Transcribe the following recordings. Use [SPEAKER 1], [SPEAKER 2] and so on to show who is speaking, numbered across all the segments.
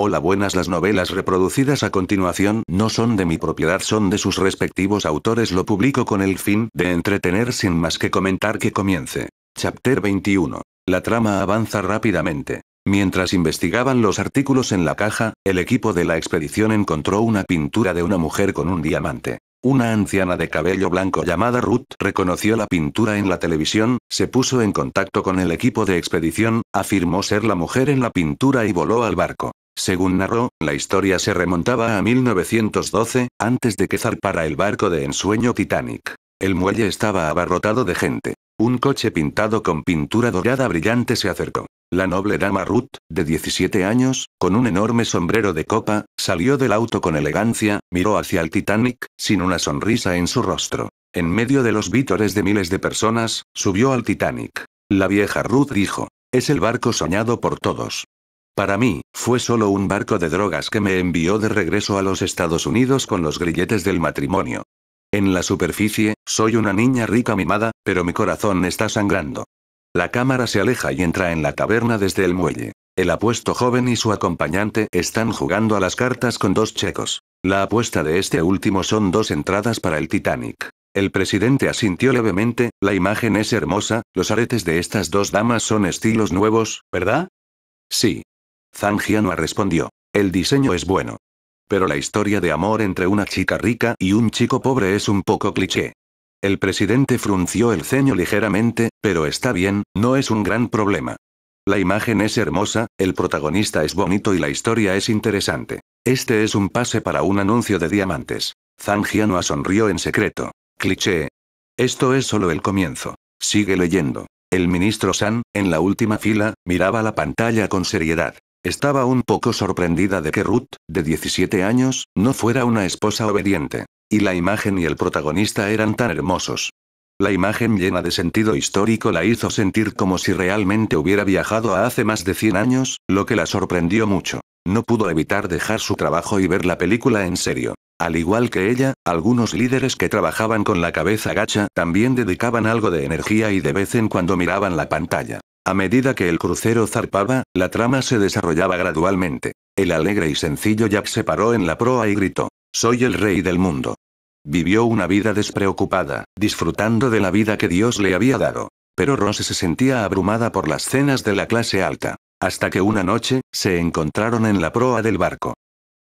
[SPEAKER 1] Hola buenas las novelas reproducidas a continuación no son de mi propiedad son de sus respectivos autores lo publico con el fin de entretener sin más que comentar que comience. Chapter 21. La trama avanza rápidamente. Mientras investigaban los artículos en la caja, el equipo de la expedición encontró una pintura de una mujer con un diamante. Una anciana de cabello blanco llamada Ruth reconoció la pintura en la televisión, se puso en contacto con el equipo de expedición, afirmó ser la mujer en la pintura y voló al barco. Según narró, la historia se remontaba a 1912, antes de que zarpara el barco de ensueño Titanic. El muelle estaba abarrotado de gente. Un coche pintado con pintura dorada brillante se acercó. La noble dama Ruth, de 17 años, con un enorme sombrero de copa, salió del auto con elegancia, miró hacia el Titanic, sin una sonrisa en su rostro. En medio de los vítores de miles de personas, subió al Titanic. La vieja Ruth dijo, es el barco soñado por todos. Para mí, fue solo un barco de drogas que me envió de regreso a los Estados Unidos con los grilletes del matrimonio. En la superficie, soy una niña rica mimada, pero mi corazón está sangrando. La cámara se aleja y entra en la taberna desde el muelle. El apuesto joven y su acompañante están jugando a las cartas con dos checos. La apuesta de este último son dos entradas para el Titanic. El presidente asintió levemente, la imagen es hermosa, los aretes de estas dos damas son estilos nuevos, ¿verdad? Sí. no respondió. El diseño es bueno. Pero la historia de amor entre una chica rica y un chico pobre es un poco cliché. El presidente frunció el ceño ligeramente, pero está bien, no es un gran problema. La imagen es hermosa, el protagonista es bonito y la historia es interesante. Este es un pase para un anuncio de diamantes. Zhang sonrió en secreto. Cliché. Esto es solo el comienzo. Sigue leyendo. El ministro San, en la última fila, miraba la pantalla con seriedad. Estaba un poco sorprendida de que Ruth, de 17 años, no fuera una esposa obediente. Y la imagen y el protagonista eran tan hermosos. La imagen llena de sentido histórico la hizo sentir como si realmente hubiera viajado a hace más de 100 años, lo que la sorprendió mucho. No pudo evitar dejar su trabajo y ver la película en serio. Al igual que ella, algunos líderes que trabajaban con la cabeza gacha también dedicaban algo de energía y de vez en cuando miraban la pantalla. A medida que el crucero zarpaba, la trama se desarrollaba gradualmente. El alegre y sencillo Jack se paró en la proa y gritó. Soy el rey del mundo. Vivió una vida despreocupada, disfrutando de la vida que Dios le había dado. Pero Rose se sentía abrumada por las cenas de la clase alta. Hasta que una noche, se encontraron en la proa del barco.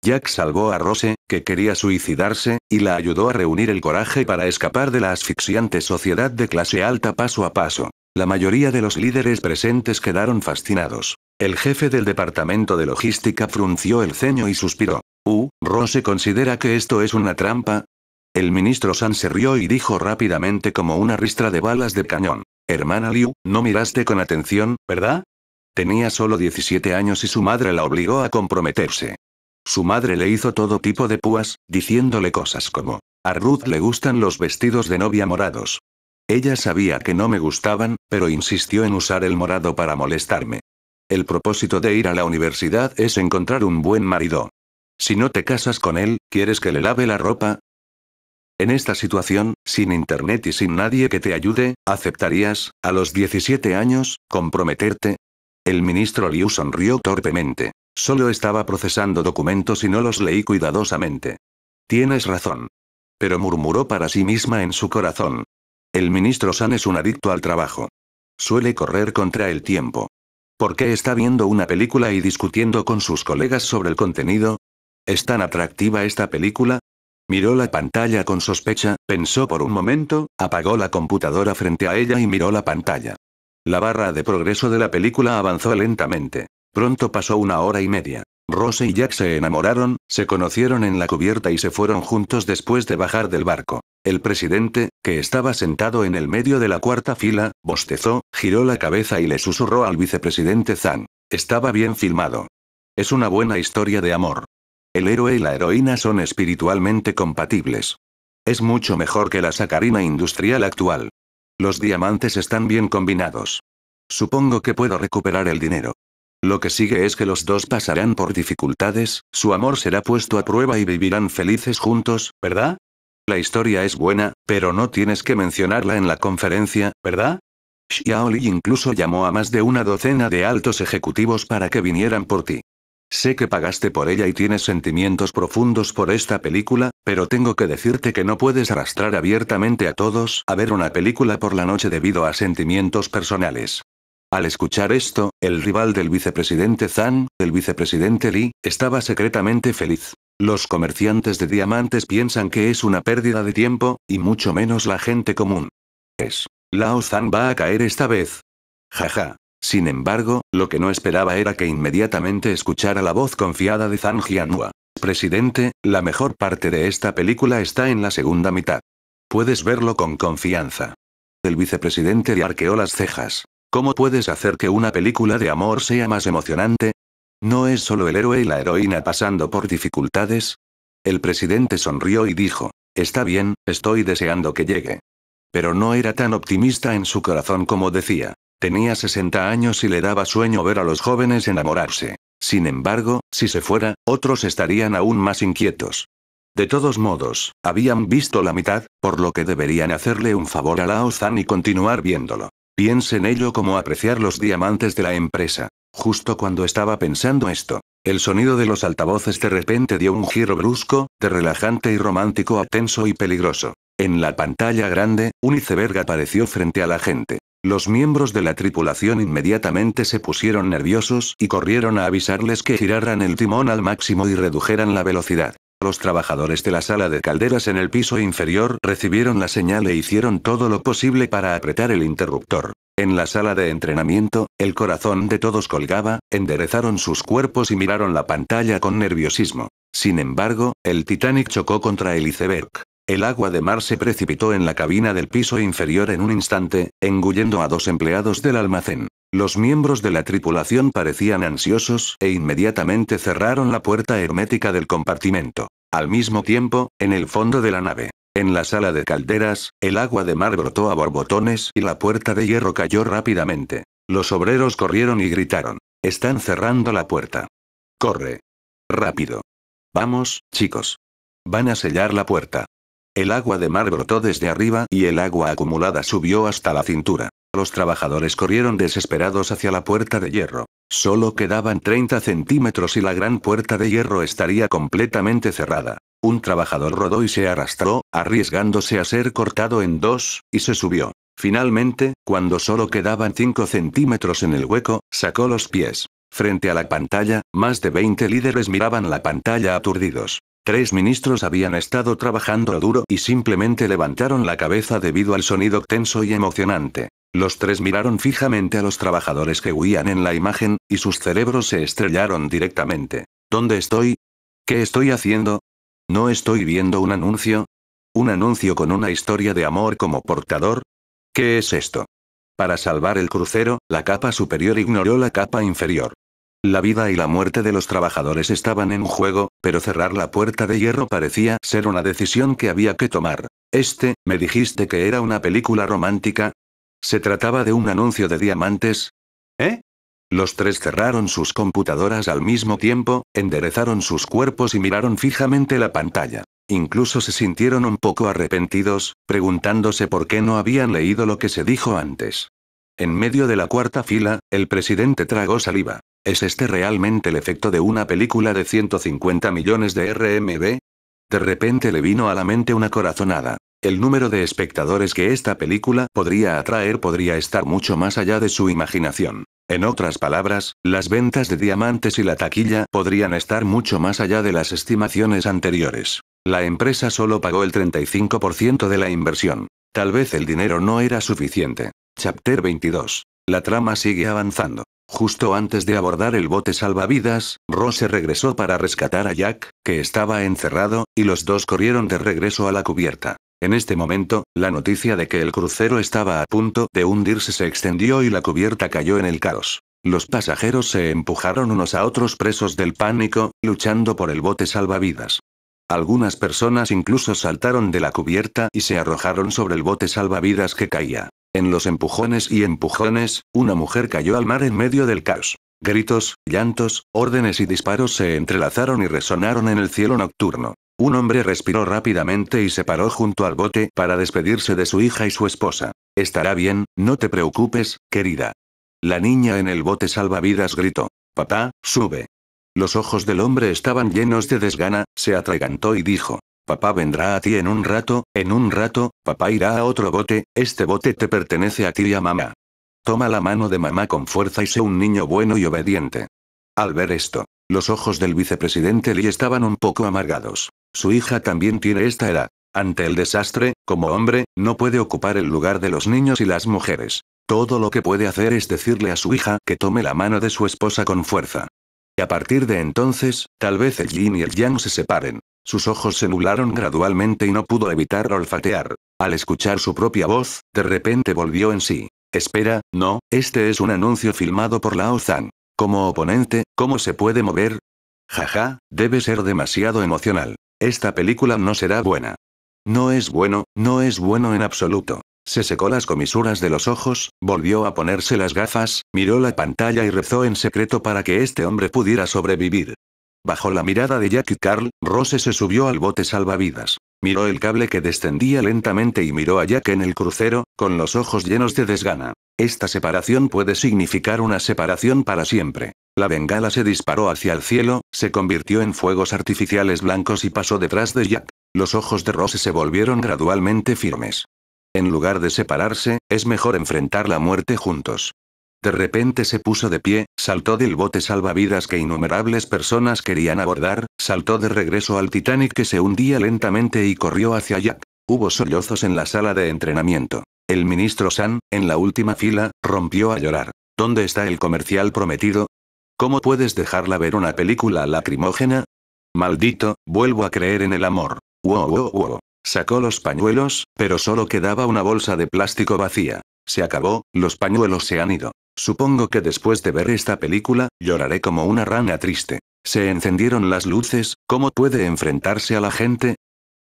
[SPEAKER 1] Jack salvó a Rose, que quería suicidarse, y la ayudó a reunir el coraje para escapar de la asfixiante sociedad de clase alta paso a paso. La mayoría de los líderes presentes quedaron fascinados. El jefe del departamento de logística frunció el ceño y suspiró. Rose considera que esto es una trampa. El ministro San se rió y dijo rápidamente como una ristra de balas de cañón. Hermana Liu, no miraste con atención, ¿verdad? Tenía solo 17 años y su madre la obligó a comprometerse. Su madre le hizo todo tipo de púas, diciéndole cosas como, a Ruth le gustan los vestidos de novia morados. Ella sabía que no me gustaban, pero insistió en usar el morado para molestarme. El propósito de ir a la universidad es encontrar un buen marido. Si no te casas con él, ¿quieres que le lave la ropa? En esta situación, sin internet y sin nadie que te ayude, ¿aceptarías, a los 17 años, comprometerte? El ministro Liu sonrió torpemente. Solo estaba procesando documentos y no los leí cuidadosamente. Tienes razón. Pero murmuró para sí misma en su corazón. El ministro San es un adicto al trabajo. Suele correr contra el tiempo. ¿Por qué está viendo una película y discutiendo con sus colegas sobre el contenido? ¿Es tan atractiva esta película? Miró la pantalla con sospecha, pensó por un momento, apagó la computadora frente a ella y miró la pantalla. La barra de progreso de la película avanzó lentamente. Pronto pasó una hora y media. Rose y Jack se enamoraron, se conocieron en la cubierta y se fueron juntos después de bajar del barco. El presidente, que estaba sentado en el medio de la cuarta fila, bostezó, giró la cabeza y le susurró al vicepresidente Zan: Estaba bien filmado. Es una buena historia de amor. El héroe y la heroína son espiritualmente compatibles. Es mucho mejor que la sacarina industrial actual. Los diamantes están bien combinados. Supongo que puedo recuperar el dinero. Lo que sigue es que los dos pasarán por dificultades, su amor será puesto a prueba y vivirán felices juntos, ¿verdad? La historia es buena, pero no tienes que mencionarla en la conferencia, ¿verdad? Xiaoli incluso llamó a más de una docena de altos ejecutivos para que vinieran por ti. Sé que pagaste por ella y tienes sentimientos profundos por esta película, pero tengo que decirte que no puedes arrastrar abiertamente a todos a ver una película por la noche debido a sentimientos personales. Al escuchar esto, el rival del vicepresidente Zan, el vicepresidente Lee, estaba secretamente feliz. Los comerciantes de diamantes piensan que es una pérdida de tiempo, y mucho menos la gente común. Es. Lao Zan va a caer esta vez. Jaja. Sin embargo, lo que no esperaba era que inmediatamente escuchara la voz confiada de Zhang Jianhua. Presidente, la mejor parte de esta película está en la segunda mitad. Puedes verlo con confianza. El vicepresidente le arqueó las cejas. ¿Cómo puedes hacer que una película de amor sea más emocionante? ¿No es solo el héroe y la heroína pasando por dificultades? El presidente sonrió y dijo, Está bien, estoy deseando que llegue. Pero no era tan optimista en su corazón como decía. Tenía 60 años y le daba sueño ver a los jóvenes enamorarse. Sin embargo, si se fuera, otros estarían aún más inquietos. De todos modos, habían visto la mitad, por lo que deberían hacerle un favor a Lao y continuar viéndolo. Piense en ello como apreciar los diamantes de la empresa. Justo cuando estaba pensando esto, el sonido de los altavoces de repente dio un giro brusco, de relajante y romántico a tenso y peligroso. En la pantalla grande, un iceberg apareció frente a la gente. Los miembros de la tripulación inmediatamente se pusieron nerviosos y corrieron a avisarles que giraran el timón al máximo y redujeran la velocidad. Los trabajadores de la sala de calderas en el piso inferior recibieron la señal e hicieron todo lo posible para apretar el interruptor. En la sala de entrenamiento, el corazón de todos colgaba, enderezaron sus cuerpos y miraron la pantalla con nerviosismo. Sin embargo, el Titanic chocó contra el iceberg. El agua de mar se precipitó en la cabina del piso inferior en un instante, engullendo a dos empleados del almacén. Los miembros de la tripulación parecían ansiosos e inmediatamente cerraron la puerta hermética del compartimento. Al mismo tiempo, en el fondo de la nave, en la sala de calderas, el agua de mar brotó a borbotones y la puerta de hierro cayó rápidamente. Los obreros corrieron y gritaron. Están cerrando la puerta. Corre. Rápido. Vamos, chicos. Van a sellar la puerta. El agua de mar brotó desde arriba y el agua acumulada subió hasta la cintura. Los trabajadores corrieron desesperados hacia la puerta de hierro. Solo quedaban 30 centímetros y la gran puerta de hierro estaría completamente cerrada. Un trabajador rodó y se arrastró, arriesgándose a ser cortado en dos, y se subió. Finalmente, cuando solo quedaban 5 centímetros en el hueco, sacó los pies. Frente a la pantalla, más de 20 líderes miraban la pantalla aturdidos. Tres ministros habían estado trabajando duro y simplemente levantaron la cabeza debido al sonido tenso y emocionante. Los tres miraron fijamente a los trabajadores que huían en la imagen, y sus cerebros se estrellaron directamente. ¿Dónde estoy? ¿Qué estoy haciendo? ¿No estoy viendo un anuncio? ¿Un anuncio con una historia de amor como portador? ¿Qué es esto? Para salvar el crucero, la capa superior ignoró la capa inferior. La vida y la muerte de los trabajadores estaban en juego, pero cerrar la puerta de hierro parecía ser una decisión que había que tomar. Este, me dijiste que era una película romántica. ¿Se trataba de un anuncio de diamantes? ¿Eh? Los tres cerraron sus computadoras al mismo tiempo, enderezaron sus cuerpos y miraron fijamente la pantalla. Incluso se sintieron un poco arrepentidos, preguntándose por qué no habían leído lo que se dijo antes. En medio de la cuarta fila, el presidente tragó saliva. ¿Es este realmente el efecto de una película de 150 millones de RMB? De repente le vino a la mente una corazonada. El número de espectadores que esta película podría atraer podría estar mucho más allá de su imaginación. En otras palabras, las ventas de diamantes y la taquilla podrían estar mucho más allá de las estimaciones anteriores. La empresa solo pagó el 35% de la inversión. Tal vez el dinero no era suficiente. Chapter 22. La trama sigue avanzando. Justo antes de abordar el bote salvavidas, Rose regresó para rescatar a Jack, que estaba encerrado, y los dos corrieron de regreso a la cubierta. En este momento, la noticia de que el crucero estaba a punto de hundirse se extendió y la cubierta cayó en el caos. Los pasajeros se empujaron unos a otros presos del pánico, luchando por el bote salvavidas. Algunas personas incluso saltaron de la cubierta y se arrojaron sobre el bote salvavidas que caía. En los empujones y empujones, una mujer cayó al mar en medio del caos. Gritos, llantos, órdenes y disparos se entrelazaron y resonaron en el cielo nocturno. Un hombre respiró rápidamente y se paró junto al bote para despedirse de su hija y su esposa. Estará bien, no te preocupes, querida. La niña en el bote salvavidas gritó. Papá, sube. Los ojos del hombre estaban llenos de desgana, se atragantó y dijo. Papá vendrá a ti en un rato, en un rato, papá irá a otro bote, este bote te pertenece a ti y a mamá. Toma la mano de mamá con fuerza y sé un niño bueno y obediente. Al ver esto, los ojos del vicepresidente Lee estaban un poco amargados. Su hija también tiene esta edad. Ante el desastre, como hombre, no puede ocupar el lugar de los niños y las mujeres. Todo lo que puede hacer es decirle a su hija que tome la mano de su esposa con fuerza a partir de entonces, tal vez el yin y el yang se separen. Sus ojos se nublaron gradualmente y no pudo evitar olfatear. Al escuchar su propia voz, de repente volvió en sí. Espera, no, este es un anuncio filmado por Lao Zan. Como oponente, ¿cómo se puede mover? Jaja, debe ser demasiado emocional. Esta película no será buena. No es bueno, no es bueno en absoluto. Se secó las comisuras de los ojos, volvió a ponerse las gafas, miró la pantalla y rezó en secreto para que este hombre pudiera sobrevivir. Bajo la mirada de Jack y Carl, Rose se subió al bote salvavidas. Miró el cable que descendía lentamente y miró a Jack en el crucero, con los ojos llenos de desgana. Esta separación puede significar una separación para siempre. La bengala se disparó hacia el cielo, se convirtió en fuegos artificiales blancos y pasó detrás de Jack. Los ojos de Rose se volvieron gradualmente firmes. En lugar de separarse, es mejor enfrentar la muerte juntos. De repente se puso de pie, saltó del bote salvavidas que innumerables personas querían abordar, saltó de regreso al Titanic que se hundía lentamente y corrió hacia Jack. Hubo sollozos en la sala de entrenamiento. El ministro San, en la última fila, rompió a llorar. ¿Dónde está el comercial prometido? ¿Cómo puedes dejarla ver una película lacrimógena? Maldito, vuelvo a creer en el amor. Wow, wow, wow. Sacó los pañuelos, pero solo quedaba una bolsa de plástico vacía. Se acabó, los pañuelos se han ido. Supongo que después de ver esta película, lloraré como una rana triste. Se encendieron las luces, ¿cómo puede enfrentarse a la gente?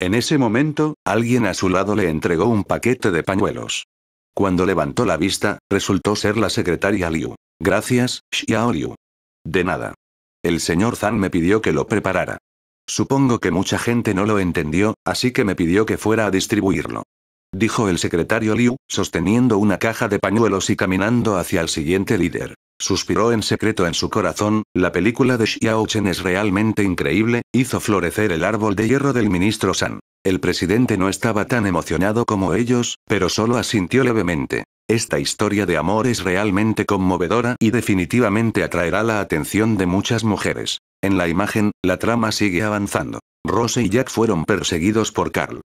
[SPEAKER 1] En ese momento, alguien a su lado le entregó un paquete de pañuelos. Cuando levantó la vista, resultó ser la secretaria Liu. Gracias, Xiao Liu. De nada. El señor Zhang me pidió que lo preparara. Supongo que mucha gente no lo entendió, así que me pidió que fuera a distribuirlo. Dijo el secretario Liu, sosteniendo una caja de pañuelos y caminando hacia el siguiente líder. Suspiró en secreto en su corazón, la película de Xiao Chen es realmente increíble, hizo florecer el árbol de hierro del ministro San. El presidente no estaba tan emocionado como ellos, pero solo asintió levemente. Esta historia de amor es realmente conmovedora y definitivamente atraerá la atención de muchas mujeres. En la imagen, la trama sigue avanzando. Rose y Jack fueron perseguidos por Carl.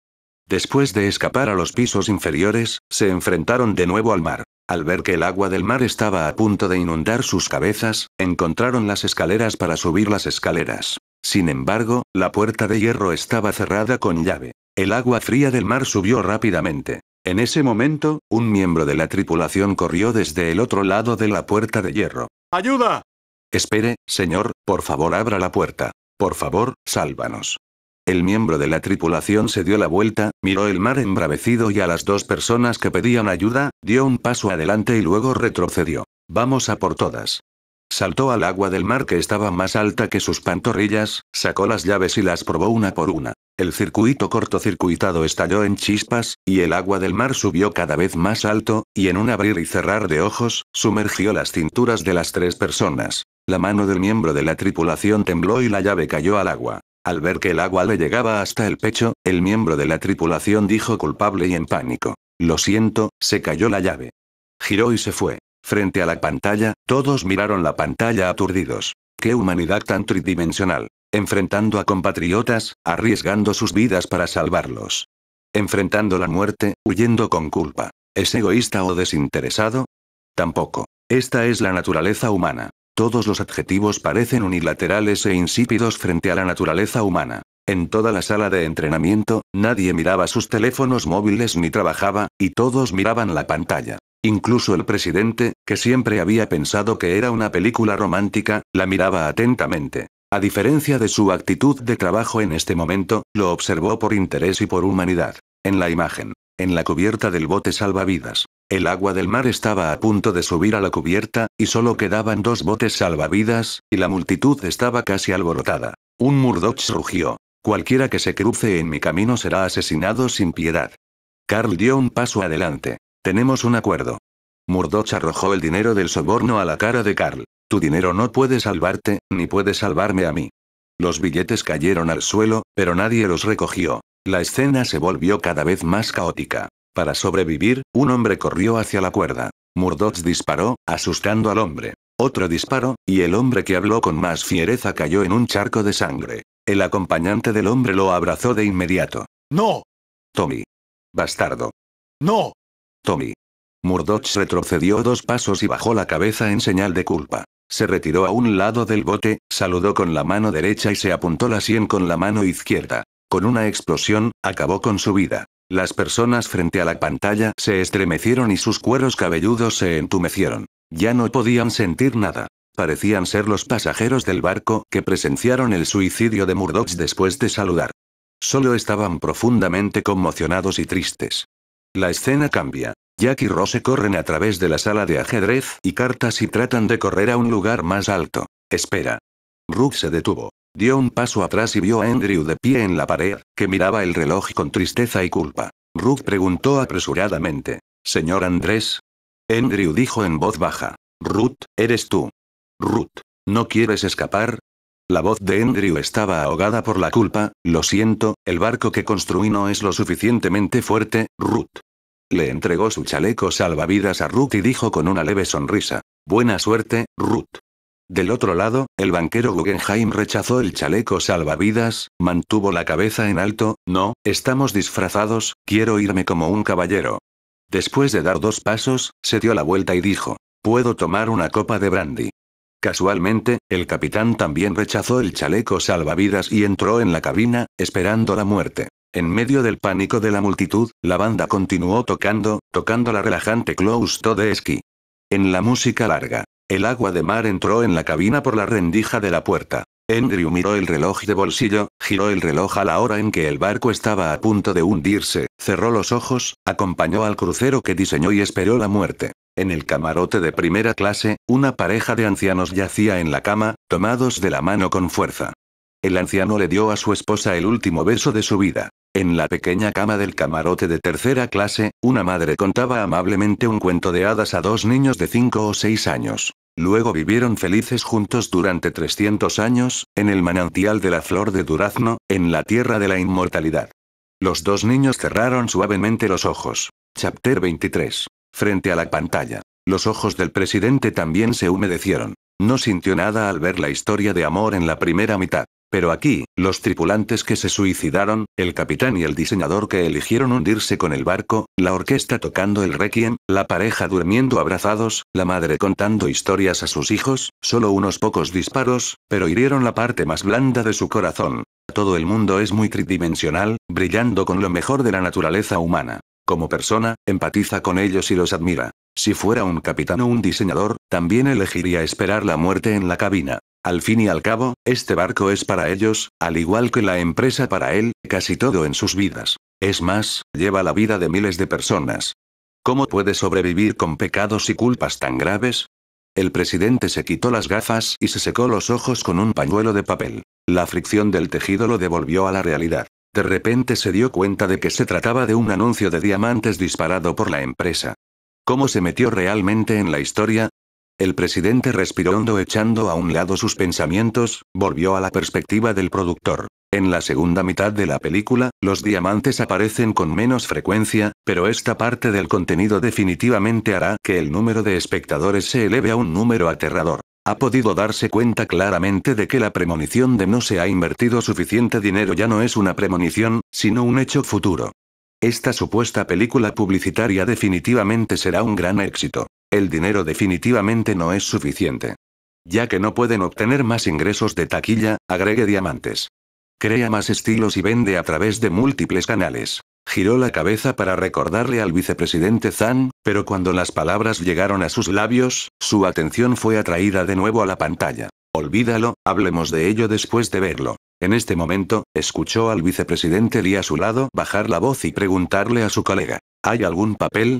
[SPEAKER 1] Después de escapar a los pisos inferiores, se enfrentaron de nuevo al mar. Al ver que el agua del mar estaba a punto de inundar sus cabezas, encontraron las escaleras para subir las escaleras. Sin embargo, la puerta de hierro estaba cerrada con llave. El agua fría del mar subió rápidamente. En ese momento, un miembro de la tripulación corrió desde el otro lado de la puerta de hierro. ¡Ayuda! Espere, señor, por favor abra la puerta. Por favor, sálvanos. El miembro de la tripulación se dio la vuelta, miró el mar embravecido y a las dos personas que pedían ayuda, dio un paso adelante y luego retrocedió. Vamos a por todas. Saltó al agua del mar que estaba más alta que sus pantorrillas, sacó las llaves y las probó una por una. El circuito cortocircuitado estalló en chispas, y el agua del mar subió cada vez más alto, y en un abrir y cerrar de ojos, sumergió las cinturas de las tres personas. La mano del miembro de la tripulación tembló y la llave cayó al agua. Al ver que el agua le llegaba hasta el pecho, el miembro de la tripulación dijo culpable y en pánico. Lo siento, se cayó la llave. Giró y se fue. Frente a la pantalla, todos miraron la pantalla aturdidos. ¡Qué humanidad tan tridimensional! Enfrentando a compatriotas, arriesgando sus vidas para salvarlos. Enfrentando la muerte, huyendo con culpa. ¿Es egoísta o desinteresado? Tampoco. Esta es la naturaleza humana. Todos los adjetivos parecen unilaterales e insípidos frente a la naturaleza humana. En toda la sala de entrenamiento, nadie miraba sus teléfonos móviles ni trabajaba, y todos miraban la pantalla. Incluso el presidente, que siempre había pensado que era una película romántica, la miraba atentamente. A diferencia de su actitud de trabajo en este momento, lo observó por interés y por humanidad. En la imagen, en la cubierta del bote salvavidas. El agua del mar estaba a punto de subir a la cubierta, y solo quedaban dos botes salvavidas, y la multitud estaba casi alborotada. Un Murdoch rugió. Cualquiera que se cruce en mi camino será asesinado sin piedad. Carl dio un paso adelante. Tenemos un acuerdo. Murdoch arrojó el dinero del soborno a la cara de Carl. Tu dinero no puede salvarte, ni puede salvarme a mí. Los billetes cayeron al suelo, pero nadie los recogió. La escena se volvió cada vez más caótica. Para sobrevivir, un hombre corrió hacia la cuerda. Murdoch disparó, asustando al hombre. Otro disparo, y el hombre que habló con más fiereza cayó en un charco de sangre. El acompañante del hombre lo abrazó de inmediato. ¡No! Tommy. Bastardo. ¡No! Tommy. Murdoch retrocedió dos pasos y bajó la cabeza en señal de culpa. Se retiró a un lado del bote, saludó con la mano derecha y se apuntó la sien con la mano izquierda. Con una explosión, acabó con su vida. Las personas frente a la pantalla se estremecieron y sus cueros cabelludos se entumecieron. Ya no podían sentir nada. Parecían ser los pasajeros del barco que presenciaron el suicidio de Murdoch después de saludar. Solo estaban profundamente conmocionados y tristes. La escena cambia. Jack y Rose corren a través de la sala de ajedrez y cartas y tratan de correr a un lugar más alto. Espera. Ruth se detuvo. Dio un paso atrás y vio a Andrew de pie en la pared, que miraba el reloj con tristeza y culpa. Ruth preguntó apresuradamente. Señor Andrés. Andrew dijo en voz baja. Ruth, eres tú. Ruth, ¿no quieres escapar? La voz de Andrew estaba ahogada por la culpa, lo siento, el barco que construí no es lo suficientemente fuerte, Ruth. Le entregó su chaleco salvavidas a Ruth y dijo con una leve sonrisa. Buena suerte, Ruth. Del otro lado, el banquero Guggenheim rechazó el chaleco salvavidas, mantuvo la cabeza en alto, no, estamos disfrazados, quiero irme como un caballero. Después de dar dos pasos, se dio la vuelta y dijo, puedo tomar una copa de brandy. Casualmente, el capitán también rechazó el chaleco salvavidas y entró en la cabina, esperando la muerte. En medio del pánico de la multitud, la banda continuó tocando, tocando la relajante Close to En la música larga, el agua de mar entró en la cabina por la rendija de la puerta. Andrew miró el reloj de bolsillo, giró el reloj a la hora en que el barco estaba a punto de hundirse, cerró los ojos, acompañó al crucero que diseñó y esperó la muerte. En el camarote de primera clase, una pareja de ancianos yacía en la cama, tomados de la mano con fuerza. El anciano le dio a su esposa el último beso de su vida. En la pequeña cama del camarote de tercera clase, una madre contaba amablemente un cuento de hadas a dos niños de cinco o seis años. Luego vivieron felices juntos durante 300 años, en el manantial de la flor de durazno, en la tierra de la inmortalidad. Los dos niños cerraron suavemente los ojos. Chapter 23. Frente a la pantalla. Los ojos del presidente también se humedecieron. No sintió nada al ver la historia de amor en la primera mitad. Pero aquí, los tripulantes que se suicidaron, el capitán y el diseñador que eligieron hundirse con el barco, la orquesta tocando el requiem, la pareja durmiendo abrazados, la madre contando historias a sus hijos, solo unos pocos disparos, pero hirieron la parte más blanda de su corazón. Todo el mundo es muy tridimensional, brillando con lo mejor de la naturaleza humana. Como persona, empatiza con ellos y los admira. Si fuera un capitán o un diseñador, también elegiría esperar la muerte en la cabina. Al fin y al cabo, este barco es para ellos, al igual que la empresa para él, casi todo en sus vidas. Es más, lleva la vida de miles de personas. ¿Cómo puede sobrevivir con pecados y culpas tan graves? El presidente se quitó las gafas y se secó los ojos con un pañuelo de papel. La fricción del tejido lo devolvió a la realidad. De repente se dio cuenta de que se trataba de un anuncio de diamantes disparado por la empresa. ¿Cómo se metió realmente en la historia? El presidente respiró hondo echando a un lado sus pensamientos, volvió a la perspectiva del productor. En la segunda mitad de la película, los diamantes aparecen con menos frecuencia, pero esta parte del contenido definitivamente hará que el número de espectadores se eleve a un número aterrador. Ha podido darse cuenta claramente de que la premonición de no se ha invertido suficiente dinero ya no es una premonición, sino un hecho futuro. Esta supuesta película publicitaria definitivamente será un gran éxito. El dinero definitivamente no es suficiente. Ya que no pueden obtener más ingresos de taquilla, agregue diamantes. Crea más estilos y vende a través de múltiples canales. Giró la cabeza para recordarle al vicepresidente Zan, pero cuando las palabras llegaron a sus labios, su atención fue atraída de nuevo a la pantalla. Olvídalo, hablemos de ello después de verlo. En este momento, escuchó al vicepresidente Lee a su lado bajar la voz y preguntarle a su colega, ¿hay algún papel?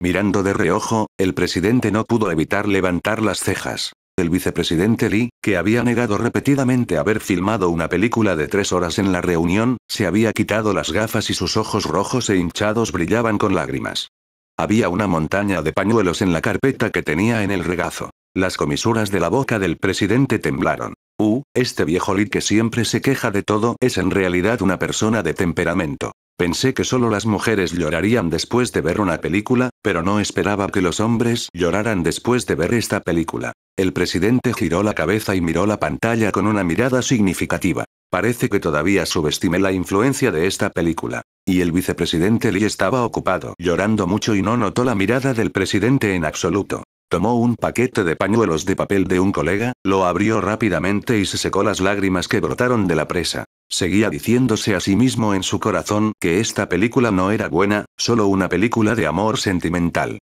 [SPEAKER 1] Mirando de reojo, el presidente no pudo evitar levantar las cejas. El vicepresidente Lee, que había negado repetidamente haber filmado una película de tres horas en la reunión, se había quitado las gafas y sus ojos rojos e hinchados brillaban con lágrimas. Había una montaña de pañuelos en la carpeta que tenía en el regazo. Las comisuras de la boca del presidente temblaron. Uh, este viejo Lee que siempre se queja de todo es en realidad una persona de temperamento. Pensé que solo las mujeres llorarían después de ver una película, pero no esperaba que los hombres lloraran después de ver esta película. El presidente giró la cabeza y miró la pantalla con una mirada significativa. Parece que todavía subestimé la influencia de esta película. Y el vicepresidente Lee estaba ocupado, llorando mucho y no notó la mirada del presidente en absoluto. Tomó un paquete de pañuelos de papel de un colega, lo abrió rápidamente y se secó las lágrimas que brotaron de la presa. Seguía diciéndose a sí mismo en su corazón que esta película no era buena, solo una película de amor sentimental.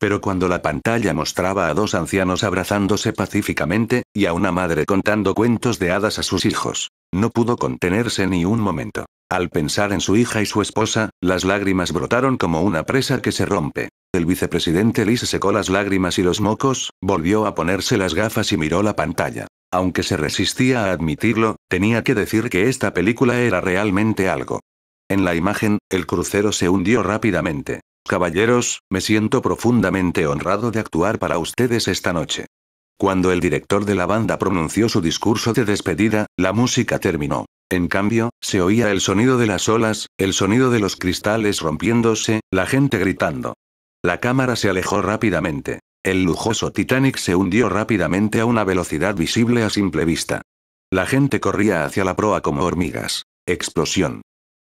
[SPEAKER 1] Pero cuando la pantalla mostraba a dos ancianos abrazándose pacíficamente, y a una madre contando cuentos de hadas a sus hijos, no pudo contenerse ni un momento. Al pensar en su hija y su esposa, las lágrimas brotaron como una presa que se rompe. El vicepresidente Lee secó las lágrimas y los mocos, volvió a ponerse las gafas y miró la pantalla. Aunque se resistía a admitirlo, tenía que decir que esta película era realmente algo. En la imagen, el crucero se hundió rápidamente. Caballeros, me siento profundamente honrado de actuar para ustedes esta noche. Cuando el director de la banda pronunció su discurso de despedida, la música terminó. En cambio, se oía el sonido de las olas, el sonido de los cristales rompiéndose, la gente gritando. La cámara se alejó rápidamente. El lujoso Titanic se hundió rápidamente a una velocidad visible a simple vista. La gente corría hacia la proa como hormigas. Explosión.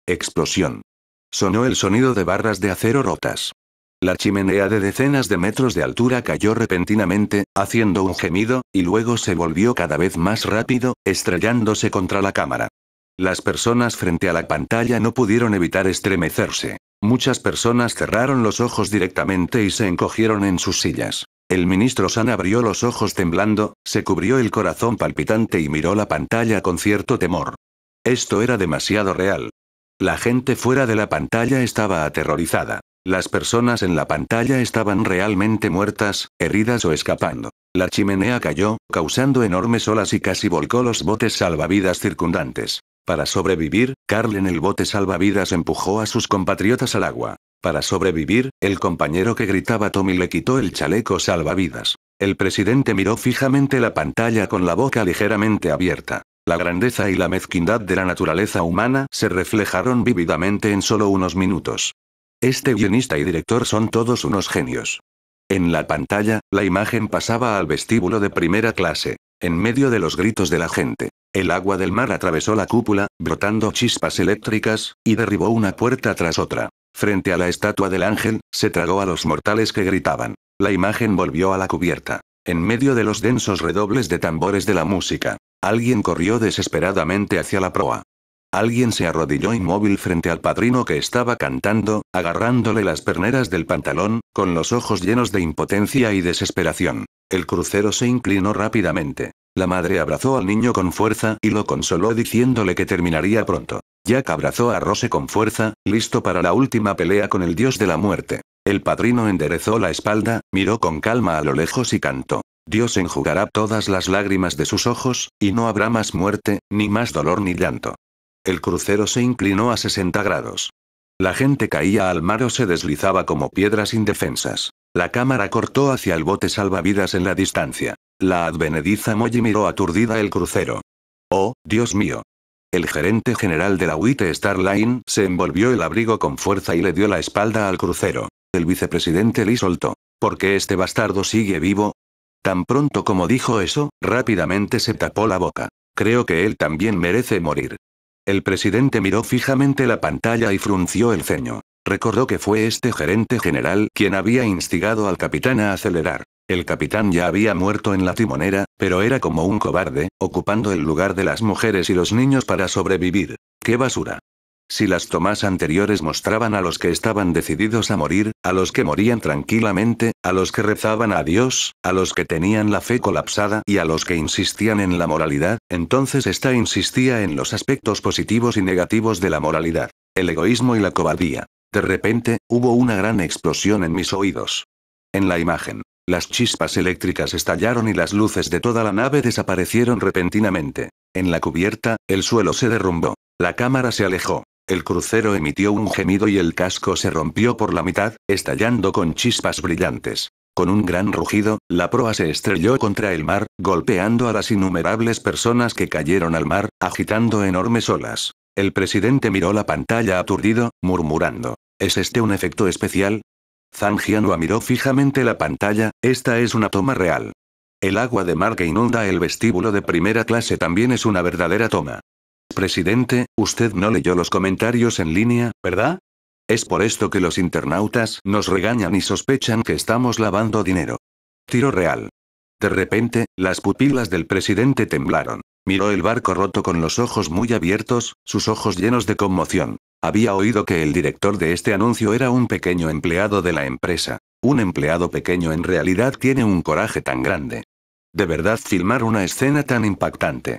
[SPEAKER 1] Explosión. Sonó el sonido de barras de acero rotas. La chimenea de decenas de metros de altura cayó repentinamente, haciendo un gemido, y luego se volvió cada vez más rápido, estrellándose contra la cámara. Las personas frente a la pantalla no pudieron evitar estremecerse. Muchas personas cerraron los ojos directamente y se encogieron en sus sillas. El ministro San abrió los ojos temblando, se cubrió el corazón palpitante y miró la pantalla con cierto temor. Esto era demasiado real. La gente fuera de la pantalla estaba aterrorizada. Las personas en la pantalla estaban realmente muertas, heridas o escapando. La chimenea cayó, causando enormes olas y casi volcó los botes salvavidas circundantes. Para sobrevivir, Carl en el bote salvavidas empujó a sus compatriotas al agua. Para sobrevivir, el compañero que gritaba Tommy le quitó el chaleco salvavidas. El presidente miró fijamente la pantalla con la boca ligeramente abierta. La grandeza y la mezquindad de la naturaleza humana se reflejaron vívidamente en solo unos minutos. Este guionista y director son todos unos genios. En la pantalla, la imagen pasaba al vestíbulo de primera clase, en medio de los gritos de la gente. El agua del mar atravesó la cúpula, brotando chispas eléctricas, y derribó una puerta tras otra. Frente a la estatua del ángel, se tragó a los mortales que gritaban. La imagen volvió a la cubierta. En medio de los densos redobles de tambores de la música, alguien corrió desesperadamente hacia la proa. Alguien se arrodilló inmóvil frente al padrino que estaba cantando, agarrándole las perneras del pantalón, con los ojos llenos de impotencia y desesperación. El crucero se inclinó rápidamente. La madre abrazó al niño con fuerza y lo consoló diciéndole que terminaría pronto. Jack abrazó a Rose con fuerza, listo para la última pelea con el dios de la muerte. El padrino enderezó la espalda, miró con calma a lo lejos y cantó. Dios enjugará todas las lágrimas de sus ojos, y no habrá más muerte, ni más dolor ni llanto. El crucero se inclinó a 60 grados. La gente caía al mar o se deslizaba como piedras indefensas. La cámara cortó hacia el bote salvavidas en la distancia. La advenediza Molly miró aturdida el crucero. Oh, Dios mío, el gerente general de la Star Starline se envolvió el abrigo con fuerza y le dio la espalda al crucero. El vicepresidente le soltó. ¿Por qué este bastardo sigue vivo? Tan pronto como dijo eso, rápidamente se tapó la boca. Creo que él también merece morir. El presidente miró fijamente la pantalla y frunció el ceño. Recordó que fue este gerente general quien había instigado al capitán a acelerar. El capitán ya había muerto en la timonera, pero era como un cobarde, ocupando el lugar de las mujeres y los niños para sobrevivir. ¡Qué basura! Si las tomas anteriores mostraban a los que estaban decididos a morir, a los que morían tranquilamente, a los que rezaban a Dios, a los que tenían la fe colapsada y a los que insistían en la moralidad, entonces esta insistía en los aspectos positivos y negativos de la moralidad, el egoísmo y la cobardía. De repente, hubo una gran explosión en mis oídos. En la imagen, las chispas eléctricas estallaron y las luces de toda la nave desaparecieron repentinamente. En la cubierta, el suelo se derrumbó. La cámara se alejó. El crucero emitió un gemido y el casco se rompió por la mitad, estallando con chispas brillantes. Con un gran rugido, la proa se estrelló contra el mar, golpeando a las innumerables personas que cayeron al mar, agitando enormes olas. El presidente miró la pantalla aturdido, murmurando. ¿Es este un efecto especial? Zhang miró fijamente la pantalla, esta es una toma real. El agua de mar que inunda el vestíbulo de primera clase también es una verdadera toma. Presidente, usted no leyó los comentarios en línea, ¿verdad? Es por esto que los internautas nos regañan y sospechan que estamos lavando dinero. Tiro real. De repente, las pupilas del presidente temblaron. Miró el barco roto con los ojos muy abiertos, sus ojos llenos de conmoción. Había oído que el director de este anuncio era un pequeño empleado de la empresa. Un empleado pequeño en realidad tiene un coraje tan grande. De verdad filmar una escena tan impactante.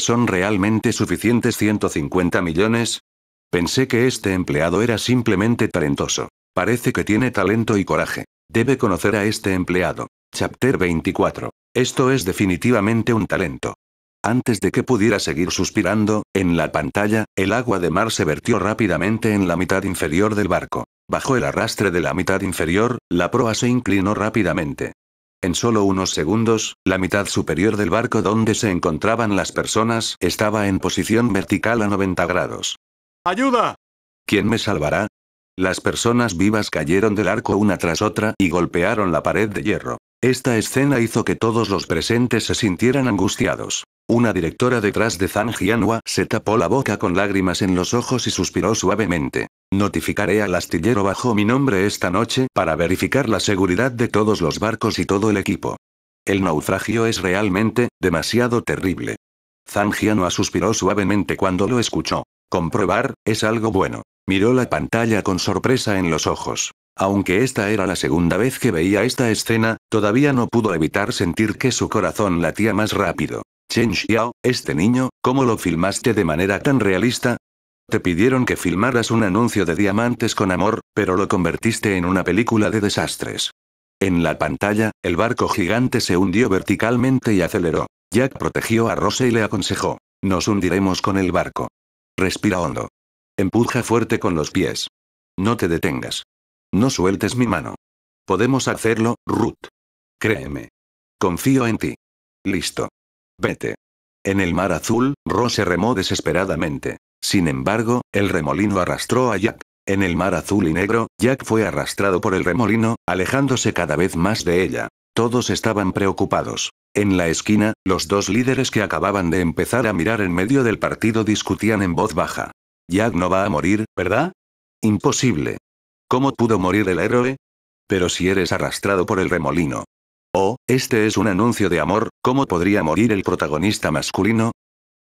[SPEAKER 1] ¿Son realmente suficientes 150 millones? Pensé que este empleado era simplemente talentoso. Parece que tiene talento y coraje. Debe conocer a este empleado. Chapter 24. Esto es definitivamente un talento. Antes de que pudiera seguir suspirando, en la pantalla, el agua de mar se vertió rápidamente en la mitad inferior del barco. Bajo el arrastre de la mitad inferior, la proa se inclinó rápidamente. En solo unos segundos, la mitad superior del barco donde se encontraban las personas estaba en posición vertical a 90 grados. ¡Ayuda! ¿Quién me salvará? Las personas vivas cayeron del arco una tras otra y golpearon la pared de hierro. Esta escena hizo que todos los presentes se sintieran angustiados. Una directora detrás de Zhang Jianhua se tapó la boca con lágrimas en los ojos y suspiró suavemente. Notificaré al astillero bajo mi nombre esta noche para verificar la seguridad de todos los barcos y todo el equipo. El naufragio es realmente, demasiado terrible. Zhang Jianhua suspiró suavemente cuando lo escuchó. Comprobar, es algo bueno. Miró la pantalla con sorpresa en los ojos. Aunque esta era la segunda vez que veía esta escena, todavía no pudo evitar sentir que su corazón latía más rápido. Chen Xiao, este niño, ¿cómo lo filmaste de manera tan realista? Te pidieron que filmaras un anuncio de diamantes con amor, pero lo convertiste en una película de desastres. En la pantalla, el barco gigante se hundió verticalmente y aceleró. Jack protegió a Rose y le aconsejó. Nos hundiremos con el barco. Respira hondo. Empuja fuerte con los pies. No te detengas. No sueltes mi mano. Podemos hacerlo, Ruth. Créeme. Confío en ti. Listo. Vete. En el mar azul, se remó desesperadamente. Sin embargo, el remolino arrastró a Jack. En el mar azul y negro, Jack fue arrastrado por el remolino, alejándose cada vez más de ella. Todos estaban preocupados. En la esquina, los dos líderes que acababan de empezar a mirar en medio del partido discutían en voz baja. Jack no va a morir, ¿verdad? Imposible. ¿Cómo pudo morir el héroe? Pero si eres arrastrado por el remolino, Oh, este es un anuncio de amor, ¿cómo podría morir el protagonista masculino?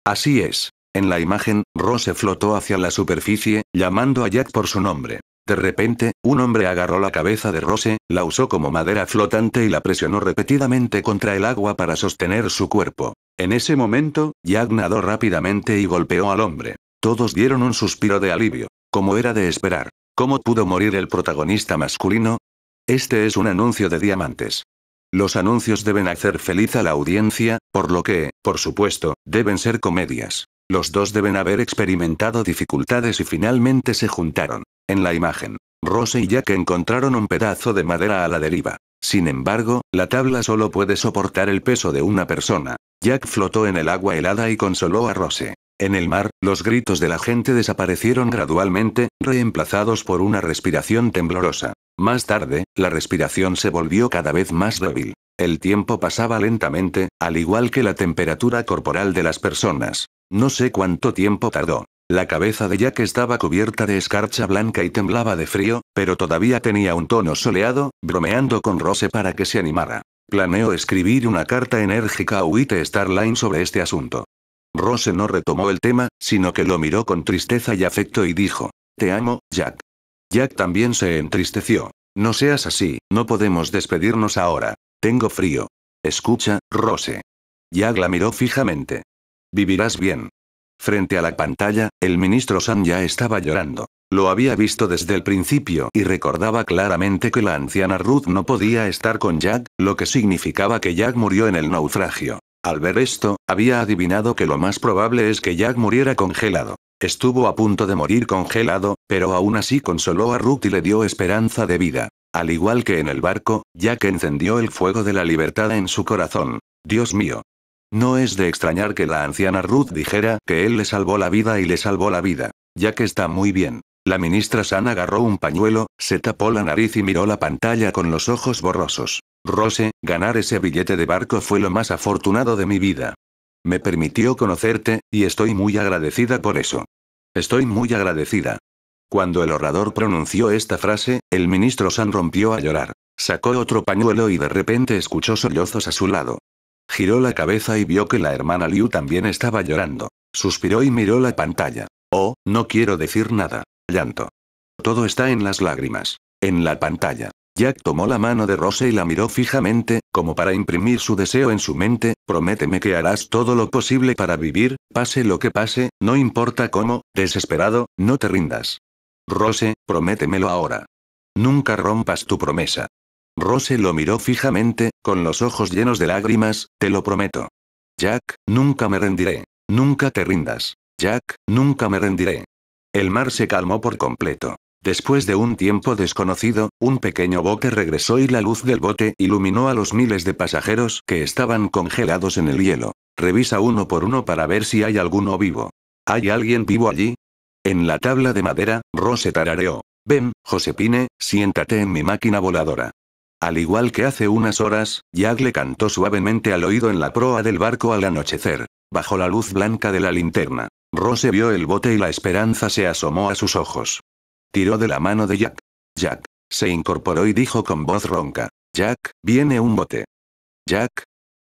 [SPEAKER 1] Así es. En la imagen, Rose flotó hacia la superficie, llamando a Jack por su nombre. De repente, un hombre agarró la cabeza de Rose, la usó como madera flotante y la presionó repetidamente contra el agua para sostener su cuerpo. En ese momento, Jack nadó rápidamente y golpeó al hombre. Todos dieron un suspiro de alivio. Como era de esperar. ¿Cómo pudo morir el protagonista masculino? Este es un anuncio de diamantes. Los anuncios deben hacer feliz a la audiencia, por lo que, por supuesto, deben ser comedias. Los dos deben haber experimentado dificultades y finalmente se juntaron. En la imagen, Rose y Jack encontraron un pedazo de madera a la deriva. Sin embargo, la tabla solo puede soportar el peso de una persona. Jack flotó en el agua helada y consoló a Rose. En el mar, los gritos de la gente desaparecieron gradualmente, reemplazados por una respiración temblorosa. Más tarde, la respiración se volvió cada vez más débil. El tiempo pasaba lentamente, al igual que la temperatura corporal de las personas. No sé cuánto tiempo tardó. La cabeza de Jack estaba cubierta de escarcha blanca y temblaba de frío, pero todavía tenía un tono soleado, bromeando con Rose para que se animara. Planeó escribir una carta enérgica a Witte Starline sobre este asunto. Rose no retomó el tema, sino que lo miró con tristeza y afecto y dijo, Te amo, Jack. Jack también se entristeció. No seas así, no podemos despedirnos ahora. Tengo frío. Escucha, Rose. Jack la miró fijamente. Vivirás bien. Frente a la pantalla, el ministro Sam ya estaba llorando. Lo había visto desde el principio y recordaba claramente que la anciana Ruth no podía estar con Jack, lo que significaba que Jack murió en el naufragio. Al ver esto, había adivinado que lo más probable es que Jack muriera congelado. Estuvo a punto de morir congelado, pero aún así consoló a Ruth y le dio esperanza de vida. Al igual que en el barco, Jack encendió el fuego de la libertad en su corazón. Dios mío. No es de extrañar que la anciana Ruth dijera que él le salvó la vida y le salvó la vida. Jack está muy bien. La ministra San agarró un pañuelo, se tapó la nariz y miró la pantalla con los ojos borrosos. Rose, ganar ese billete de barco fue lo más afortunado de mi vida. Me permitió conocerte, y estoy muy agradecida por eso. Estoy muy agradecida. Cuando el orador pronunció esta frase, el ministro San rompió a llorar. Sacó otro pañuelo y de repente escuchó sollozos a su lado. Giró la cabeza y vio que la hermana Liu también estaba llorando. Suspiró y miró la pantalla. Oh, no quiero decir nada. Llanto. Todo está en las lágrimas. En la pantalla. Jack tomó la mano de Rose y la miró fijamente, como para imprimir su deseo en su mente, prométeme que harás todo lo posible para vivir, pase lo que pase, no importa cómo, desesperado, no te rindas. Rose, prométemelo ahora. Nunca rompas tu promesa. Rose lo miró fijamente, con los ojos llenos de lágrimas, te lo prometo. Jack, nunca me rendiré. Nunca te rindas. Jack, nunca me rendiré. El mar se calmó por completo. Después de un tiempo desconocido, un pequeño bote regresó y la luz del bote iluminó a los miles de pasajeros que estaban congelados en el hielo. Revisa uno por uno para ver si hay alguno vivo. ¿Hay alguien vivo allí? En la tabla de madera, Rose tarareó. Ven, Josepine, siéntate en mi máquina voladora. Al igual que hace unas horas, Jack le cantó suavemente al oído en la proa del barco al anochecer, bajo la luz blanca de la linterna. Rose vio el bote y la esperanza se asomó a sus ojos. Tiró de la mano de Jack. Jack. Se incorporó y dijo con voz ronca. Jack, viene un bote. Jack.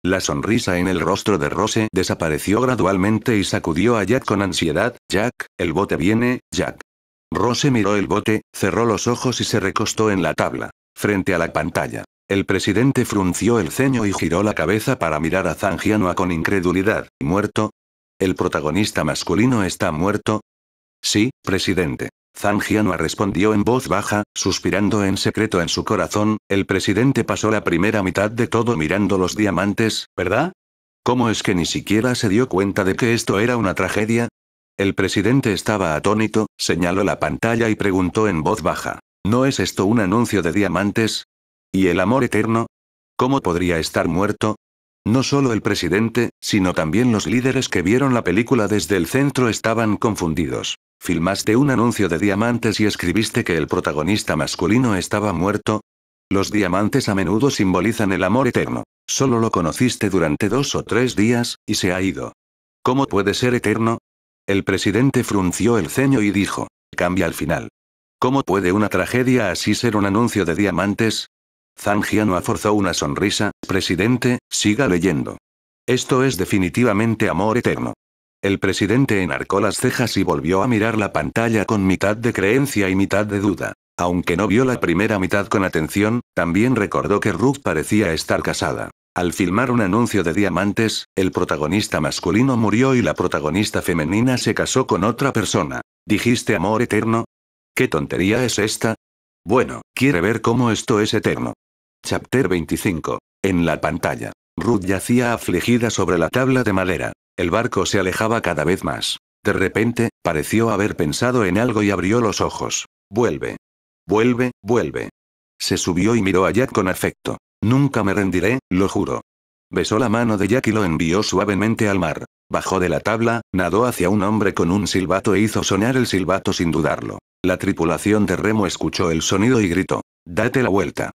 [SPEAKER 1] La sonrisa en el rostro de Rose desapareció gradualmente y sacudió a Jack con ansiedad. Jack, el bote viene, Jack. Rose miró el bote, cerró los ojos y se recostó en la tabla, frente a la pantalla. El presidente frunció el ceño y giró la cabeza para mirar a Zangianoa con incredulidad. ¿Muerto? ¿El protagonista masculino está muerto? Sí, presidente. Zangiano respondió en voz baja, suspirando en secreto en su corazón, el presidente pasó la primera mitad de todo mirando los diamantes, ¿verdad? ¿Cómo es que ni siquiera se dio cuenta de que esto era una tragedia? El presidente estaba atónito, señaló la pantalla y preguntó en voz baja. ¿No es esto un anuncio de diamantes? ¿Y el amor eterno? ¿Cómo podría estar muerto? No solo el presidente, sino también los líderes que vieron la película desde el centro estaban confundidos. Filmaste un anuncio de diamantes y escribiste que el protagonista masculino estaba muerto. Los diamantes a menudo simbolizan el amor eterno. Solo lo conociste durante dos o tres días, y se ha ido. ¿Cómo puede ser eterno? El presidente frunció el ceño y dijo, cambia al final. ¿Cómo puede una tragedia así ser un anuncio de diamantes? Zangiano forzó una sonrisa, presidente, siga leyendo. Esto es definitivamente amor eterno. El presidente enarcó las cejas y volvió a mirar la pantalla con mitad de creencia y mitad de duda. Aunque no vio la primera mitad con atención, también recordó que Ruth parecía estar casada. Al filmar un anuncio de diamantes, el protagonista masculino murió y la protagonista femenina se casó con otra persona. ¿Dijiste amor eterno? ¿Qué tontería es esta? Bueno, quiere ver cómo esto es eterno. Chapter 25. En la pantalla. Ruth yacía afligida sobre la tabla de madera. El barco se alejaba cada vez más. De repente, pareció haber pensado en algo y abrió los ojos. Vuelve. Vuelve, vuelve. Se subió y miró a Jack con afecto. Nunca me rendiré, lo juro. Besó la mano de Jack y lo envió suavemente al mar. Bajó de la tabla, nadó hacia un hombre con un silbato e hizo sonar el silbato sin dudarlo. La tripulación de remo escuchó el sonido y gritó. Date la vuelta.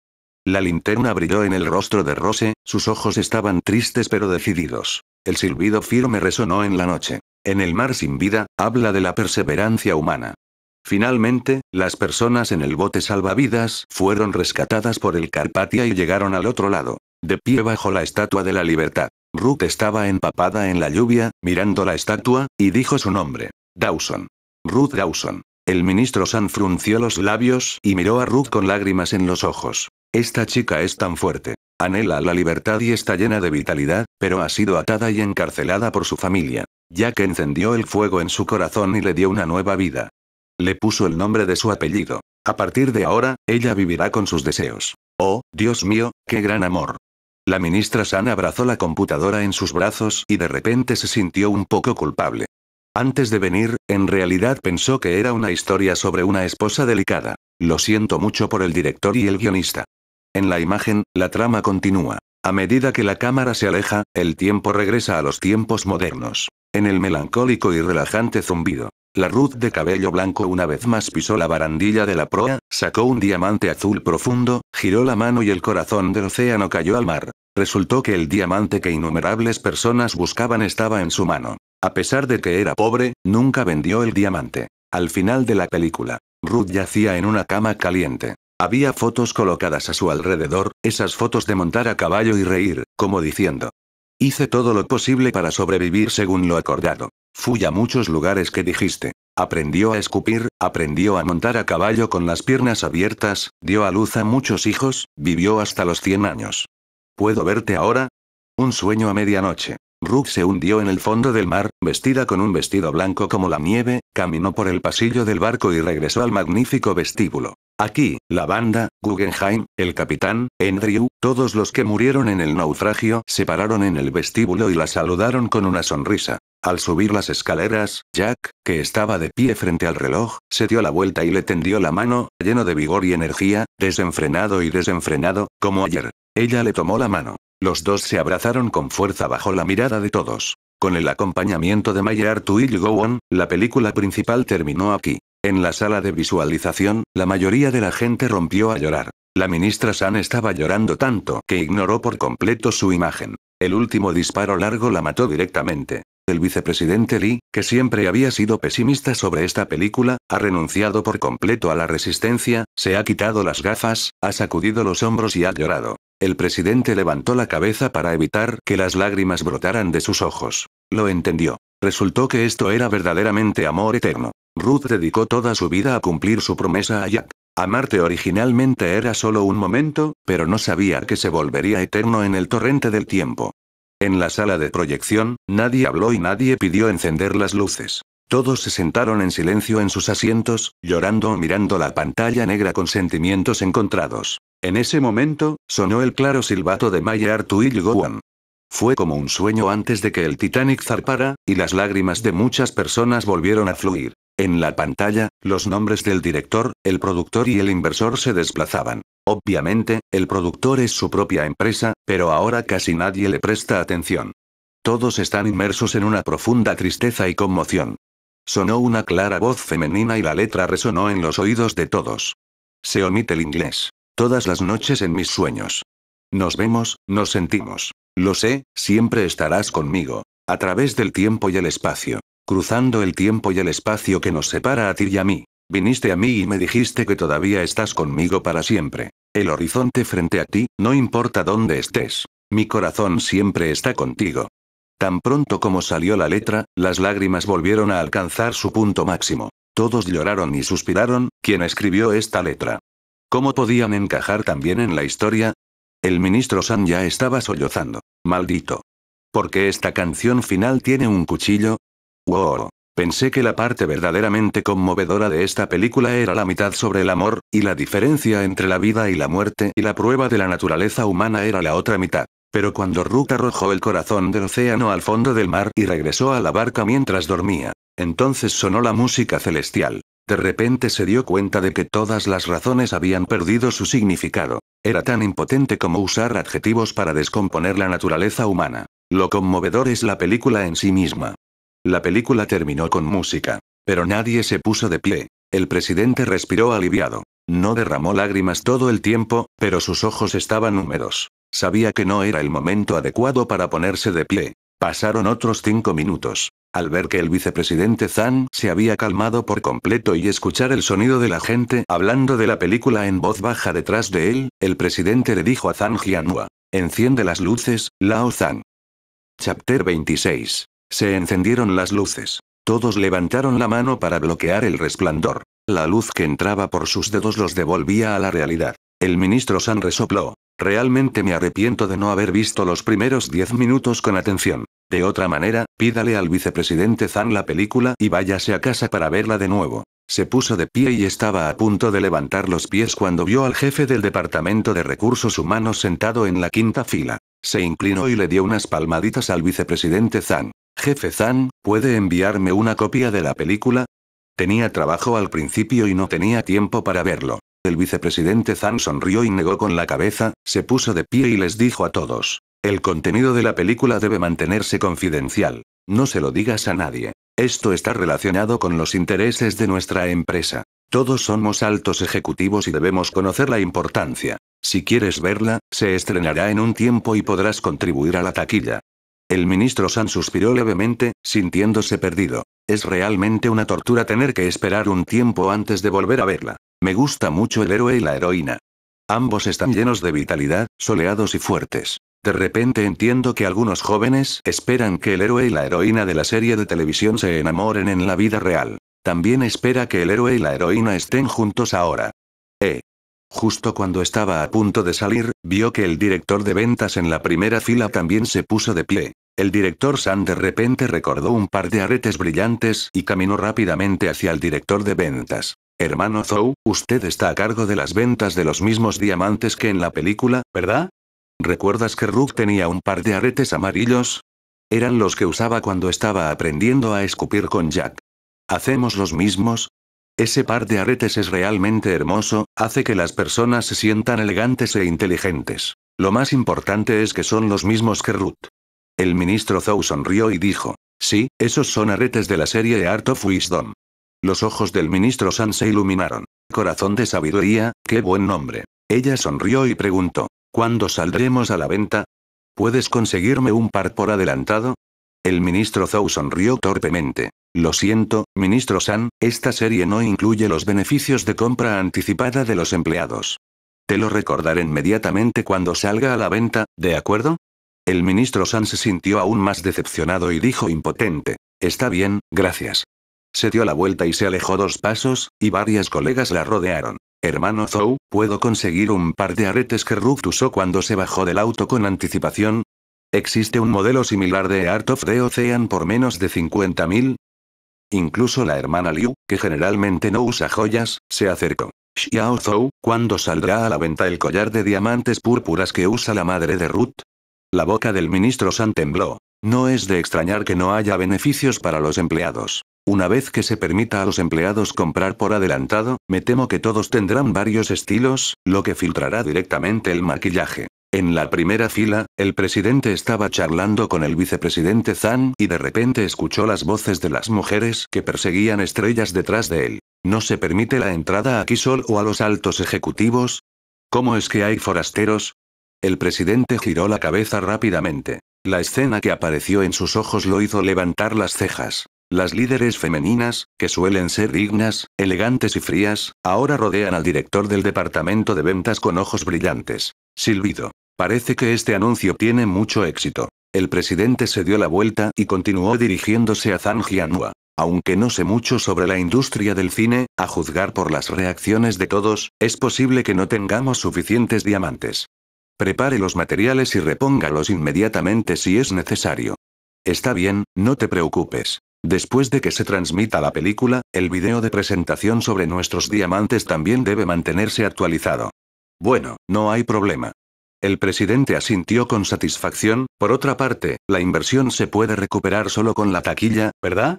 [SPEAKER 1] La linterna brilló en el rostro de Rose, sus ojos estaban tristes pero decididos. El silbido firme resonó en la noche. En el mar sin vida, habla de la perseverancia humana. Finalmente, las personas en el bote salvavidas fueron rescatadas por el Carpatia y llegaron al otro lado. De pie bajo la Estatua de la Libertad. Ruth estaba empapada en la lluvia, mirando la estatua, y dijo su nombre. Dawson. Ruth Dawson. El ministro San frunció los labios y miró a Ruth con lágrimas en los ojos. Esta chica es tan fuerte. Anhela la libertad y está llena de vitalidad, pero ha sido atada y encarcelada por su familia, ya que encendió el fuego en su corazón y le dio una nueva vida. Le puso el nombre de su apellido. A partir de ahora, ella vivirá con sus deseos. Oh, Dios mío, qué gran amor. La ministra sana abrazó la computadora en sus brazos y de repente se sintió un poco culpable. Antes de venir, en realidad pensó que era una historia sobre una esposa delicada. Lo siento mucho por el director y el guionista. En la imagen, la trama continúa. A medida que la cámara se aleja, el tiempo regresa a los tiempos modernos. En el melancólico y relajante zumbido, la Ruth de cabello blanco una vez más pisó la barandilla de la proa, sacó un diamante azul profundo, giró la mano y el corazón del océano cayó al mar. Resultó que el diamante que innumerables personas buscaban estaba en su mano. A pesar de que era pobre, nunca vendió el diamante. Al final de la película, Ruth yacía en una cama caliente. Había fotos colocadas a su alrededor, esas fotos de montar a caballo y reír, como diciendo. Hice todo lo posible para sobrevivir según lo acordado. Fui a muchos lugares que dijiste. Aprendió a escupir, aprendió a montar a caballo con las piernas abiertas, dio a luz a muchos hijos, vivió hasta los 100 años. ¿Puedo verte ahora? Un sueño a medianoche. Rook se hundió en el fondo del mar, vestida con un vestido blanco como la nieve, caminó por el pasillo del barco y regresó al magnífico vestíbulo. Aquí, la banda, Guggenheim, el capitán, Andrew, todos los que murieron en el naufragio se pararon en el vestíbulo y la saludaron con una sonrisa. Al subir las escaleras, Jack, que estaba de pie frente al reloj, se dio la vuelta y le tendió la mano, lleno de vigor y energía, desenfrenado y desenfrenado, como ayer. Ella le tomó la mano. Los dos se abrazaron con fuerza bajo la mirada de todos. Con el acompañamiento de My Art Will Go la película principal terminó aquí. En la sala de visualización, la mayoría de la gente rompió a llorar. La ministra San estaba llorando tanto que ignoró por completo su imagen. El último disparo largo la mató directamente. El vicepresidente Lee, que siempre había sido pesimista sobre esta película, ha renunciado por completo a la resistencia, se ha quitado las gafas, ha sacudido los hombros y ha llorado. El presidente levantó la cabeza para evitar que las lágrimas brotaran de sus ojos. Lo entendió. Resultó que esto era verdaderamente amor eterno. Ruth dedicó toda su vida a cumplir su promesa a Jack. Amarte originalmente era solo un momento, pero no sabía que se volvería eterno en el torrente del tiempo. En la sala de proyección, nadie habló y nadie pidió encender las luces. Todos se sentaron en silencio en sus asientos, llorando o mirando la pantalla negra con sentimientos encontrados. En ese momento, sonó el claro silbato de Will Go Gowan. Fue como un sueño antes de que el Titanic zarpara, y las lágrimas de muchas personas volvieron a fluir. En la pantalla, los nombres del director, el productor y el inversor se desplazaban. Obviamente, el productor es su propia empresa, pero ahora casi nadie le presta atención. Todos están inmersos en una profunda tristeza y conmoción. Sonó una clara voz femenina y la letra resonó en los oídos de todos. Se omite el inglés. Todas las noches en mis sueños. Nos vemos, nos sentimos. Lo sé, siempre estarás conmigo. A través del tiempo y el espacio cruzando el tiempo y el espacio que nos separa a ti y a mí. Viniste a mí y me dijiste que todavía estás conmigo para siempre. El horizonte frente a ti, no importa dónde estés. Mi corazón siempre está contigo. Tan pronto como salió la letra, las lágrimas volvieron a alcanzar su punto máximo. Todos lloraron y suspiraron, quien escribió esta letra. ¿Cómo podían encajar también en la historia? El ministro San ya estaba sollozando. Maldito. Porque esta canción final tiene un cuchillo, Wow. Pensé que la parte verdaderamente conmovedora de esta película era la mitad sobre el amor, y la diferencia entre la vida y la muerte y la prueba de la naturaleza humana era la otra mitad. Pero cuando Rook arrojó el corazón del océano al fondo del mar y regresó a la barca mientras dormía, entonces sonó la música celestial. De repente se dio cuenta de que todas las razones habían perdido su significado. Era tan impotente como usar adjetivos para descomponer la naturaleza humana. Lo conmovedor es la película en sí misma. La película terminó con música. Pero nadie se puso de pie. El presidente respiró aliviado. No derramó lágrimas todo el tiempo, pero sus ojos estaban húmedos. Sabía que no era el momento adecuado para ponerse de pie. Pasaron otros cinco minutos. Al ver que el vicepresidente Zhang se había calmado por completo y escuchar el sonido de la gente hablando de la película en voz baja detrás de él, el presidente le dijo a Zhang Jianhua: Enciende las luces, Lao Zhang. Chapter 26 se encendieron las luces. Todos levantaron la mano para bloquear el resplandor. La luz que entraba por sus dedos los devolvía a la realidad. El ministro San resopló. Realmente me arrepiento de no haber visto los primeros diez minutos con atención. De otra manera, pídale al vicepresidente Zan la película y váyase a casa para verla de nuevo. Se puso de pie y estaba a punto de levantar los pies cuando vio al jefe del Departamento de Recursos Humanos sentado en la quinta fila. Se inclinó y le dio unas palmaditas al vicepresidente Zan. Jefe Zan, ¿puede enviarme una copia de la película? Tenía trabajo al principio y no tenía tiempo para verlo. El vicepresidente Zan sonrió y negó con la cabeza, se puso de pie y les dijo a todos. El contenido de la película debe mantenerse confidencial. No se lo digas a nadie. Esto está relacionado con los intereses de nuestra empresa. Todos somos altos ejecutivos y debemos conocer la importancia. Si quieres verla, se estrenará en un tiempo y podrás contribuir a la taquilla. El ministro San suspiró levemente, sintiéndose perdido. Es realmente una tortura tener que esperar un tiempo antes de volver a verla. Me gusta mucho el héroe y la heroína. Ambos están llenos de vitalidad, soleados y fuertes. De repente entiendo que algunos jóvenes esperan que el héroe y la heroína de la serie de televisión se enamoren en la vida real. También espera que el héroe y la heroína estén juntos ahora. Eh. Justo cuando estaba a punto de salir, vio que el director de ventas en la primera fila también se puso de pie. El director San de repente recordó un par de aretes brillantes y caminó rápidamente hacia el director de ventas. Hermano Zhou, usted está a cargo de las ventas de los mismos diamantes que en la película, ¿verdad? ¿Recuerdas que Rook tenía un par de aretes amarillos? Eran los que usaba cuando estaba aprendiendo a escupir con Jack. ¿Hacemos los mismos? Ese par de aretes es realmente hermoso, hace que las personas se sientan elegantes e inteligentes. Lo más importante es que son los mismos que Ruth. El ministro Zhou sonrió y dijo. Sí, esos son aretes de la serie Art of Wisdom. Los ojos del ministro San se iluminaron. Corazón de sabiduría, qué buen nombre. Ella sonrió y preguntó. ¿Cuándo saldremos a la venta? ¿Puedes conseguirme un par por adelantado? El ministro Zhou sonrió torpemente. Lo siento, ministro San, esta serie no incluye los beneficios de compra anticipada de los empleados. Te lo recordaré inmediatamente cuando salga a la venta, ¿de acuerdo? El ministro San se sintió aún más decepcionado y dijo impotente. Está bien, gracias. Se dio la vuelta y se alejó dos pasos, y varias colegas la rodearon. Hermano Zhou, ¿puedo conseguir un par de aretes que Ruth usó cuando se bajó del auto con anticipación? ¿Existe un modelo similar de Art of the Ocean por menos de 50.000? Incluso la hermana Liu, que generalmente no usa joyas, se acercó. Xiao Zhou, ¿cuándo saldrá a la venta el collar de diamantes púrpuras que usa la madre de Ruth? La boca del ministro San tembló. No es de extrañar que no haya beneficios para los empleados. Una vez que se permita a los empleados comprar por adelantado, me temo que todos tendrán varios estilos, lo que filtrará directamente el maquillaje. En la primera fila, el presidente estaba charlando con el vicepresidente Zan y de repente escuchó las voces de las mujeres que perseguían estrellas detrás de él. ¿No se permite la entrada aquí sol o a los altos ejecutivos? ¿Cómo es que hay forasteros? El presidente giró la cabeza rápidamente. La escena que apareció en sus ojos lo hizo levantar las cejas. Las líderes femeninas, que suelen ser dignas, elegantes y frías, ahora rodean al director del departamento de ventas con ojos brillantes. Silbido. Parece que este anuncio tiene mucho éxito. El presidente se dio la vuelta y continuó dirigiéndose a Zhang Jianhua. Aunque no sé mucho sobre la industria del cine, a juzgar por las reacciones de todos, es posible que no tengamos suficientes diamantes. Prepare los materiales y repóngalos inmediatamente si es necesario. Está bien, no te preocupes. Después de que se transmita la película, el video de presentación sobre nuestros diamantes también debe mantenerse actualizado. Bueno, no hay problema. El presidente asintió con satisfacción, por otra parte, la inversión se puede recuperar solo con la taquilla, ¿verdad?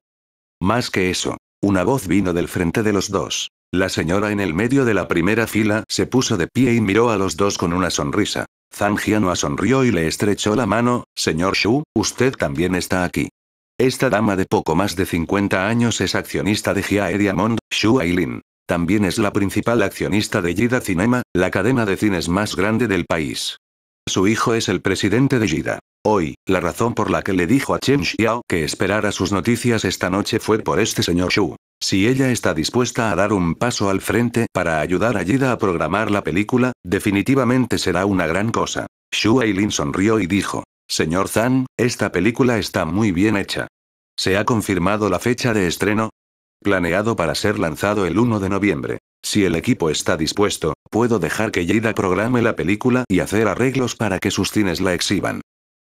[SPEAKER 1] Más que eso, una voz vino del frente de los dos. La señora en el medio de la primera fila se puso de pie y miró a los dos con una sonrisa. Zhang Jianhua sonrió y le estrechó la mano, señor Shu, usted también está aquí. Esta dama de poco más de 50 años es accionista de Jiae Diamond, Shu Ailin. También es la principal accionista de Jida Cinema, la cadena de cines más grande del país. Su hijo es el presidente de Jida. Hoy, la razón por la que le dijo a Chen Xiao que esperara sus noticias esta noche fue por este señor Shu. Si ella está dispuesta a dar un paso al frente para ayudar a Yida a programar la película, definitivamente será una gran cosa. Shu Lin sonrió y dijo, Señor Zhang, esta película está muy bien hecha. ¿Se ha confirmado la fecha de estreno? Planeado para ser lanzado el 1 de noviembre. Si el equipo está dispuesto, puedo dejar que Yida programe la película y hacer arreglos para que sus cines la exhiban.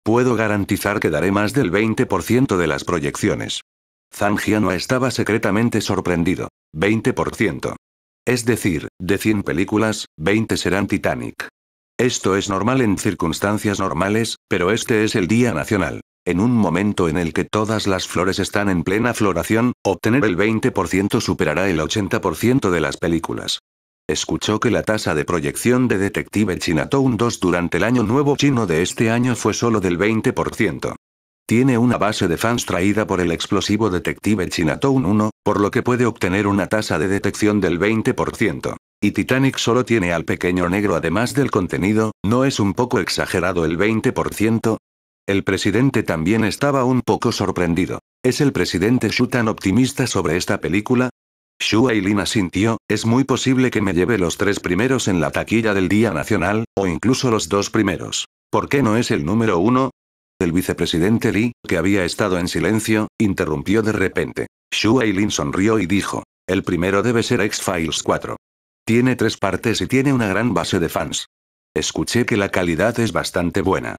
[SPEAKER 1] Puedo garantizar que daré más del 20% de las proyecciones. Zangiano estaba secretamente sorprendido. 20%. Es decir, de 100 películas, 20 serán Titanic. Esto es normal en circunstancias normales, pero este es el Día Nacional. En un momento en el que todas las flores están en plena floración, obtener el 20% superará el 80% de las películas. Escuchó que la tasa de proyección de Detective Chinatown 2 durante el año nuevo chino de este año fue solo del 20%. Tiene una base de fans traída por el explosivo detective Chinatown 1, por lo que puede obtener una tasa de detección del 20%. Y Titanic solo tiene al pequeño negro además del contenido, ¿no es un poco exagerado el 20%? El presidente también estaba un poco sorprendido. ¿Es el presidente Shu tan optimista sobre esta película? Shu Ailin asintió, es muy posible que me lleve los tres primeros en la taquilla del Día Nacional, o incluso los dos primeros. ¿Por qué no es el número uno? El vicepresidente Lee, que había estado en silencio, interrumpió de repente. Xu Lin sonrió y dijo. El primero debe ser X-Files 4. Tiene tres partes y tiene una gran base de fans. Escuché que la calidad es bastante buena.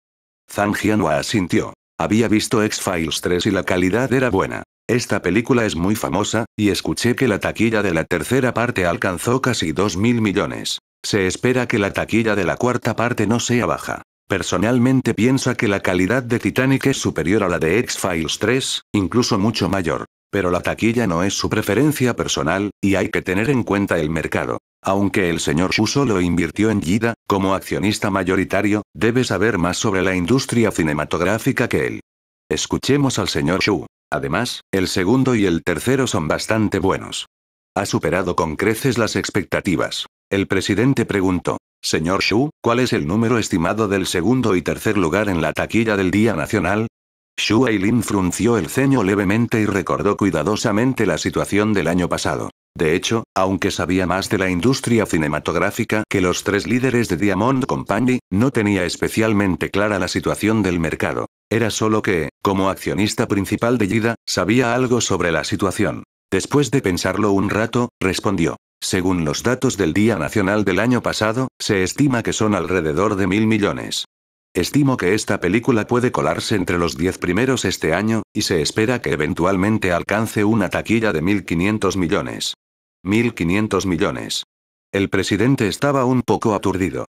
[SPEAKER 1] Zhang Jianhua asintió. Había visto X-Files 3 y la calidad era buena. Esta película es muy famosa, y escuché que la taquilla de la tercera parte alcanzó casi 2.000 millones. Se espera que la taquilla de la cuarta parte no sea baja. Personalmente piensa que la calidad de Titanic es superior a la de X-Files 3, incluso mucho mayor. Pero la taquilla no es su preferencia personal, y hay que tener en cuenta el mercado. Aunque el señor Shu lo invirtió en Yida, como accionista mayoritario, debe saber más sobre la industria cinematográfica que él. Escuchemos al señor Shu. Además, el segundo y el tercero son bastante buenos. Ha superado con creces las expectativas. El presidente preguntó. Señor Shu, ¿cuál es el número estimado del segundo y tercer lugar en la taquilla del Día Nacional? Shu Ailin frunció el ceño levemente y recordó cuidadosamente la situación del año pasado. De hecho, aunque sabía más de la industria cinematográfica que los tres líderes de Diamond Company, no tenía especialmente clara la situación del mercado. Era solo que, como accionista principal de Yida, sabía algo sobre la situación. Después de pensarlo un rato, respondió. Según los datos del Día Nacional del año pasado, se estima que son alrededor de mil millones. Estimo que esta película puede colarse entre los 10 primeros este año, y se espera que eventualmente alcance una taquilla de 1.500 millones. 1.500 millones. El presidente estaba un poco aturdido.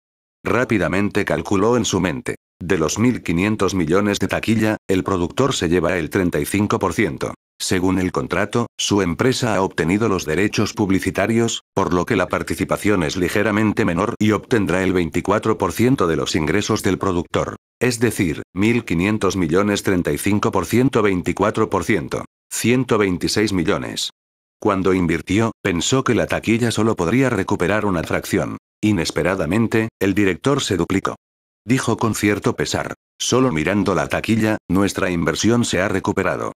[SPEAKER 1] Rápidamente calculó en su mente. De los 1.500 millones de taquilla, el productor se lleva el 35%. Según el contrato, su empresa ha obtenido los derechos publicitarios, por lo que la participación es ligeramente menor y obtendrá el 24% de los ingresos del productor. Es decir, 1.500 millones 35% 24%. 126 millones. Cuando invirtió, pensó que la taquilla solo podría recuperar una fracción. Inesperadamente, el director se duplicó. Dijo con cierto pesar. Solo mirando la taquilla, nuestra inversión se ha recuperado.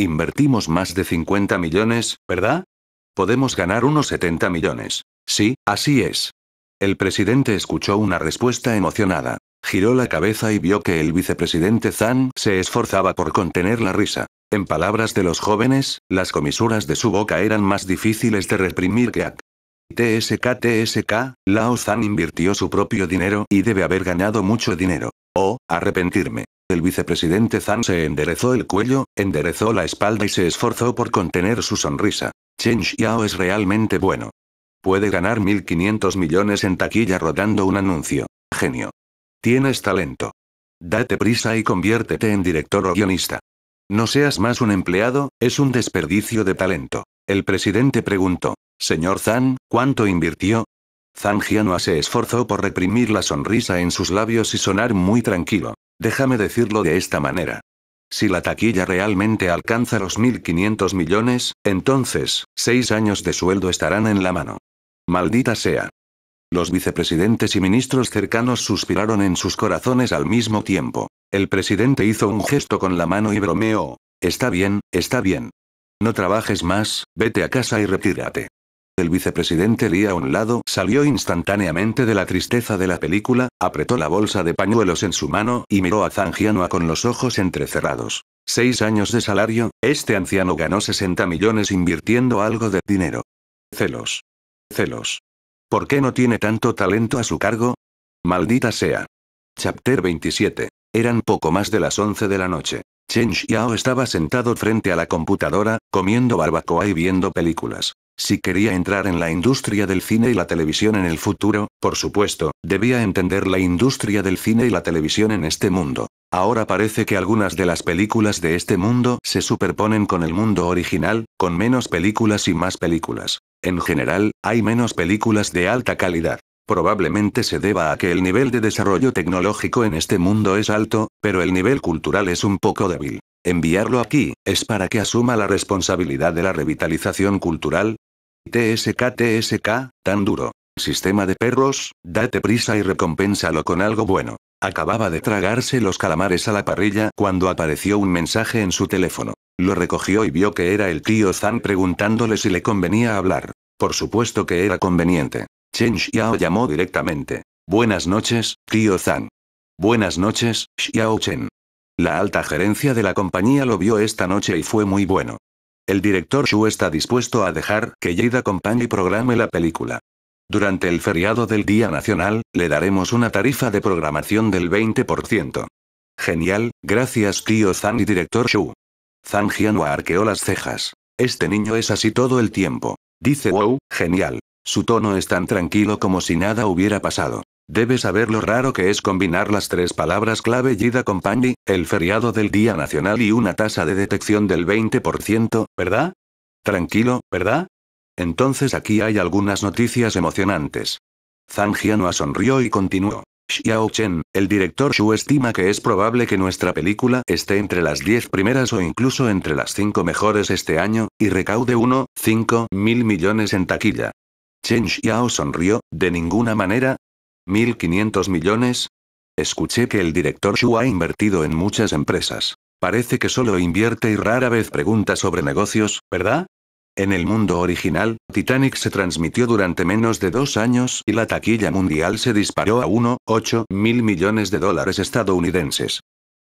[SPEAKER 1] Invertimos más de 50 millones, ¿verdad? Podemos ganar unos 70 millones. Sí, así es. El presidente escuchó una respuesta emocionada. Giró la cabeza y vio que el vicepresidente Zhang se esforzaba por contener la risa. En palabras de los jóvenes, las comisuras de su boca eran más difíciles de reprimir que ac. TSK TSK, Lao Zhang invirtió su propio dinero y debe haber ganado mucho dinero. Oh, arrepentirme. El vicepresidente Zhang se enderezó el cuello, enderezó la espalda y se esforzó por contener su sonrisa. Chen Xiao es realmente bueno. Puede ganar 1.500 millones en taquilla rodando un anuncio. Genio. Tienes talento. Date prisa y conviértete en director o guionista. No seas más un empleado, es un desperdicio de talento. El presidente preguntó, Señor Zhang, ¿cuánto invirtió? Zhang Jianhua se esforzó por reprimir la sonrisa en sus labios y sonar muy tranquilo. Déjame decirlo de esta manera. Si la taquilla realmente alcanza los 1.500 millones, entonces, seis años de sueldo estarán en la mano. Maldita sea. Los vicepresidentes y ministros cercanos suspiraron en sus corazones al mismo tiempo. El presidente hizo un gesto con la mano y bromeó. Está bien, está bien. No trabajes más, vete a casa y retírate. El vicepresidente Lee a un lado salió instantáneamente de la tristeza de la película, apretó la bolsa de pañuelos en su mano y miró a Zangianoa con los ojos entrecerrados. Seis años de salario, este anciano ganó 60 millones invirtiendo algo de dinero. Celos. Celos. ¿Por qué no tiene tanto talento a su cargo? Maldita sea. Chapter 27. Eran poco más de las 11 de la noche. Chen Xiao estaba sentado frente a la computadora, comiendo barbacoa y viendo películas. Si quería entrar en la industria del cine y la televisión en el futuro, por supuesto, debía entender la industria del cine y la televisión en este mundo. Ahora parece que algunas de las películas de este mundo se superponen con el mundo original, con menos películas y más películas. En general, hay menos películas de alta calidad. Probablemente se deba a que el nivel de desarrollo tecnológico en este mundo es alto, pero el nivel cultural es un poco débil. Enviarlo aquí, es para que asuma la responsabilidad de la revitalización cultural, TSK TSK, tan duro. Sistema de perros, date prisa y recompénsalo con algo bueno. Acababa de tragarse los calamares a la parrilla cuando apareció un mensaje en su teléfono. Lo recogió y vio que era el tío Zan preguntándole si le convenía hablar. Por supuesto que era conveniente. Chen Xiao llamó directamente. Buenas noches, tío Zan. Buenas noches, Xiao Chen. La alta gerencia de la compañía lo vio esta noche y fue muy bueno el director Shu está dispuesto a dejar que Jade acompañe y programe la película. Durante el feriado del Día Nacional, le daremos una tarifa de programación del 20%. Genial, gracias Kyo Zan y director Shu. Zhang Jianhua arqueó las cejas. Este niño es así todo el tiempo. Dice wow, genial. Su tono es tan tranquilo como si nada hubiera pasado. Debes saber lo raro que es combinar las tres palabras clave Yida Company, el feriado del Día Nacional y una tasa de detección del 20%, ¿verdad? Tranquilo, ¿verdad? Entonces aquí hay algunas noticias emocionantes. Zhang Jianhua sonrió y continuó. Xiao Chen, el director Shu estima que es probable que nuestra película esté entre las 10 primeras o incluso entre las 5 mejores este año, y recaude 1,5 mil millones en taquilla. Chen Xiao sonrió, de ninguna manera, ¿1.500 millones? Escuché que el director Shu ha invertido en muchas empresas. Parece que solo invierte y rara vez pregunta sobre negocios, ¿verdad? En el mundo original, Titanic se transmitió durante menos de dos años y la taquilla mundial se disparó a 1,8 mil millones de dólares estadounidenses.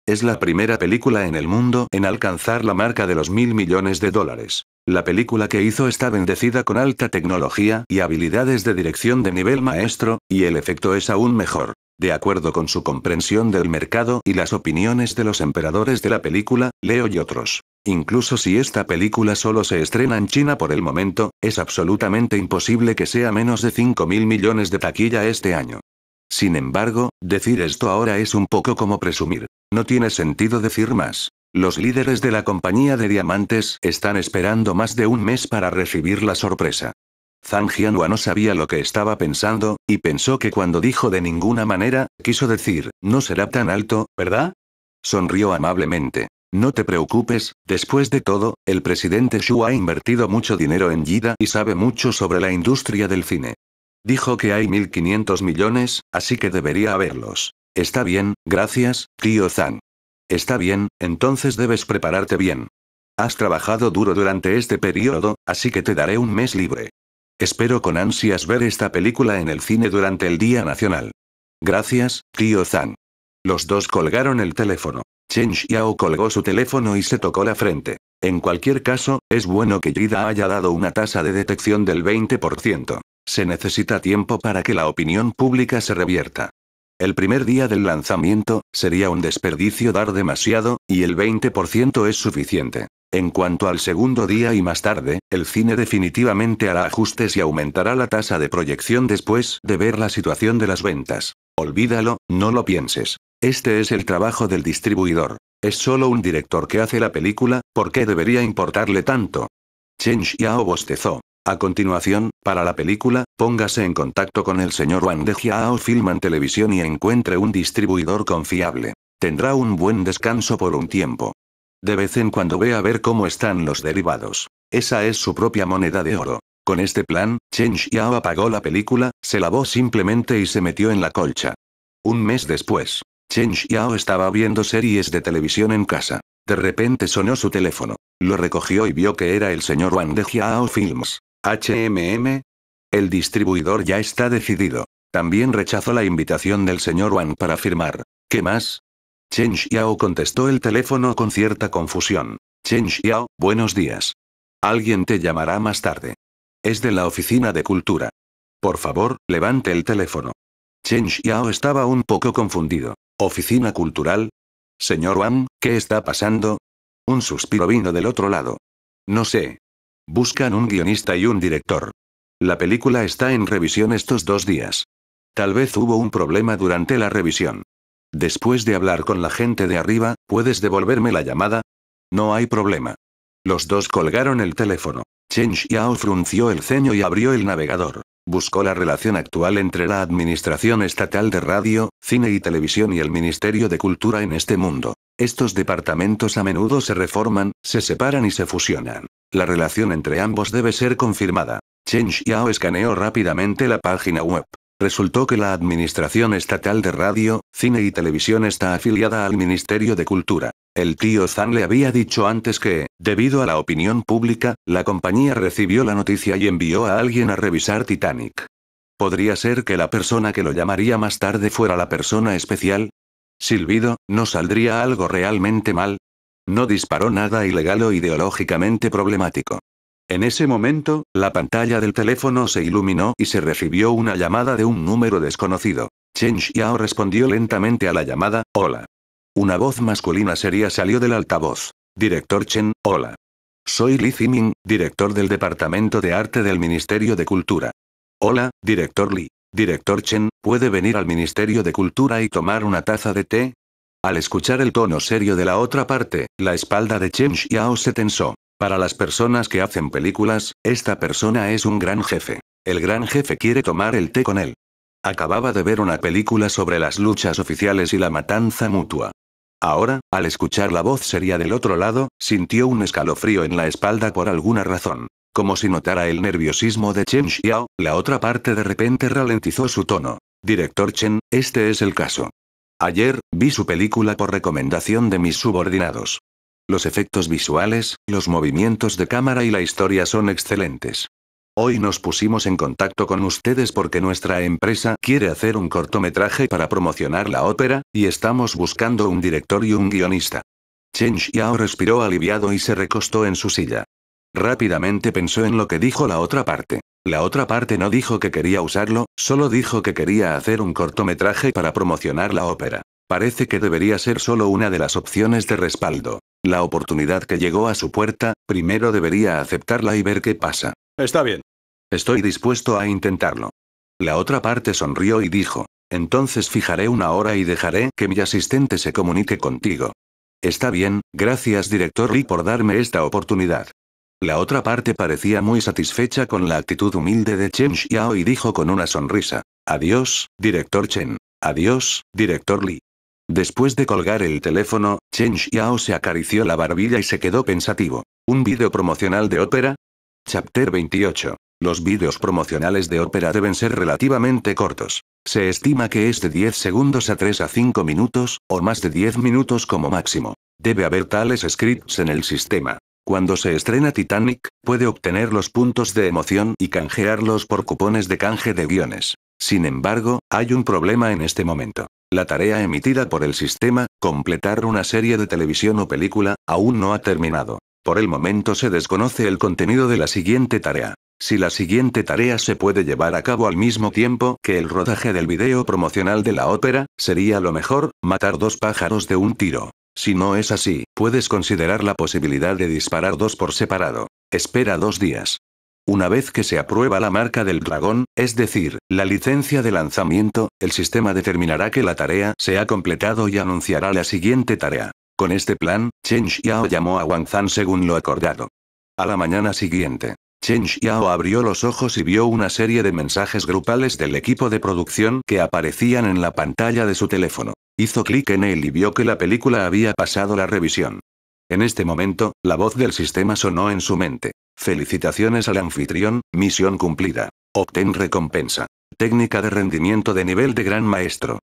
[SPEAKER 1] Es la primera película en el mundo en alcanzar la marca de los mil millones de dólares. La película que hizo está bendecida con alta tecnología y habilidades de dirección de nivel maestro, y el efecto es aún mejor. De acuerdo con su comprensión del mercado y las opiniones de los emperadores de la película, Leo y otros. Incluso si esta película solo se estrena en China por el momento, es absolutamente imposible que sea menos de 5 mil millones de taquilla este año. Sin embargo, decir esto ahora es un poco como presumir. No tiene sentido decir más. Los líderes de la compañía de diamantes están esperando más de un mes para recibir la sorpresa. Zhang Jianhua no sabía lo que estaba pensando, y pensó que cuando dijo de ninguna manera, quiso decir, no será tan alto, ¿verdad? Sonrió amablemente. No te preocupes, después de todo, el presidente Xu ha invertido mucho dinero en Yida y sabe mucho sobre la industria del cine. Dijo que hay 1.500 millones, así que debería haberlos. Está bien, gracias, tío Zan. Está bien, entonces debes prepararte bien. Has trabajado duro durante este periodo, así que te daré un mes libre. Espero con ansias ver esta película en el cine durante el Día Nacional. Gracias, tío Zan. Los dos colgaron el teléfono. Chen Xiao colgó su teléfono y se tocó la frente. En cualquier caso, es bueno que Yida haya dado una tasa de detección del 20%. Se necesita tiempo para que la opinión pública se revierta. El primer día del lanzamiento, sería un desperdicio dar demasiado, y el 20% es suficiente. En cuanto al segundo día y más tarde, el cine definitivamente hará ajustes y aumentará la tasa de proyección después de ver la situación de las ventas. Olvídalo, no lo pienses. Este es el trabajo del distribuidor. Es solo un director que hace la película, ¿por qué debería importarle tanto? Chen Xiao bostezó. A continuación, para la película, póngase en contacto con el señor Wang de Jiao Film en televisión y encuentre un distribuidor confiable. Tendrá un buen descanso por un tiempo. De vez en cuando ve a ver cómo están los derivados. Esa es su propia moneda de oro. Con este plan, Chen Xiao apagó la película, se lavó simplemente y se metió en la colcha. Un mes después, Chen Xiao estaba viendo series de televisión en casa. De repente sonó su teléfono. Lo recogió y vio que era el señor Wang de Films. HMM. El distribuidor ya está decidido. También rechazó la invitación del señor Wang para firmar. ¿Qué más? Chen Xiao contestó el teléfono con cierta confusión. Chen Xiao, buenos días. Alguien te llamará más tarde. Es de la oficina de cultura. Por favor, levante el teléfono. Chen Xiao estaba un poco confundido. ¿Oficina cultural? Señor Wang, ¿qué está pasando? Un suspiro vino del otro lado. No sé, Buscan un guionista y un director. La película está en revisión estos dos días. Tal vez hubo un problema durante la revisión. Después de hablar con la gente de arriba, ¿puedes devolverme la llamada? No hay problema. Los dos colgaron el teléfono. Chen Xiao frunció el ceño y abrió el navegador buscó la relación actual entre la Administración Estatal de Radio, Cine y Televisión y el Ministerio de Cultura en este mundo. Estos departamentos a menudo se reforman, se separan y se fusionan. La relación entre ambos debe ser confirmada. Chen Xiao escaneó rápidamente la página web. Resultó que la Administración Estatal de Radio, Cine y Televisión está afiliada al Ministerio de Cultura. El tío Zan le había dicho antes que, debido a la opinión pública, la compañía recibió la noticia y envió a alguien a revisar Titanic. ¿Podría ser que la persona que lo llamaría más tarde fuera la persona especial? Silbido, ¿no saldría algo realmente mal? No disparó nada ilegal o ideológicamente problemático. En ese momento, la pantalla del teléfono se iluminó y se recibió una llamada de un número desconocido. Chen Xiao respondió lentamente a la llamada, hola. Una voz masculina seria salió del altavoz. Director Chen, hola. Soy Li Ziming, director del Departamento de Arte del Ministerio de Cultura. Hola, director Li. Director Chen, ¿puede venir al Ministerio de Cultura y tomar una taza de té? Al escuchar el tono serio de la otra parte, la espalda de Chen Xiao se tensó. Para las personas que hacen películas, esta persona es un gran jefe. El gran jefe quiere tomar el té con él. Acababa de ver una película sobre las luchas oficiales y la matanza mutua. Ahora, al escuchar la voz seria del otro lado, sintió un escalofrío en la espalda por alguna razón. Como si notara el nerviosismo de Chen Xiao, la otra parte de repente ralentizó su tono. Director Chen, este es el caso. Ayer, vi su película por recomendación de mis subordinados. Los efectos visuales, los movimientos de cámara y la historia son excelentes. Hoy nos pusimos en contacto con ustedes porque nuestra empresa quiere hacer un cortometraje para promocionar la ópera, y estamos buscando un director y un guionista. Chen Xiao respiró aliviado y se recostó en su silla. Rápidamente pensó en lo que dijo la otra parte. La otra parte no dijo que quería usarlo, solo dijo que quería hacer un cortometraje para promocionar la ópera. Parece que debería ser solo una de las opciones de respaldo. La oportunidad que llegó a su puerta, primero debería aceptarla y ver qué pasa. Está bien. Estoy dispuesto a intentarlo. La otra parte sonrió y dijo, entonces fijaré una hora y dejaré que mi asistente se comunique contigo. Está bien, gracias director Lee por darme esta oportunidad. La otra parte parecía muy satisfecha con la actitud humilde de Chen Xiao y dijo con una sonrisa, adiós, director Chen. Adiós, director Lee. Después de colgar el teléfono, Chen Xiao se acarició la barbilla y se quedó pensativo. Un vídeo promocional de ópera, Chapter 28. Los vídeos promocionales de ópera deben ser relativamente cortos. Se estima que es de 10 segundos a 3 a 5 minutos, o más de 10 minutos como máximo. Debe haber tales scripts en el sistema. Cuando se estrena Titanic, puede obtener los puntos de emoción y canjearlos por cupones de canje de guiones. Sin embargo, hay un problema en este momento. La tarea emitida por el sistema, completar una serie de televisión o película, aún no ha terminado. Por el momento se desconoce el contenido de la siguiente tarea. Si la siguiente tarea se puede llevar a cabo al mismo tiempo que el rodaje del video promocional de la ópera, sería lo mejor, matar dos pájaros de un tiro. Si no es así, puedes considerar la posibilidad de disparar dos por separado. Espera dos días. Una vez que se aprueba la marca del dragón, es decir, la licencia de lanzamiento, el sistema determinará que la tarea se ha completado y anunciará la siguiente tarea. Con este plan, Chen Xiao llamó a Wang Zhan según lo acordado. A la mañana siguiente, Chen Xiao abrió los ojos y vio una serie de mensajes grupales del equipo de producción que aparecían en la pantalla de su teléfono. Hizo clic en él y vio que la película había pasado la revisión. En este momento, la voz del sistema sonó en su mente. Felicitaciones al anfitrión, misión cumplida. Obtén recompensa. Técnica de rendimiento de nivel de gran maestro.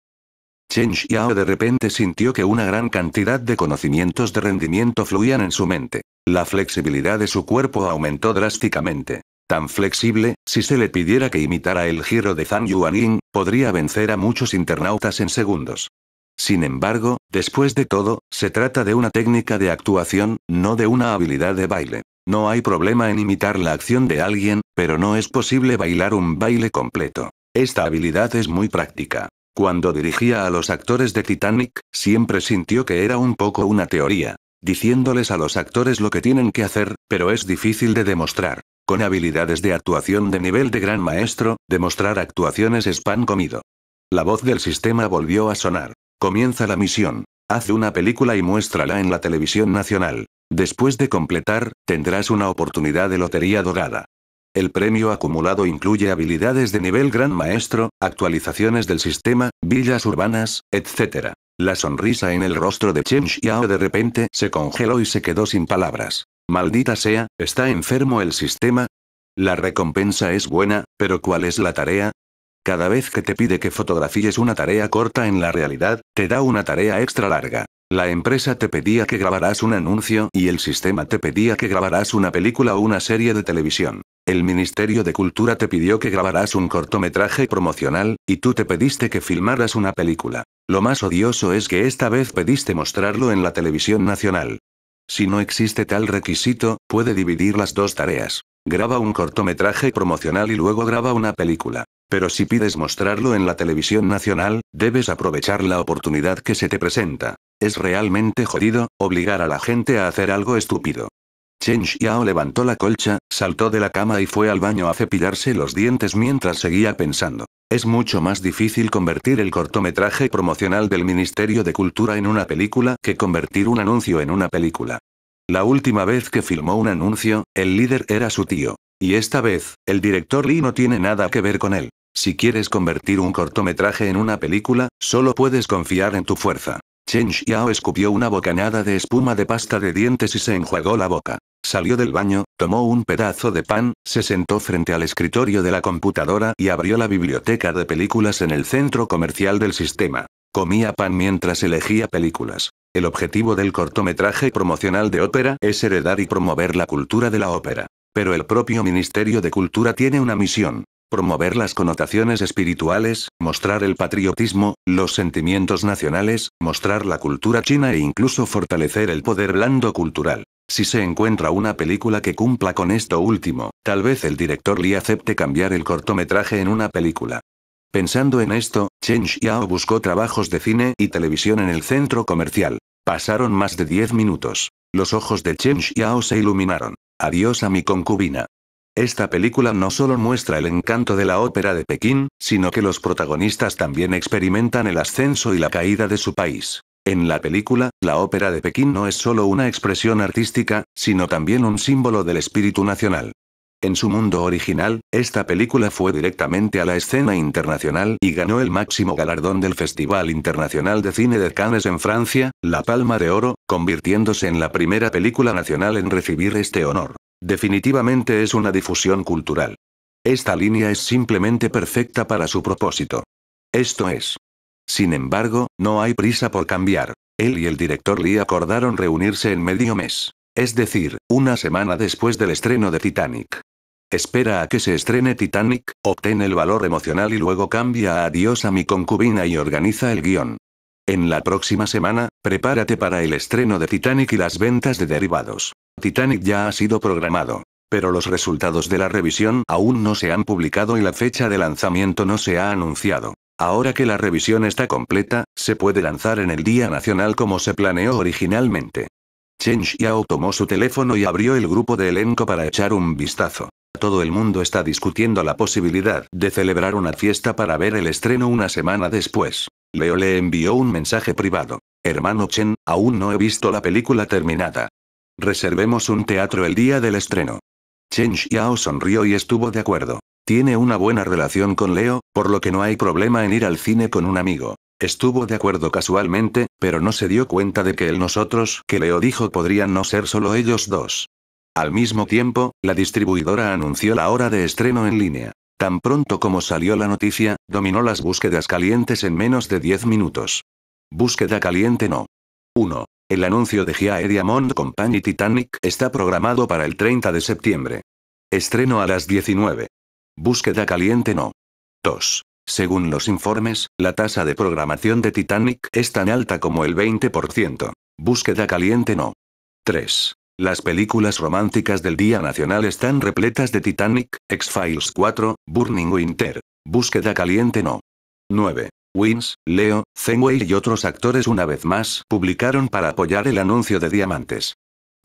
[SPEAKER 1] Chen Xiao de repente sintió que una gran cantidad de conocimientos de rendimiento fluían en su mente. La flexibilidad de su cuerpo aumentó drásticamente. Tan flexible, si se le pidiera que imitara el giro de Zhang Yuaning, podría vencer a muchos internautas en segundos. Sin embargo, después de todo, se trata de una técnica de actuación, no de una habilidad de baile. No hay problema en imitar la acción de alguien, pero no es posible bailar un baile completo. Esta habilidad es muy práctica. Cuando dirigía a los actores de Titanic, siempre sintió que era un poco una teoría, diciéndoles a los actores lo que tienen que hacer, pero es difícil de demostrar. Con habilidades de actuación de nivel de gran maestro, demostrar actuaciones es pan comido. La voz del sistema volvió a sonar. Comienza la misión. Haz una película y muéstrala en la televisión nacional. Después de completar, tendrás una oportunidad de lotería dorada. El premio acumulado incluye habilidades de nivel Gran Maestro, actualizaciones del sistema, villas urbanas, etc. La sonrisa en el rostro de Chen Xiao de repente se congeló y se quedó sin palabras. Maldita sea, ¿está enfermo el sistema? La recompensa es buena, pero ¿cuál es la tarea? Cada vez que te pide que fotografíes una tarea corta en la realidad, te da una tarea extra larga. La empresa te pedía que grabaras un anuncio y el sistema te pedía que grabaras una película o una serie de televisión. El Ministerio de Cultura te pidió que grabaras un cortometraje promocional, y tú te pediste que filmaras una película. Lo más odioso es que esta vez pediste mostrarlo en la televisión nacional. Si no existe tal requisito, puede dividir las dos tareas. Graba un cortometraje promocional y luego graba una película. Pero si pides mostrarlo en la televisión nacional, debes aprovechar la oportunidad que se te presenta. Es realmente jodido, obligar a la gente a hacer algo estúpido. Chen Xiao levantó la colcha, saltó de la cama y fue al baño a cepillarse los dientes mientras seguía pensando. Es mucho más difícil convertir el cortometraje promocional del Ministerio de Cultura en una película que convertir un anuncio en una película. La última vez que filmó un anuncio, el líder era su tío. Y esta vez, el director Lee no tiene nada que ver con él. Si quieres convertir un cortometraje en una película, solo puedes confiar en tu fuerza. Chen Xiao escupió una bocanada de espuma de pasta de dientes y se enjuagó la boca. Salió del baño, tomó un pedazo de pan, se sentó frente al escritorio de la computadora y abrió la biblioteca de películas en el centro comercial del sistema. Comía pan mientras elegía películas. El objetivo del cortometraje promocional de ópera es heredar y promover la cultura de la ópera. Pero el propio Ministerio de Cultura tiene una misión promover las connotaciones espirituales, mostrar el patriotismo, los sentimientos nacionales, mostrar la cultura china e incluso fortalecer el poder blando cultural. Si se encuentra una película que cumpla con esto último, tal vez el director Lee acepte cambiar el cortometraje en una película. Pensando en esto, Chen Xiao buscó trabajos de cine y televisión en el centro comercial. Pasaron más de 10 minutos. Los ojos de Chen Xiao se iluminaron. Adiós a mi concubina. Esta película no solo muestra el encanto de la ópera de Pekín, sino que los protagonistas también experimentan el ascenso y la caída de su país. En la película, la ópera de Pekín no es solo una expresión artística, sino también un símbolo del espíritu nacional. En su mundo original, esta película fue directamente a la escena internacional y ganó el máximo galardón del Festival Internacional de Cine de Cannes en Francia, la Palma de Oro, convirtiéndose en la primera película nacional en recibir este honor. Definitivamente es una difusión cultural. Esta línea es simplemente perfecta para su propósito. Esto es. Sin embargo, no hay prisa por cambiar. Él y el director Lee acordaron reunirse en medio mes. Es decir, una semana después del estreno de Titanic. Espera a que se estrene Titanic, obtén el valor emocional y luego cambia a adiós a mi concubina y organiza el guión. En la próxima semana, prepárate para el estreno de Titanic y las ventas de derivados. Titanic ya ha sido programado. Pero los resultados de la revisión aún no se han publicado y la fecha de lanzamiento no se ha anunciado. Ahora que la revisión está completa, se puede lanzar en el Día Nacional como se planeó originalmente. Chen Xiao tomó su teléfono y abrió el grupo de elenco para echar un vistazo. Todo el mundo está discutiendo la posibilidad de celebrar una fiesta para ver el estreno una semana después. Leo le envió un mensaje privado. Hermano Chen, aún no he visto la película terminada. Reservemos un teatro el día del estreno. Chen Xiao sonrió y estuvo de acuerdo. Tiene una buena relación con Leo, por lo que no hay problema en ir al cine con un amigo. Estuvo de acuerdo casualmente, pero no se dio cuenta de que el nosotros que Leo dijo podrían no ser solo ellos dos. Al mismo tiempo, la distribuidora anunció la hora de estreno en línea. Tan pronto como salió la noticia, dominó las búsquedas calientes en menos de 10 minutos. Búsqueda caliente no. 1. El anuncio de Gia e Diamond Company Titanic está programado para el 30 de septiembre. Estreno a las 19. Búsqueda caliente no. 2. Según los informes, la tasa de programación de Titanic es tan alta como el 20%. Búsqueda caliente no. 3. Las películas románticas del Día Nacional están repletas de Titanic, X-Files 4, Burning Winter. Búsqueda caliente no. 9. Wins, Leo, Zenway y otros actores una vez más publicaron para apoyar el anuncio de diamantes.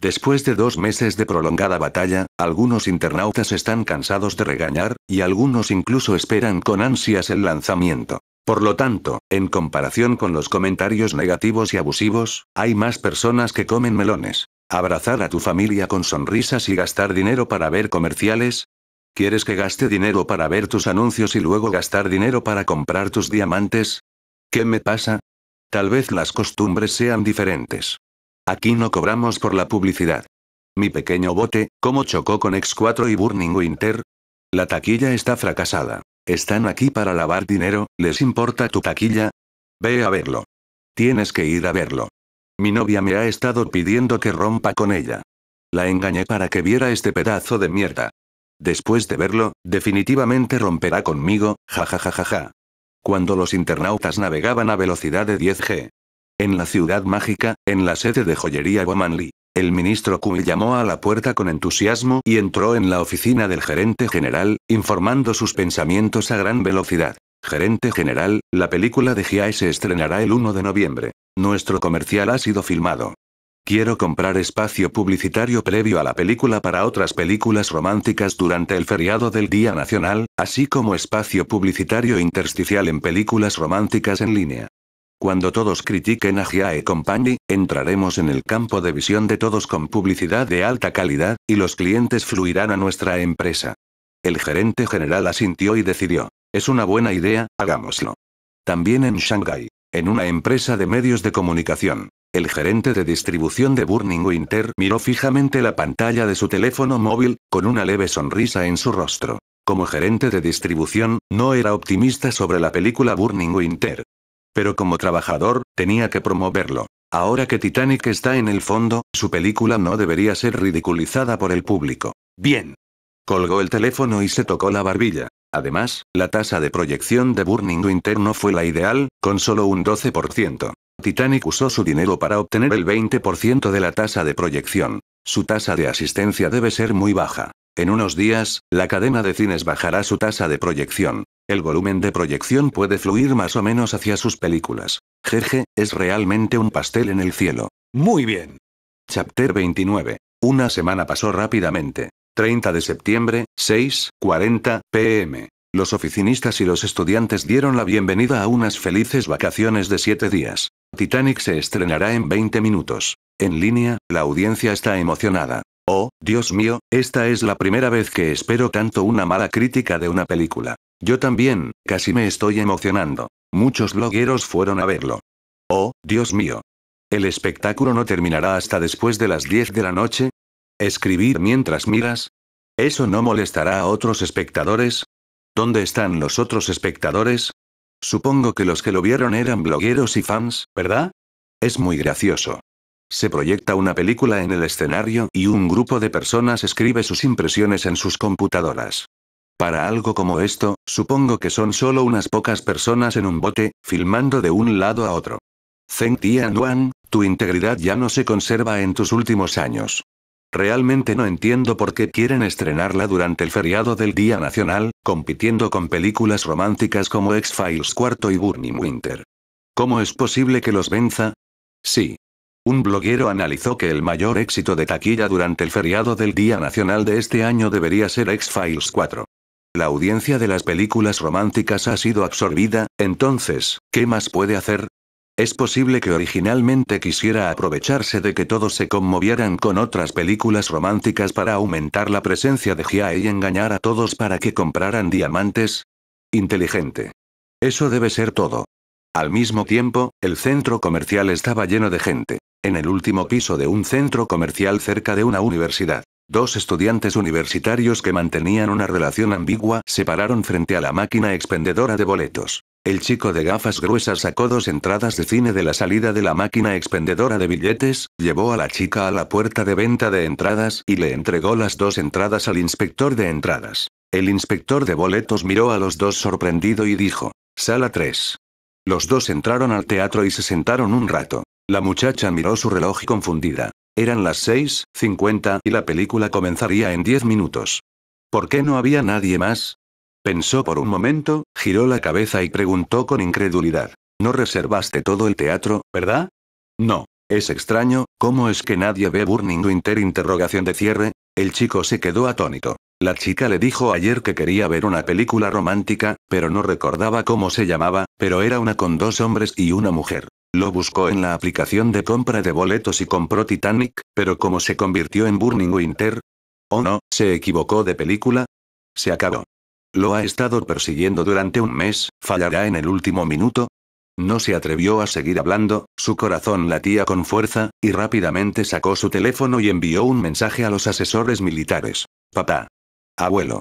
[SPEAKER 1] Después de dos meses de prolongada batalla, algunos internautas están cansados de regañar, y algunos incluso esperan con ansias el lanzamiento. Por lo tanto, en comparación con los comentarios negativos y abusivos, hay más personas que comen melones. Abrazar a tu familia con sonrisas y gastar dinero para ver comerciales, ¿Quieres que gaste dinero para ver tus anuncios y luego gastar dinero para comprar tus diamantes? ¿Qué me pasa? Tal vez las costumbres sean diferentes. Aquí no cobramos por la publicidad. Mi pequeño bote, ¿cómo chocó con X4 y Burning Winter? La taquilla está fracasada. Están aquí para lavar dinero, ¿les importa tu taquilla? Ve a verlo. Tienes que ir a verlo. Mi novia me ha estado pidiendo que rompa con ella. La engañé para que viera este pedazo de mierda. Después de verlo, definitivamente romperá conmigo, jajajajaja. Cuando los internautas navegaban a velocidad de 10G. En la ciudad mágica, en la sede de joyería Womanly. El ministro Kui llamó a la puerta con entusiasmo y entró en la oficina del gerente general, informando sus pensamientos a gran velocidad. Gerente general, la película de GI se estrenará el 1 de noviembre. Nuestro comercial ha sido filmado. Quiero comprar espacio publicitario previo a la película para otras películas románticas durante el feriado del Día Nacional, así como espacio publicitario intersticial en películas románticas en línea. Cuando todos critiquen a GIAE Company, entraremos en el campo de visión de todos con publicidad de alta calidad, y los clientes fluirán a nuestra empresa. El gerente general asintió y decidió. Es una buena idea, hagámoslo. También en Shanghái, en una empresa de medios de comunicación. El gerente de distribución de Burning Winter miró fijamente la pantalla de su teléfono móvil, con una leve sonrisa en su rostro. Como gerente de distribución, no era optimista sobre la película Burning Winter. Pero como trabajador, tenía que promoverlo. Ahora que Titanic está en el fondo, su película no debería ser ridiculizada por el público. Bien. Colgó el teléfono y se tocó la barbilla. Además, la tasa de proyección de Burning Winter no fue la ideal, con solo un 12%. Titanic usó su dinero para obtener el 20% de la tasa de proyección. Su tasa de asistencia debe ser muy baja. En unos días, la cadena de cines bajará su tasa de proyección. El volumen de proyección puede fluir más o menos hacia sus películas. Jeje, es realmente un pastel en el cielo. Muy bien. Chapter 29. Una semana pasó rápidamente. 30 de septiembre, 6:40 pm. Los oficinistas y los estudiantes dieron la bienvenida a unas felices vacaciones de siete días. Titanic se estrenará en 20 minutos. En línea, la audiencia está emocionada. Oh, Dios mío, esta es la primera vez que espero tanto una mala crítica de una película. Yo también, casi me estoy emocionando. Muchos blogueros fueron a verlo. Oh, Dios mío. ¿El espectáculo no terminará hasta después de las 10 de la noche? ¿Escribir mientras miras? ¿Eso no molestará a otros espectadores? ¿Dónde están los otros espectadores? Supongo que los que lo vieron eran blogueros y fans, ¿verdad? Es muy gracioso. Se proyecta una película en el escenario y un grupo de personas escribe sus impresiones en sus computadoras. Para algo como esto, supongo que son solo unas pocas personas en un bote, filmando de un lado a otro. Zeng Tianwan, tu integridad ya no se conserva en tus últimos años. Realmente no entiendo por qué quieren estrenarla durante el feriado del Día Nacional, compitiendo con películas románticas como X-Files IV y Burning Winter. ¿Cómo es posible que los venza? Sí. Un bloguero analizó que el mayor éxito de taquilla durante el feriado del Día Nacional de este año debería ser X-Files 4. La audiencia de las películas románticas ha sido absorbida, entonces, ¿qué más puede hacer? Es posible que originalmente quisiera aprovecharse de que todos se conmovieran con otras películas románticas para aumentar la presencia de Jia y engañar a todos para que compraran diamantes. Inteligente. Eso debe ser todo. Al mismo tiempo, el centro comercial estaba lleno de gente. En el último piso de un centro comercial cerca de una universidad. Dos estudiantes universitarios que mantenían una relación ambigua se pararon frente a la máquina expendedora de boletos. El chico de gafas gruesas sacó dos entradas de cine de la salida de la máquina expendedora de billetes, llevó a la chica a la puerta de venta de entradas y le entregó las dos entradas al inspector de entradas. El inspector de boletos miró a los dos sorprendido y dijo, Sala 3. Los dos entraron al teatro y se sentaron un rato. La muchacha miró su reloj confundida. Eran las 6.50 y la película comenzaría en 10 minutos. ¿Por qué no había nadie más? Pensó por un momento, giró la cabeza y preguntó con incredulidad. No reservaste todo el teatro, ¿verdad? No. Es extraño, ¿cómo es que nadie ve Burning Winter? Interrogación de cierre. El chico se quedó atónito. La chica le dijo ayer que quería ver una película romántica, pero no recordaba cómo se llamaba, pero era una con dos hombres y una mujer. Lo buscó en la aplicación de compra de boletos y compró Titanic, pero como se convirtió en Burning Winter... ¿O no, se equivocó de película? Se acabó. Lo ha estado persiguiendo durante un mes, fallará en el último minuto. No se atrevió a seguir hablando, su corazón latía con fuerza, y rápidamente sacó su teléfono y envió un mensaje a los asesores militares. Papá. Abuelo.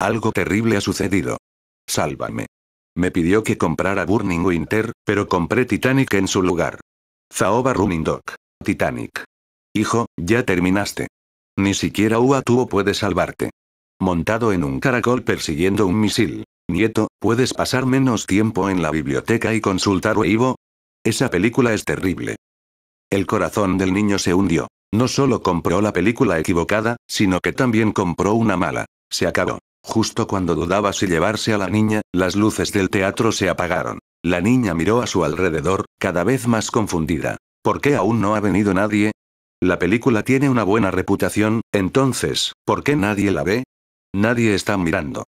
[SPEAKER 1] Algo terrible ha sucedido. Sálvame. Me pidió que comprara Burning Winter, pero compré Titanic en su lugar. Zaoba Running Dog. Titanic. Hijo, ya terminaste. Ni siquiera Uatuo puede salvarte montado en un caracol persiguiendo un misil. Nieto, ¿puedes pasar menos tiempo en la biblioteca y consultar Weibo? Esa película es terrible. El corazón del niño se hundió. No solo compró la película equivocada, sino que también compró una mala. Se acabó. Justo cuando dudaba si llevarse a la niña, las luces del teatro se apagaron. La niña miró a su alrededor, cada vez más confundida. ¿Por qué aún no ha venido nadie? La película tiene una buena reputación, entonces, ¿por qué nadie la ve? Nadie está mirando.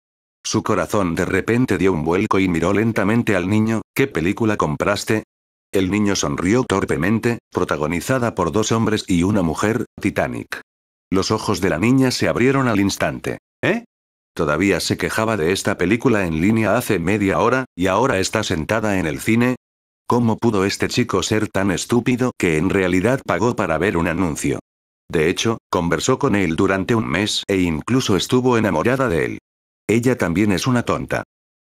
[SPEAKER 1] Su corazón de repente dio un vuelco y miró lentamente al niño, ¿qué película compraste? El niño sonrió torpemente, protagonizada por dos hombres y una mujer, Titanic. Los ojos de la niña se abrieron al instante. ¿Eh? Todavía se quejaba de esta película en línea hace media hora, y ahora está sentada en el cine. ¿Cómo pudo este chico ser tan estúpido que en realidad pagó para ver un anuncio? De hecho, conversó con él durante un mes e incluso estuvo enamorada de él. Ella también es una tonta.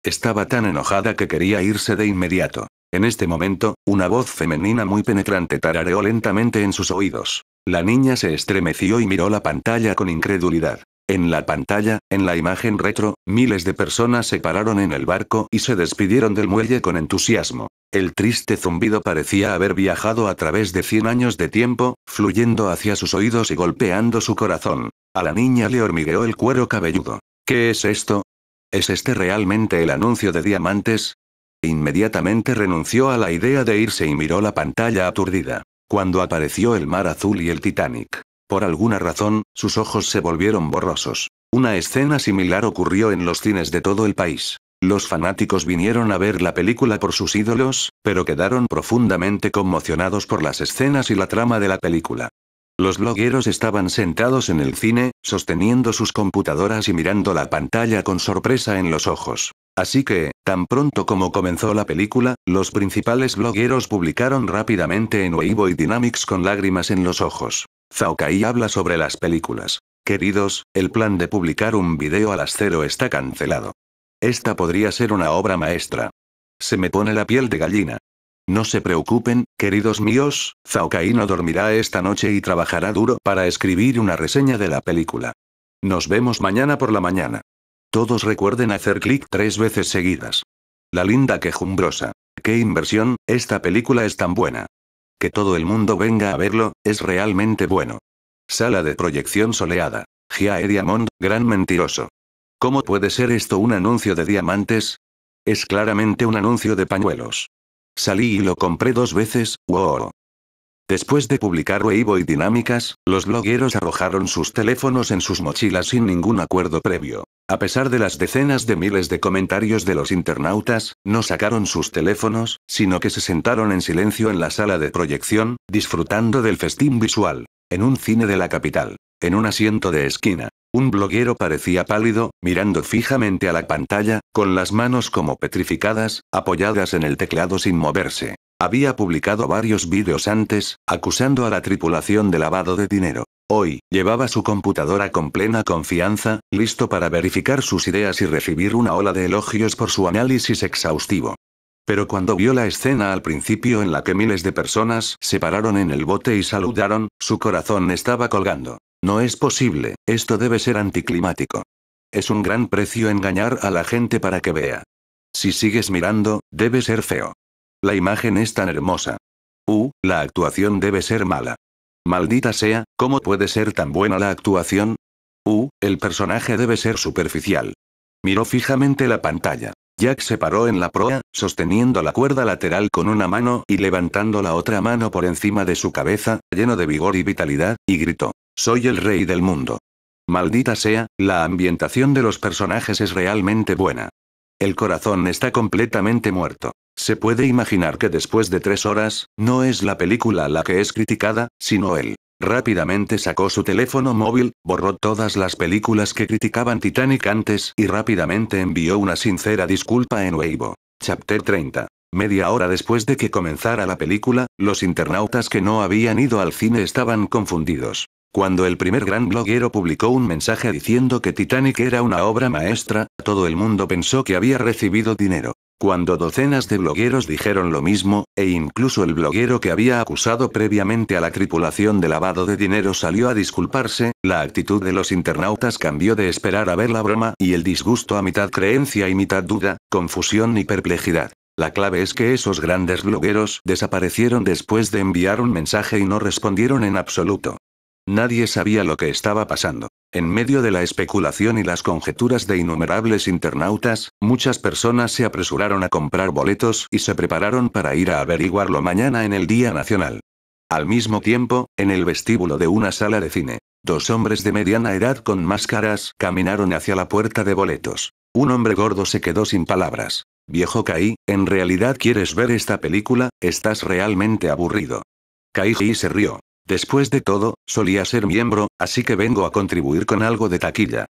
[SPEAKER 1] Estaba tan enojada que quería irse de inmediato. En este momento, una voz femenina muy penetrante tarareó lentamente en sus oídos. La niña se estremeció y miró la pantalla con incredulidad. En la pantalla, en la imagen retro, miles de personas se pararon en el barco y se despidieron del muelle con entusiasmo. El triste zumbido parecía haber viajado a través de 100 años de tiempo, fluyendo hacia sus oídos y golpeando su corazón. A la niña le hormigueó el cuero cabelludo. ¿Qué es esto? ¿Es este realmente el anuncio de diamantes? Inmediatamente renunció a la idea de irse y miró la pantalla aturdida. Cuando apareció el mar azul y el Titanic. Por alguna razón, sus ojos se volvieron borrosos. Una escena similar ocurrió en los cines de todo el país. Los fanáticos vinieron a ver la película por sus ídolos, pero quedaron profundamente conmocionados por las escenas y la trama de la película. Los blogueros estaban sentados en el cine, sosteniendo sus computadoras y mirando la pantalla con sorpresa en los ojos. Así que, tan pronto como comenzó la película, los principales blogueros publicaron rápidamente en Weibo y Dynamics con lágrimas en los ojos. Zaukai habla sobre las películas. Queridos, el plan de publicar un video a las cero está cancelado. Esta podría ser una obra maestra. Se me pone la piel de gallina. No se preocupen, queridos míos, Zaukai no dormirá esta noche y trabajará duro para escribir una reseña de la película. Nos vemos mañana por la mañana. Todos recuerden hacer clic tres veces seguidas. La linda quejumbrosa. ¡Qué inversión! Esta película es tan buena. Que todo el mundo venga a verlo, es realmente bueno. Sala de proyección soleada. Gia e Diamond, gran mentiroso. ¿Cómo puede ser esto un anuncio de diamantes? Es claramente un anuncio de pañuelos. Salí y lo compré dos veces, wow. Después de publicar Weibo y Dinámicas, los blogueros arrojaron sus teléfonos en sus mochilas sin ningún acuerdo previo. A pesar de las decenas de miles de comentarios de los internautas, no sacaron sus teléfonos, sino que se sentaron en silencio en la sala de proyección, disfrutando del festín visual. En un cine de la capital. En un asiento de esquina. Un bloguero parecía pálido, mirando fijamente a la pantalla, con las manos como petrificadas, apoyadas en el teclado sin moverse. Había publicado varios vídeos antes, acusando a la tripulación de lavado de dinero. Hoy, llevaba su computadora con plena confianza, listo para verificar sus ideas y recibir una ola de elogios por su análisis exhaustivo. Pero cuando vio la escena al principio en la que miles de personas se pararon en el bote y saludaron, su corazón estaba colgando. No es posible, esto debe ser anticlimático. Es un gran precio engañar a la gente para que vea. Si sigues mirando, debe ser feo. La imagen es tan hermosa. U, uh, la actuación debe ser mala. Maldita sea, ¿cómo puede ser tan buena la actuación? U, uh, el personaje debe ser superficial. Miró fijamente la pantalla. Jack se paró en la proa, sosteniendo la cuerda lateral con una mano y levantando la otra mano por encima de su cabeza, lleno de vigor y vitalidad, y gritó, Soy el rey del mundo. Maldita sea, la ambientación de los personajes es realmente buena. El corazón está completamente muerto. Se puede imaginar que después de tres horas, no es la película la que es criticada, sino él. Rápidamente sacó su teléfono móvil, borró todas las películas que criticaban Titanic antes y rápidamente envió una sincera disculpa en Weibo. Chapter 30. Media hora después de que comenzara la película, los internautas que no habían ido al cine estaban confundidos. Cuando el primer gran bloguero publicó un mensaje diciendo que Titanic era una obra maestra, todo el mundo pensó que había recibido dinero. Cuando docenas de blogueros dijeron lo mismo, e incluso el bloguero que había acusado previamente a la tripulación de lavado de dinero salió a disculparse, la actitud de los internautas cambió de esperar a ver la broma y el disgusto a mitad creencia y mitad duda, confusión y perplejidad. La clave es que esos grandes blogueros desaparecieron después de enviar un mensaje y no respondieron en absoluto. Nadie sabía lo que estaba pasando. En medio de la especulación y las conjeturas de innumerables internautas, muchas personas se apresuraron a comprar boletos y se prepararon para ir a averiguarlo mañana en el Día Nacional. Al mismo tiempo, en el vestíbulo de una sala de cine, dos hombres de mediana edad con máscaras caminaron hacia la puerta de boletos. Un hombre gordo se quedó sin palabras. Viejo Kai, ¿en realidad quieres ver esta película? Estás realmente aburrido. Kai se rió. Después de todo, solía ser miembro, así que vengo a contribuir con algo de taquilla.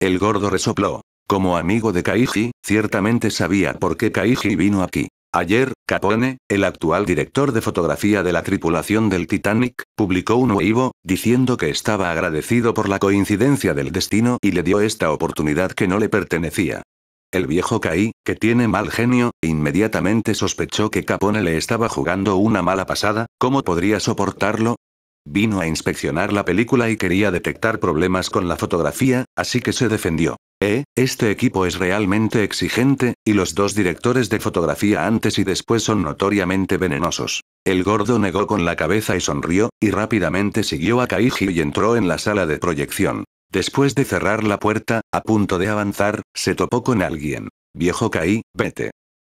[SPEAKER 1] El gordo resopló. Como amigo de Kaiji, ciertamente sabía por qué Kaiji vino aquí. Ayer, Capone, el actual director de fotografía de la tripulación del Titanic, publicó un huevo, diciendo que estaba agradecido por la coincidencia del destino y le dio esta oportunidad que no le pertenecía. El viejo Kai, que tiene mal genio, inmediatamente sospechó que Capone le estaba jugando una mala pasada, ¿cómo podría soportarlo? Vino a inspeccionar la película y quería detectar problemas con la fotografía, así que se defendió. Eh, este equipo es realmente exigente, y los dos directores de fotografía antes y después son notoriamente venenosos. El gordo negó con la cabeza y sonrió, y rápidamente siguió a Kaiji y entró en la sala de proyección. Después de cerrar la puerta, a punto de avanzar, se topó con alguien. Viejo Kai, vete.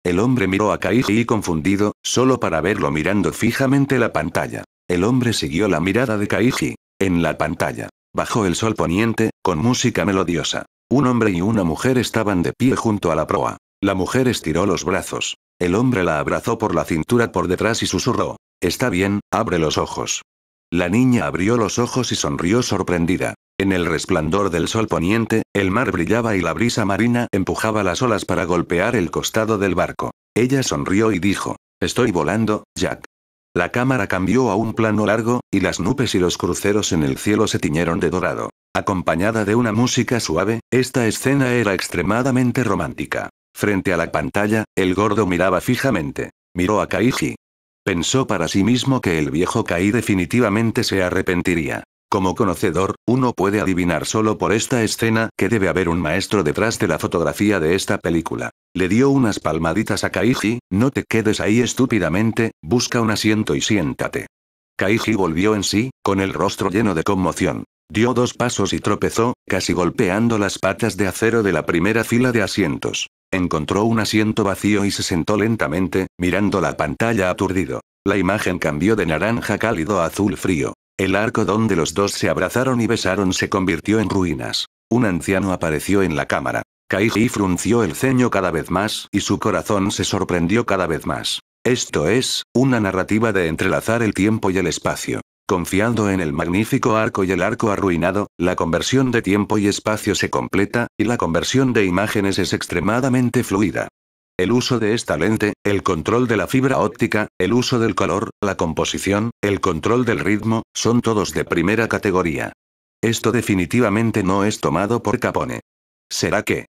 [SPEAKER 1] El hombre miró a Kaiji confundido, solo para verlo mirando fijamente la pantalla. El hombre siguió la mirada de Kaiji. En la pantalla, bajo el sol poniente, con música melodiosa, un hombre y una mujer estaban de pie junto a la proa. La mujer estiró los brazos. El hombre la abrazó por la cintura por detrás y susurró. Está bien, abre los ojos. La niña abrió los ojos y sonrió sorprendida. En el resplandor del sol poniente, el mar brillaba y la brisa marina empujaba las olas para golpear el costado del barco. Ella sonrió y dijo, Estoy volando, Jack. La cámara cambió a un plano largo, y las nubes y los cruceros en el cielo se tiñeron de dorado. Acompañada de una música suave, esta escena era extremadamente romántica. Frente a la pantalla, el gordo miraba fijamente. Miró a Kaiji. Pensó para sí mismo que el viejo Kai definitivamente se arrepentiría. Como conocedor, uno puede adivinar solo por esta escena que debe haber un maestro detrás de la fotografía de esta película. Le dio unas palmaditas a Kaiji, no te quedes ahí estúpidamente, busca un asiento y siéntate. Kaiji volvió en sí, con el rostro lleno de conmoción. Dio dos pasos y tropezó, casi golpeando las patas de acero de la primera fila de asientos. Encontró un asiento vacío y se sentó lentamente, mirando la pantalla aturdido. La imagen cambió de naranja cálido a azul frío. El arco donde los dos se abrazaron y besaron se convirtió en ruinas. Un anciano apareció en la cámara. Kaiji frunció el ceño cada vez más y su corazón se sorprendió cada vez más. Esto es, una narrativa de entrelazar el tiempo y el espacio. Confiando en el magnífico arco y el arco arruinado, la conversión de tiempo y espacio se completa, y la conversión de imágenes es extremadamente fluida el uso de esta lente, el control de la fibra óptica, el uso del color, la composición, el control del ritmo, son todos de primera categoría. Esto definitivamente no es tomado por Capone. ¿Será que?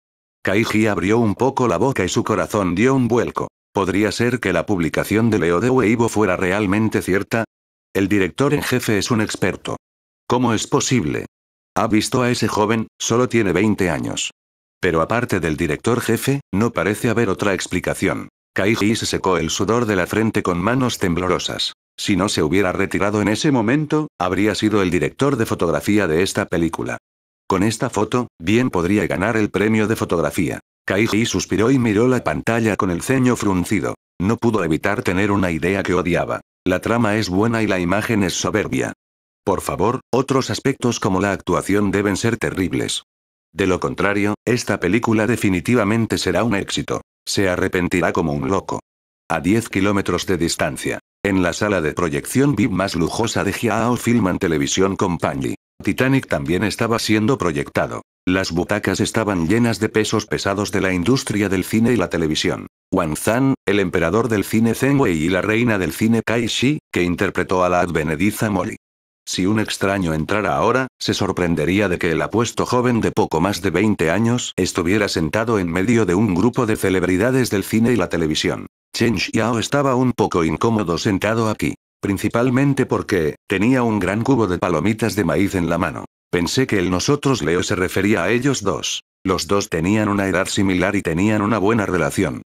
[SPEAKER 1] Kaiji abrió un poco la boca y su corazón dio un vuelco. ¿Podría ser que la publicación de Leo de Weibo fuera realmente cierta? El director en jefe es un experto. ¿Cómo es posible? Ha visto a ese joven, solo tiene 20 años. Pero aparte del director jefe, no parece haber otra explicación. Kaiji se secó el sudor de la frente con manos temblorosas. Si no se hubiera retirado en ese momento, habría sido el director de fotografía de esta película. Con esta foto, bien podría ganar el premio de fotografía. Kaiji suspiró y miró la pantalla con el ceño fruncido. No pudo evitar tener una idea que odiaba. La trama es buena y la imagen es soberbia. Por favor, otros aspectos como la actuación deben ser terribles. De lo contrario, esta película definitivamente será un éxito. Se arrepentirá como un loco. A 10 kilómetros de distancia. En la sala de proyección VIP más lujosa de Hiao Film and Television Company. Titanic también estaba siendo proyectado. Las butacas estaban llenas de pesos pesados de la industria del cine y la televisión. Wang Zan, el emperador del cine Zenwei y la reina del cine Kai Shi, que interpretó a la advenediza Molly. Si un extraño entrara ahora, se sorprendería de que el apuesto joven de poco más de 20 años estuviera sentado en medio de un grupo de celebridades del cine y la televisión. Chen Xiao estaba un poco incómodo sentado aquí, principalmente porque, tenía un gran cubo de palomitas de maíz en la mano. Pensé que el nosotros Leo se refería a ellos dos. Los dos tenían una edad similar y tenían una buena relación.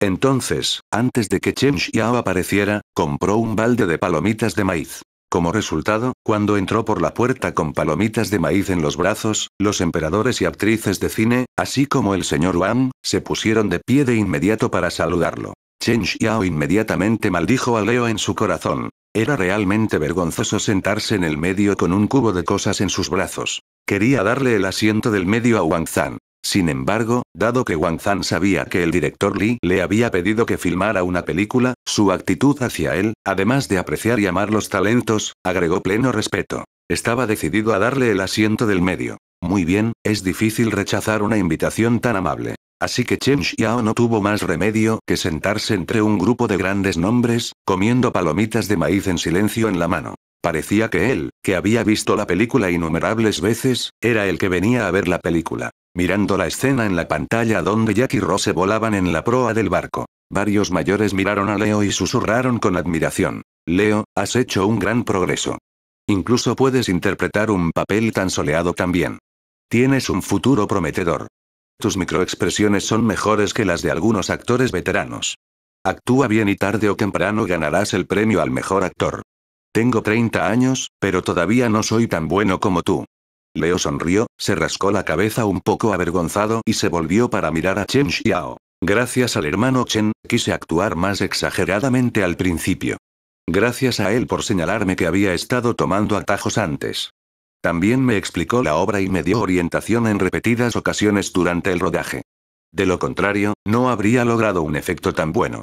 [SPEAKER 1] Entonces, antes de que Chen Xiao apareciera, compró un balde de palomitas de maíz. Como resultado, cuando entró por la puerta con palomitas de maíz en los brazos, los emperadores y actrices de cine, así como el señor Wang, se pusieron de pie de inmediato para saludarlo. Chen Xiao inmediatamente maldijo a Leo en su corazón. Era realmente vergonzoso sentarse en el medio con un cubo de cosas en sus brazos. Quería darle el asiento del medio a Wang Zan. Sin embargo, dado que Wang Zhan sabía que el director Li le había pedido que filmara una película, su actitud hacia él, además de apreciar y amar los talentos, agregó pleno respeto. Estaba decidido a darle el asiento del medio. Muy bien, es difícil rechazar una invitación tan amable. Así que Chen Xiao no tuvo más remedio que sentarse entre un grupo de grandes nombres, comiendo palomitas de maíz en silencio en la mano. Parecía que él, que había visto la película innumerables veces, era el que venía a ver la película. Mirando la escena en la pantalla donde Jack y Rose volaban en la proa del barco. Varios mayores miraron a Leo y susurraron con admiración. Leo, has hecho un gran progreso. Incluso puedes interpretar un papel tan soleado también. Tienes un futuro prometedor. Tus microexpresiones son mejores que las de algunos actores veteranos. Actúa bien y tarde o temprano ganarás el premio al mejor actor. Tengo 30 años, pero todavía no soy tan bueno como tú. Leo sonrió, se rascó la cabeza un poco avergonzado y se volvió para mirar a Chen Xiao. Gracias al hermano Chen, quise actuar más exageradamente al principio. Gracias a él por señalarme que había estado tomando atajos antes. También me explicó la obra y me dio orientación en repetidas ocasiones durante el rodaje. De lo contrario, no habría logrado un efecto tan bueno.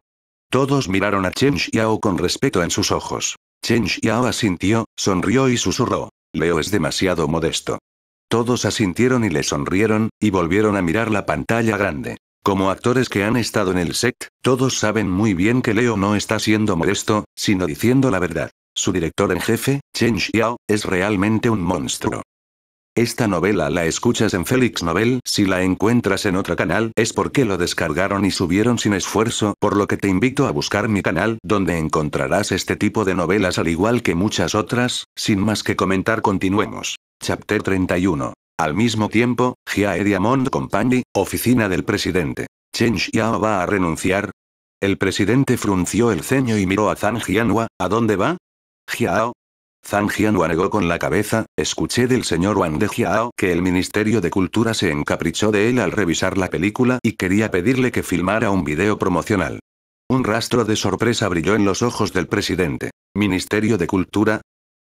[SPEAKER 1] Todos miraron a Chen Xiao con respeto en sus ojos. Chen Xiao asintió, sonrió y susurró. Leo es demasiado modesto. Todos asintieron y le sonrieron, y volvieron a mirar la pantalla grande. Como actores que han estado en el set, todos saben muy bien que Leo no está siendo modesto, sino diciendo la verdad. Su director en jefe, Chen Xiao, es realmente un monstruo. Esta novela la escuchas en Félix Novel, si la encuentras en otro canal, es porque lo descargaron y subieron sin esfuerzo, por lo que te invito a buscar mi canal, donde encontrarás este tipo de novelas al igual que muchas otras, sin más que comentar continuemos. Chapter 31. Al mismo tiempo, Jia e Diamond Company, oficina del presidente. Chen Xiao va a renunciar. El presidente frunció el ceño y miró a Zhang Jianhua, ¿a dónde va? Jiao, Zhang Jianhua negó con la cabeza, escuché del señor Wang de que el Ministerio de Cultura se encaprichó de él al revisar la película y quería pedirle que filmara un video promocional. Un rastro de sorpresa brilló en los ojos del presidente. ¿Ministerio de Cultura?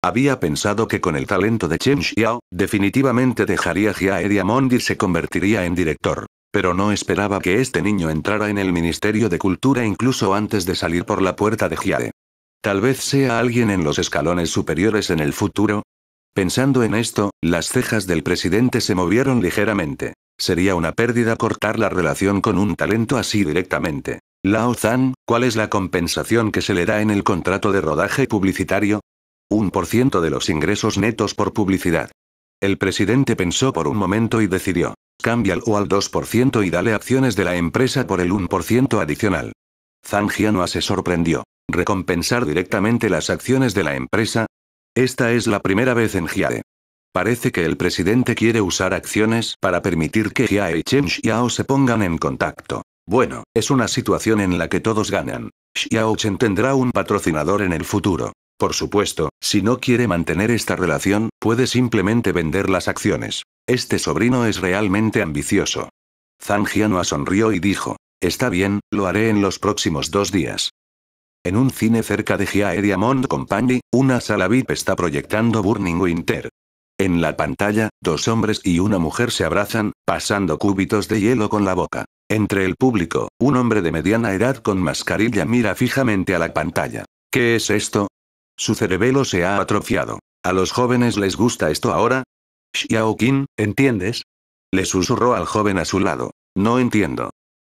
[SPEAKER 1] Había pensado que con el talento de Chen Xiao, definitivamente dejaría Jia Diamond y se convertiría en director. Pero no esperaba que este niño entrara en el Ministerio de Cultura incluso antes de salir por la puerta de Jiae. Tal vez sea alguien en los escalones superiores en el futuro. Pensando en esto, las cejas del presidente se movieron ligeramente. Sería una pérdida cortar la relación con un talento así directamente. Lao Zhan, ¿cuál es la compensación que se le da en el contrato de rodaje publicitario? Un por ciento de los ingresos netos por publicidad. El presidente pensó por un momento y decidió. o al 2% y dale acciones de la empresa por el 1% adicional. Zhang Jiano se sorprendió. Recompensar directamente las acciones de la empresa. Esta es la primera vez en GIAE. Parece que el presidente quiere usar acciones para permitir que GIAE y Chen Xiao se pongan en contacto. Bueno, es una situación en la que todos ganan. Xiao Chen tendrá un patrocinador en el futuro. Por supuesto, si no quiere mantener esta relación, puede simplemente vender las acciones. Este sobrino es realmente ambicioso. Zhang Jianhua sonrió y dijo, Está bien, lo haré en los próximos dos días. En un cine cerca de gia e Mond Company, una sala VIP está proyectando Burning Winter. En la pantalla, dos hombres y una mujer se abrazan, pasando cúbitos de hielo con la boca. Entre el público, un hombre de mediana edad con mascarilla mira fijamente a la pantalla. ¿Qué es esto? Su cerebelo se ha atrofiado. ¿A los jóvenes les gusta esto ahora? Xiao ¿entiendes? Le susurró al joven a su lado. No entiendo.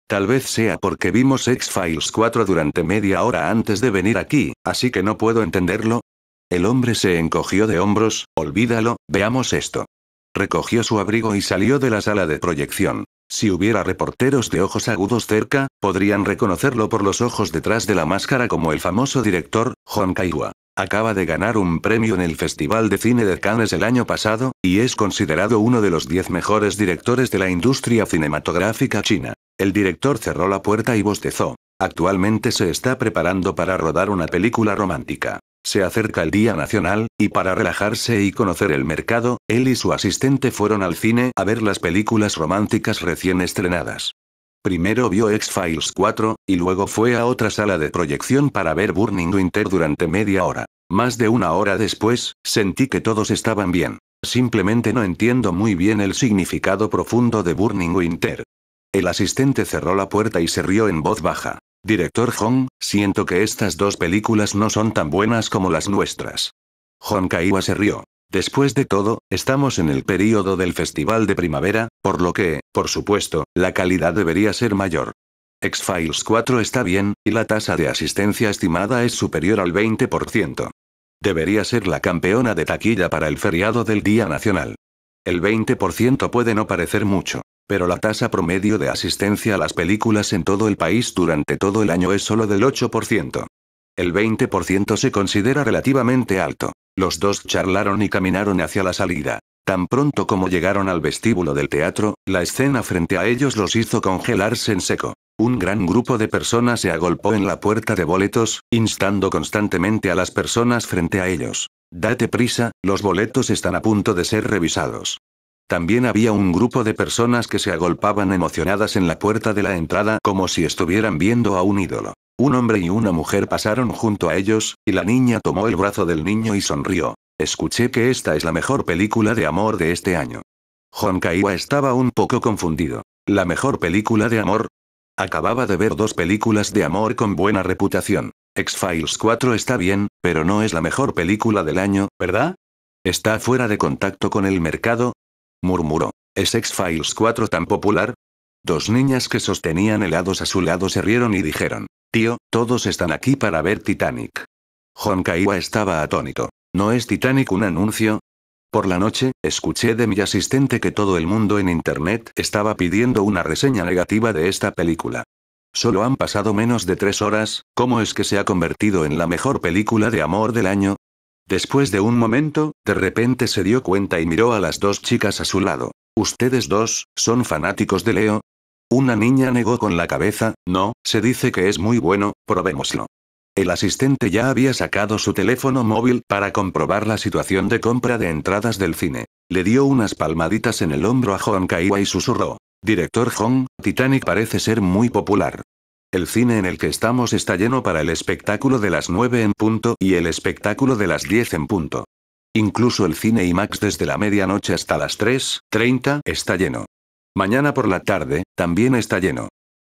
[SPEAKER 1] Tal vez sea porque vimos X-Files 4 durante media hora antes de venir aquí, así que no puedo entenderlo. El hombre se encogió de hombros, olvídalo, veamos esto. Recogió su abrigo y salió de la sala de proyección. Si hubiera reporteros de ojos agudos cerca, podrían reconocerlo por los ojos detrás de la máscara como el famoso director, John Kaiwa. Acaba de ganar un premio en el Festival de Cine de Cannes el año pasado, y es considerado uno de los 10 mejores directores de la industria cinematográfica china. El director cerró la puerta y bostezó. Actualmente se está preparando para rodar una película romántica. Se acerca el Día Nacional, y para relajarse y conocer el mercado, él y su asistente fueron al cine a ver las películas románticas recién estrenadas. Primero vio X-Files 4, y luego fue a otra sala de proyección para ver Burning Winter durante media hora. Más de una hora después, sentí que todos estaban bien. Simplemente no entiendo muy bien el significado profundo de Burning Winter. El asistente cerró la puerta y se rió en voz baja. Director Hong, siento que estas dos películas no son tan buenas como las nuestras. Hong Kaiwa se rió. Después de todo, estamos en el período del festival de primavera, por lo que, por supuesto, la calidad debería ser mayor. X-Files 4 está bien, y la tasa de asistencia estimada es superior al 20%. Debería ser la campeona de taquilla para el feriado del Día Nacional. El 20% puede no parecer mucho, pero la tasa promedio de asistencia a las películas en todo el país durante todo el año es solo del 8%. El 20% se considera relativamente alto. Los dos charlaron y caminaron hacia la salida. Tan pronto como llegaron al vestíbulo del teatro, la escena frente a ellos los hizo congelarse en seco. Un gran grupo de personas se agolpó en la puerta de boletos, instando constantemente a las personas frente a ellos. Date prisa, los boletos están a punto de ser revisados. También había un grupo de personas que se agolpaban emocionadas en la puerta de la entrada como si estuvieran viendo a un ídolo. Un hombre y una mujer pasaron junto a ellos, y la niña tomó el brazo del niño y sonrió. Escuché que esta es la mejor película de amor de este año. Juan Caiwa estaba un poco confundido. ¿La mejor película de amor? Acababa de ver dos películas de amor con buena reputación. X-Files 4 está bien, pero no es la mejor película del año, ¿verdad? Está fuera de contacto con el mercado. Murmuró. ¿Es X-Files 4 tan popular? Dos niñas que sostenían helados a su lado se rieron y dijeron, Tío, todos están aquí para ver Titanic. Honkaiwa estaba atónito. ¿No es Titanic un anuncio? Por la noche, escuché de mi asistente que todo el mundo en Internet estaba pidiendo una reseña negativa de esta película. Solo han pasado menos de tres horas, ¿cómo es que se ha convertido en la mejor película de amor del año? Después de un momento, de repente se dio cuenta y miró a las dos chicas a su lado. ¿Ustedes dos, son fanáticos de Leo? Una niña negó con la cabeza, no, se dice que es muy bueno, probémoslo. El asistente ya había sacado su teléfono móvil para comprobar la situación de compra de entradas del cine. Le dio unas palmaditas en el hombro a Juan Kaiwa y susurró. Director Hong, Titanic parece ser muy popular. El cine en el que estamos está lleno para el espectáculo de las 9 en punto y el espectáculo de las 10 en punto. Incluso el cine IMAX desde la medianoche hasta las 3.30 está lleno. Mañana por la tarde, también está lleno.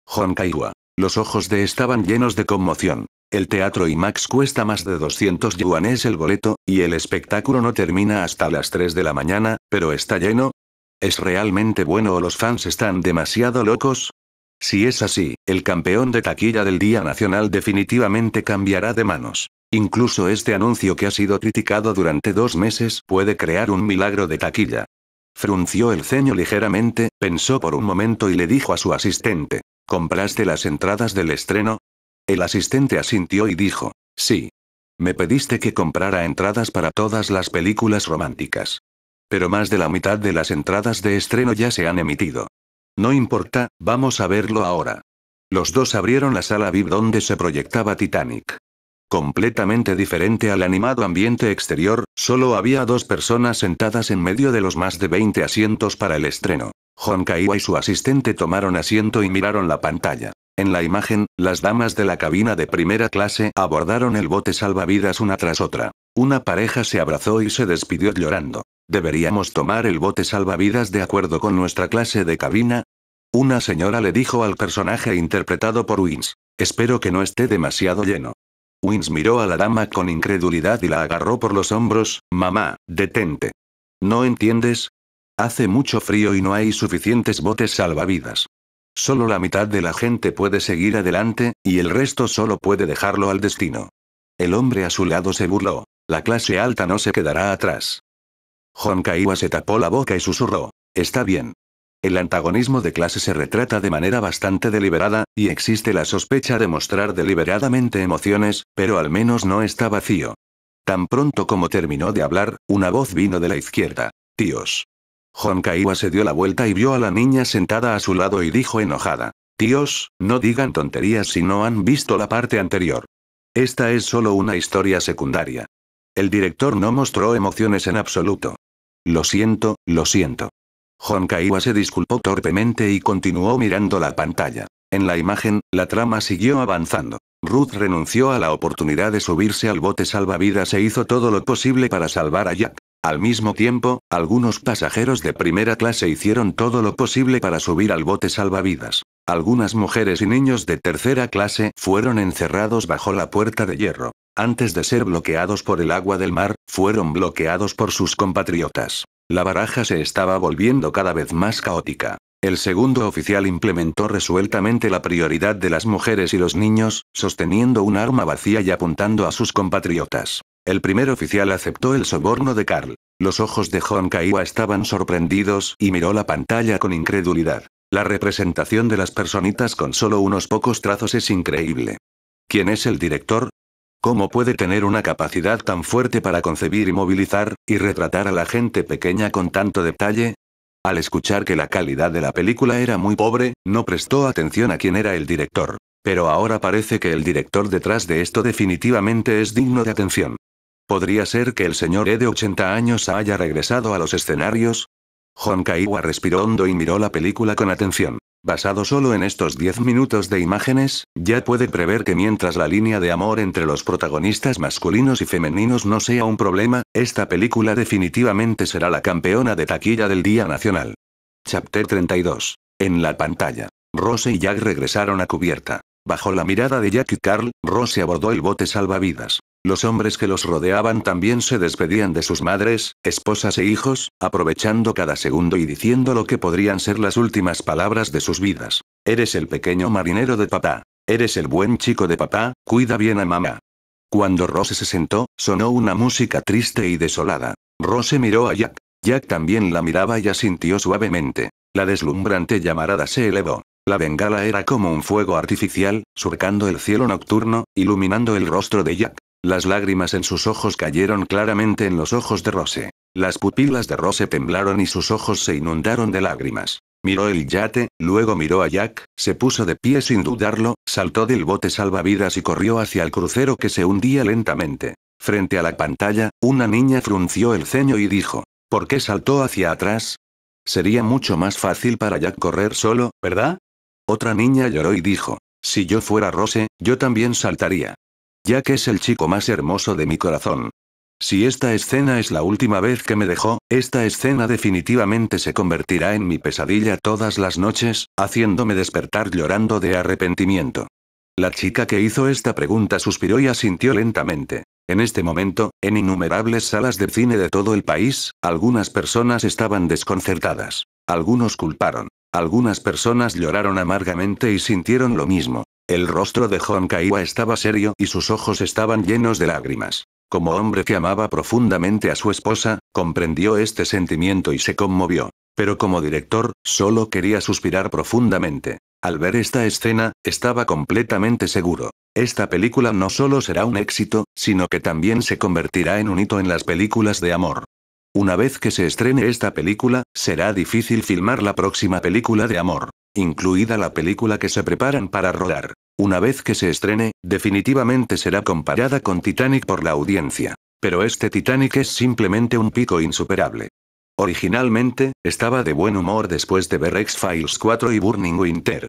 [SPEAKER 1] Hong Kaiwa. Los ojos de estaban llenos de conmoción. El teatro IMAX cuesta más de 200 yuanes el boleto, y el espectáculo no termina hasta las 3 de la mañana, pero está lleno, ¿Es realmente bueno o los fans están demasiado locos? Si es así, el campeón de taquilla del Día Nacional definitivamente cambiará de manos. Incluso este anuncio que ha sido criticado durante dos meses puede crear un milagro de taquilla. Frunció el ceño ligeramente, pensó por un momento y le dijo a su asistente, ¿compraste las entradas del estreno? El asistente asintió y dijo, sí. Me pediste que comprara entradas para todas las películas románticas. Pero más de la mitad de las entradas de estreno ya se han emitido. No importa, vamos a verlo ahora. Los dos abrieron la sala VIP donde se proyectaba Titanic. Completamente diferente al animado ambiente exterior, solo había dos personas sentadas en medio de los más de 20 asientos para el estreno. Juan y su asistente tomaron asiento y miraron la pantalla. En la imagen, las damas de la cabina de primera clase abordaron el bote salvavidas una tras otra. Una pareja se abrazó y se despidió llorando. Deberíamos tomar el bote salvavidas de acuerdo con nuestra clase de cabina. Una señora le dijo al personaje interpretado por Wins. Espero que no esté demasiado lleno. Wins miró a la dama con incredulidad y la agarró por los hombros. Mamá, detente. ¿No entiendes? Hace mucho frío y no hay suficientes botes salvavidas. Solo la mitad de la gente puede seguir adelante, y el resto solo puede dejarlo al destino. El hombre a su lado se burló. La clase alta no se quedará atrás. Honkaiwa se tapó la boca y susurró. Está bien. El antagonismo de clase se retrata de manera bastante deliberada, y existe la sospecha de mostrar deliberadamente emociones, pero al menos no está vacío. Tan pronto como terminó de hablar, una voz vino de la izquierda. Tíos. Honkaiwa se dio la vuelta y vio a la niña sentada a su lado y dijo enojada. Tíos, no digan tonterías si no han visto la parte anterior. Esta es solo una historia secundaria. El director no mostró emociones en absoluto. Lo siento, lo siento. Jon Kaiwa se disculpó torpemente y continuó mirando la pantalla. En la imagen, la trama siguió avanzando. Ruth renunció a la oportunidad de subirse al bote salvavidas e hizo todo lo posible para salvar a Jack. Al mismo tiempo, algunos pasajeros de primera clase hicieron todo lo posible para subir al bote salvavidas. Algunas mujeres y niños de tercera clase fueron encerrados bajo la puerta de hierro. Antes de ser bloqueados por el agua del mar, fueron bloqueados por sus compatriotas. La baraja se estaba volviendo cada vez más caótica. El segundo oficial implementó resueltamente la prioridad de las mujeres y los niños, sosteniendo un arma vacía y apuntando a sus compatriotas. El primer oficial aceptó el soborno de Carl. Los ojos de Honkaiwa estaban sorprendidos y miró la pantalla con incredulidad. La representación de las personitas con solo unos pocos trazos es increíble. ¿Quién es el director? ¿Cómo puede tener una capacidad tan fuerte para concebir y movilizar, y retratar a la gente pequeña con tanto detalle? Al escuchar que la calidad de la película era muy pobre, no prestó atención a quién era el director. Pero ahora parece que el director detrás de esto definitivamente es digno de atención. ¿Podría ser que el señor E de 80 años haya regresado a los escenarios? Honkaiwa respiró hondo y miró la película con atención. Basado solo en estos 10 minutos de imágenes, ya puede prever que mientras la línea de amor entre los protagonistas masculinos y femeninos no sea un problema, esta película definitivamente será la campeona de taquilla del Día Nacional. Chapter 32. En la pantalla. Rose y Jack regresaron a cubierta. Bajo la mirada de Jack y Carl, Rose abordó el bote salvavidas. Los hombres que los rodeaban también se despedían de sus madres, esposas e hijos, aprovechando cada segundo y diciendo lo que podrían ser las últimas palabras de sus vidas. Eres el pequeño marinero de papá. Eres el buen chico de papá, cuida bien a mamá. Cuando Rose se sentó, sonó una música triste y desolada. Rose miró a Jack. Jack también la miraba y asintió suavemente. La deslumbrante llamarada se elevó. La bengala era como un fuego artificial, surcando el cielo nocturno, iluminando el rostro de Jack. Las lágrimas en sus ojos cayeron claramente en los ojos de Rose. Las pupilas de Rose temblaron y sus ojos se inundaron de lágrimas. Miró el yate, luego miró a Jack, se puso de pie sin dudarlo, saltó del bote salvavidas y corrió hacia el crucero que se hundía lentamente. Frente a la pantalla, una niña frunció el ceño y dijo, ¿por qué saltó hacia atrás? Sería mucho más fácil para Jack correr solo, ¿verdad? Otra niña lloró y dijo, si yo fuera Rose, yo también saltaría ya que es el chico más hermoso de mi corazón. Si esta escena es la última vez que me dejó, esta escena definitivamente se convertirá en mi pesadilla todas las noches, haciéndome despertar llorando de arrepentimiento. La chica que hizo esta pregunta suspiró y asintió lentamente. En este momento, en innumerables salas de cine de todo el país, algunas personas estaban desconcertadas. Algunos culparon. Algunas personas lloraron amargamente y sintieron lo mismo. El rostro de Juan Kaiwa estaba serio y sus ojos estaban llenos de lágrimas. Como hombre que amaba profundamente a su esposa, comprendió este sentimiento y se conmovió. Pero como director, solo quería suspirar profundamente. Al ver esta escena, estaba completamente seguro. Esta película no solo será un éxito, sino que también se convertirá en un hito en las películas de amor. Una vez que se estrene esta película, será difícil filmar la próxima película de amor, incluida la película que se preparan para rodar. Una vez que se estrene, definitivamente será comparada con Titanic por la audiencia. Pero este Titanic es simplemente un pico insuperable. Originalmente, estaba de buen humor después de ver X-Files 4 y Burning Winter.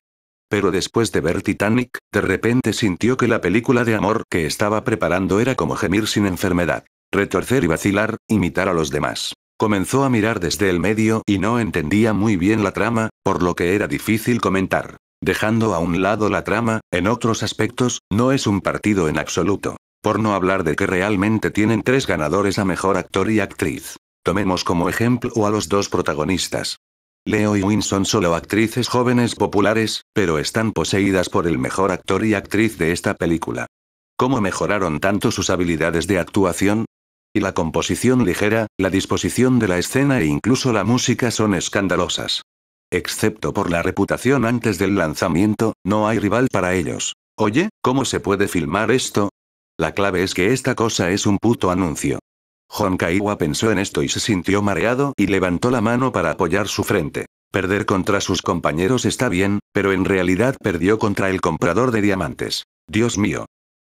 [SPEAKER 1] Pero después de ver Titanic, de repente sintió que la película de amor que estaba preparando era como gemir sin enfermedad retorcer y vacilar, imitar a los demás. Comenzó a mirar desde el medio y no entendía muy bien la trama, por lo que era difícil comentar. Dejando a un lado la trama, en otros aspectos, no es un partido en absoluto. Por no hablar de que realmente tienen tres ganadores a mejor actor y actriz. Tomemos como ejemplo a los dos protagonistas. Leo y winson son solo actrices jóvenes populares, pero están poseídas por el mejor actor y actriz de esta película. ¿Cómo mejoraron tanto sus habilidades de actuación? Y la composición ligera, la disposición de la escena e incluso la música son escandalosas. Excepto por la reputación antes del lanzamiento, no hay rival para ellos. Oye, ¿cómo se puede filmar esto? La clave es que esta cosa es un puto anuncio. Honkaiwa pensó en esto y se sintió mareado y levantó la mano para apoyar su frente. Perder contra sus compañeros está bien, pero en realidad perdió contra el comprador de diamantes. Dios mío.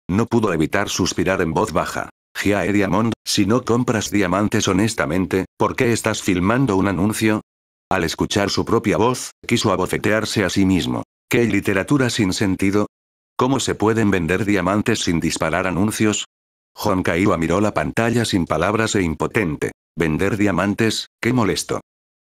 [SPEAKER 1] No pudo evitar suspirar en voz baja. Gia Diamond, si no compras diamantes honestamente, ¿por qué estás filmando un anuncio? Al escuchar su propia voz, quiso abofetearse a sí mismo. ¿Qué literatura sin sentido? ¿Cómo se pueden vender diamantes sin disparar anuncios? Juan Kaiwa miró la pantalla sin palabras e impotente. Vender diamantes, qué molesto.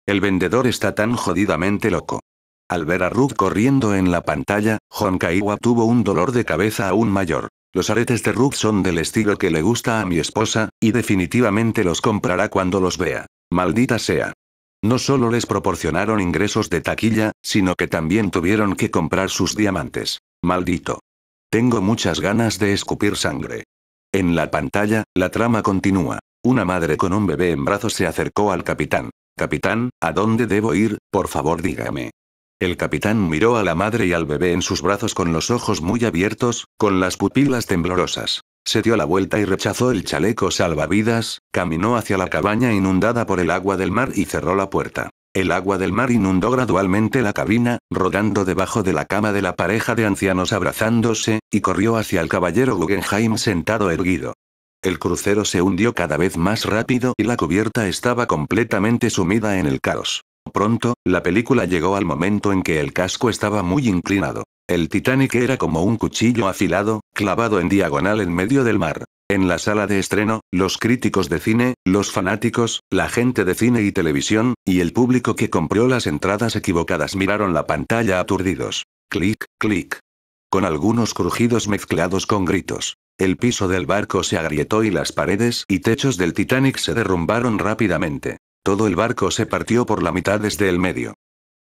[SPEAKER 1] El vendedor está tan jodidamente loco. Al ver a Ruth corriendo en la pantalla, Juan Kaiwa tuvo un dolor de cabeza aún mayor. Los aretes de Ruth son del estilo que le gusta a mi esposa, y definitivamente los comprará cuando los vea. Maldita sea. No solo les proporcionaron ingresos de taquilla, sino que también tuvieron que comprar sus diamantes. Maldito. Tengo muchas ganas de escupir sangre. En la pantalla, la trama continúa. Una madre con un bebé en brazos se acercó al capitán. Capitán, ¿a dónde debo ir? Por favor dígame. El capitán miró a la madre y al bebé en sus brazos con los ojos muy abiertos, con las pupilas temblorosas. Se dio la vuelta y rechazó el chaleco salvavidas, caminó hacia la cabaña inundada por el agua del mar y cerró la puerta. El agua del mar inundó gradualmente la cabina, rodando debajo de la cama de la pareja de ancianos abrazándose, y corrió hacia el caballero Guggenheim sentado erguido. El crucero se hundió cada vez más rápido y la cubierta estaba completamente sumida en el caos. Pronto, la película llegó al momento en que el casco estaba muy inclinado. El Titanic era como un cuchillo afilado, clavado en diagonal en medio del mar. En la sala de estreno, los críticos de cine, los fanáticos, la gente de cine y televisión, y el público que compró las entradas equivocadas miraron la pantalla aturdidos. Clic, clic. Con algunos crujidos mezclados con gritos. El piso del barco se agrietó y las paredes y techos del Titanic se derrumbaron rápidamente. Todo el barco se partió por la mitad desde el medio.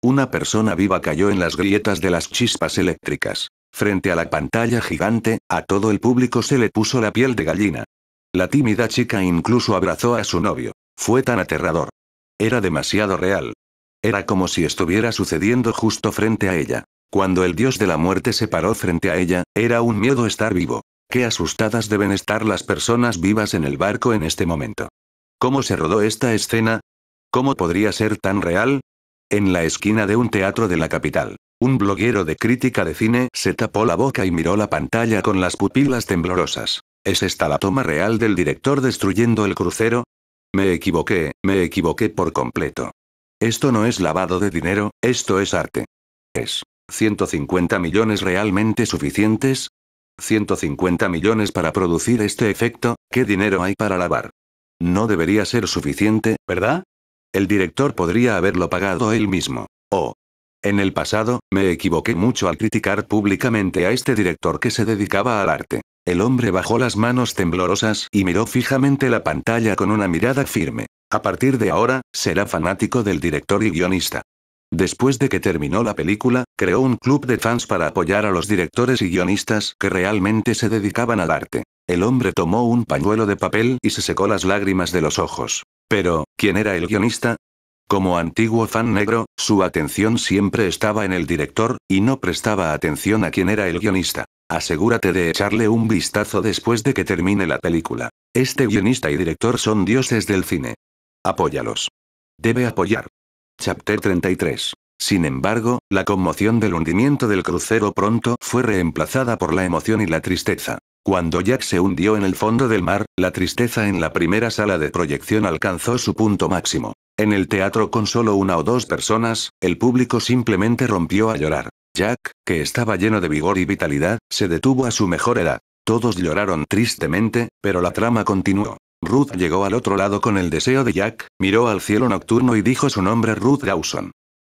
[SPEAKER 1] Una persona viva cayó en las grietas de las chispas eléctricas. Frente a la pantalla gigante, a todo el público se le puso la piel de gallina. La tímida chica incluso abrazó a su novio. Fue tan aterrador. Era demasiado real. Era como si estuviera sucediendo justo frente a ella. Cuando el dios de la muerte se paró frente a ella, era un miedo estar vivo. Qué asustadas deben estar las personas vivas en el barco en este momento. ¿Cómo se rodó esta escena? ¿Cómo podría ser tan real? En la esquina de un teatro de la capital, un bloguero de crítica de cine se tapó la boca y miró la pantalla con las pupilas temblorosas. ¿Es esta la toma real del director destruyendo el crucero? Me equivoqué, me equivoqué por completo. Esto no es lavado de dinero, esto es arte. ¿Es 150 millones realmente suficientes? 150 millones para producir este efecto, ¿qué dinero hay para lavar? No debería ser suficiente, ¿verdad? El director podría haberlo pagado él mismo. O, oh. En el pasado, me equivoqué mucho al criticar públicamente a este director que se dedicaba al arte. El hombre bajó las manos temblorosas y miró fijamente la pantalla con una mirada firme. A partir de ahora, será fanático del director y guionista. Después de que terminó la película, creó un club de fans para apoyar a los directores y guionistas que realmente se dedicaban al arte. El hombre tomó un pañuelo de papel y se secó las lágrimas de los ojos. Pero, ¿quién era el guionista? Como antiguo fan negro, su atención siempre estaba en el director, y no prestaba atención a quién era el guionista. Asegúrate de echarle un vistazo después de que termine la película. Este guionista y director son dioses del cine. Apóyalos. Debe apoyar. Chapter 33. Sin embargo, la conmoción del hundimiento del crucero pronto fue reemplazada por la emoción y la tristeza. Cuando Jack se hundió en el fondo del mar, la tristeza en la primera sala de proyección alcanzó su punto máximo. En el teatro con solo una o dos personas, el público simplemente rompió a llorar. Jack, que estaba lleno de vigor y vitalidad, se detuvo a su mejor edad. Todos lloraron tristemente, pero la trama continuó. Ruth llegó al otro lado con el deseo de Jack, miró al cielo nocturno y dijo su nombre Ruth Dawson.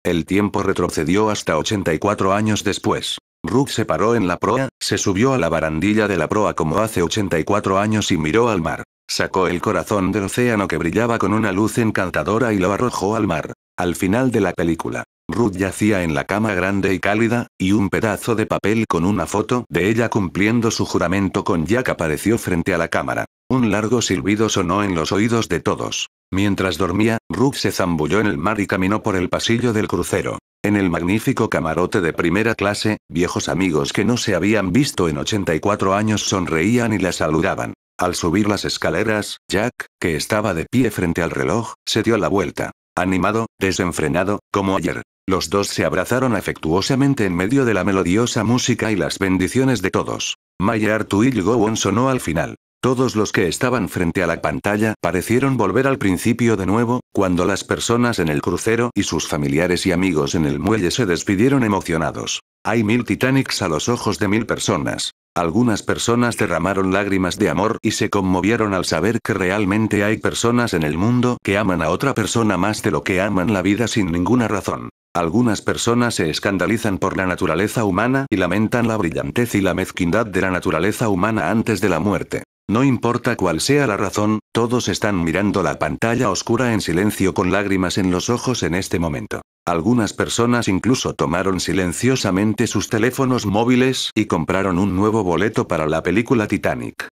[SPEAKER 1] El tiempo retrocedió hasta 84 años después. Rook se paró en la proa, se subió a la barandilla de la proa como hace 84 años y miró al mar. Sacó el corazón del océano que brillaba con una luz encantadora y lo arrojó al mar. Al final de la película, Ruth yacía en la cama grande y cálida, y un pedazo de papel con una foto de ella cumpliendo su juramento con Jack apareció frente a la cámara. Un largo silbido sonó en los oídos de todos. Mientras dormía, Ruth se zambulló en el mar y caminó por el pasillo del crucero. En el magnífico camarote de primera clase, viejos amigos que no se habían visto en 84 años sonreían y la saludaban. Al subir las escaleras, Jack, que estaba de pie frente al reloj, se dio la vuelta. Animado, desenfrenado, como ayer. Los dos se abrazaron afectuosamente en medio de la melodiosa música y las bendiciones de todos. My Art Will Go On sonó al final. Todos los que estaban frente a la pantalla parecieron volver al principio de nuevo, cuando las personas en el crucero y sus familiares y amigos en el muelle se despidieron emocionados. Hay mil Titanics a los ojos de mil personas. Algunas personas derramaron lágrimas de amor y se conmovieron al saber que realmente hay personas en el mundo que aman a otra persona más de lo que aman la vida sin ninguna razón. Algunas personas se escandalizan por la naturaleza humana y lamentan la brillantez y la mezquindad de la naturaleza humana antes de la muerte. No importa cuál sea la razón, todos están mirando la pantalla oscura en silencio con lágrimas en los ojos en este momento. Algunas personas incluso tomaron silenciosamente sus teléfonos móviles y compraron un nuevo boleto para la película Titanic.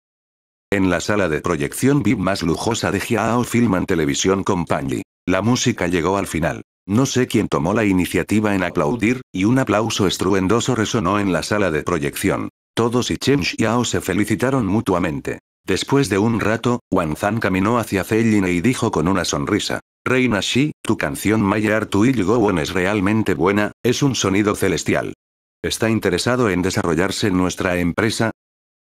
[SPEAKER 1] En la sala de proyección VIP más lujosa de Jiao Film and Television Company. La música llegó al final. No sé quién tomó la iniciativa en aplaudir, y un aplauso estruendoso resonó en la sala de proyección. Todos y Chen Xiao se felicitaron mutuamente. Después de un rato, Wang caminó hacia Celine y dijo con una sonrisa. Reina Shi, tu canción Mayar Go Won es realmente buena, es un sonido celestial. ¿Está interesado en desarrollarse en nuestra empresa?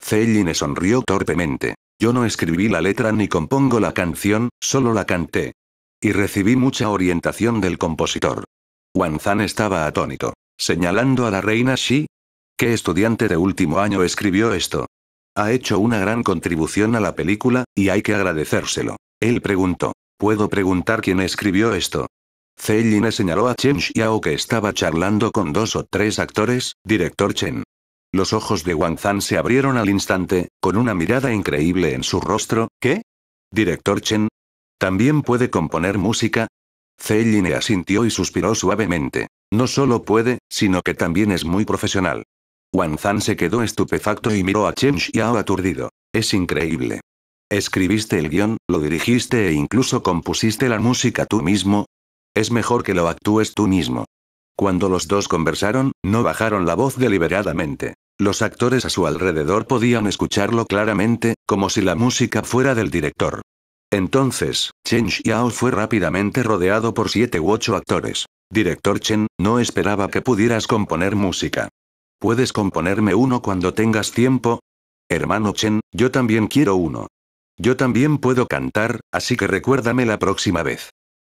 [SPEAKER 1] Celine sonrió torpemente. Yo no escribí la letra ni compongo la canción, solo la canté. Y recibí mucha orientación del compositor. Wanzan estaba atónito. Señalando a la reina Shi. ¿Qué estudiante de último año escribió esto? Ha hecho una gran contribución a la película, y hay que agradecérselo. Él preguntó. ¿Puedo preguntar quién escribió esto? Celine señaló a Chen Xiao que estaba charlando con dos o tres actores, director Chen. Los ojos de Wang Zhan se abrieron al instante, con una mirada increíble en su rostro, ¿qué? Director Chen. ¿También puede componer música? Celine asintió y suspiró suavemente. No solo puede, sino que también es muy profesional. Wang Zan se quedó estupefacto y miró a Chen Xiao aturdido. Es increíble. Escribiste el guión, lo dirigiste e incluso compusiste la música tú mismo. Es mejor que lo actúes tú mismo. Cuando los dos conversaron, no bajaron la voz deliberadamente. Los actores a su alrededor podían escucharlo claramente, como si la música fuera del director. Entonces, Chen Xiao fue rápidamente rodeado por siete u ocho actores. Director Chen, no esperaba que pudieras componer música. ¿Puedes componerme uno cuando tengas tiempo? Hermano Chen, yo también quiero uno. Yo también puedo cantar, así que recuérdame la próxima vez.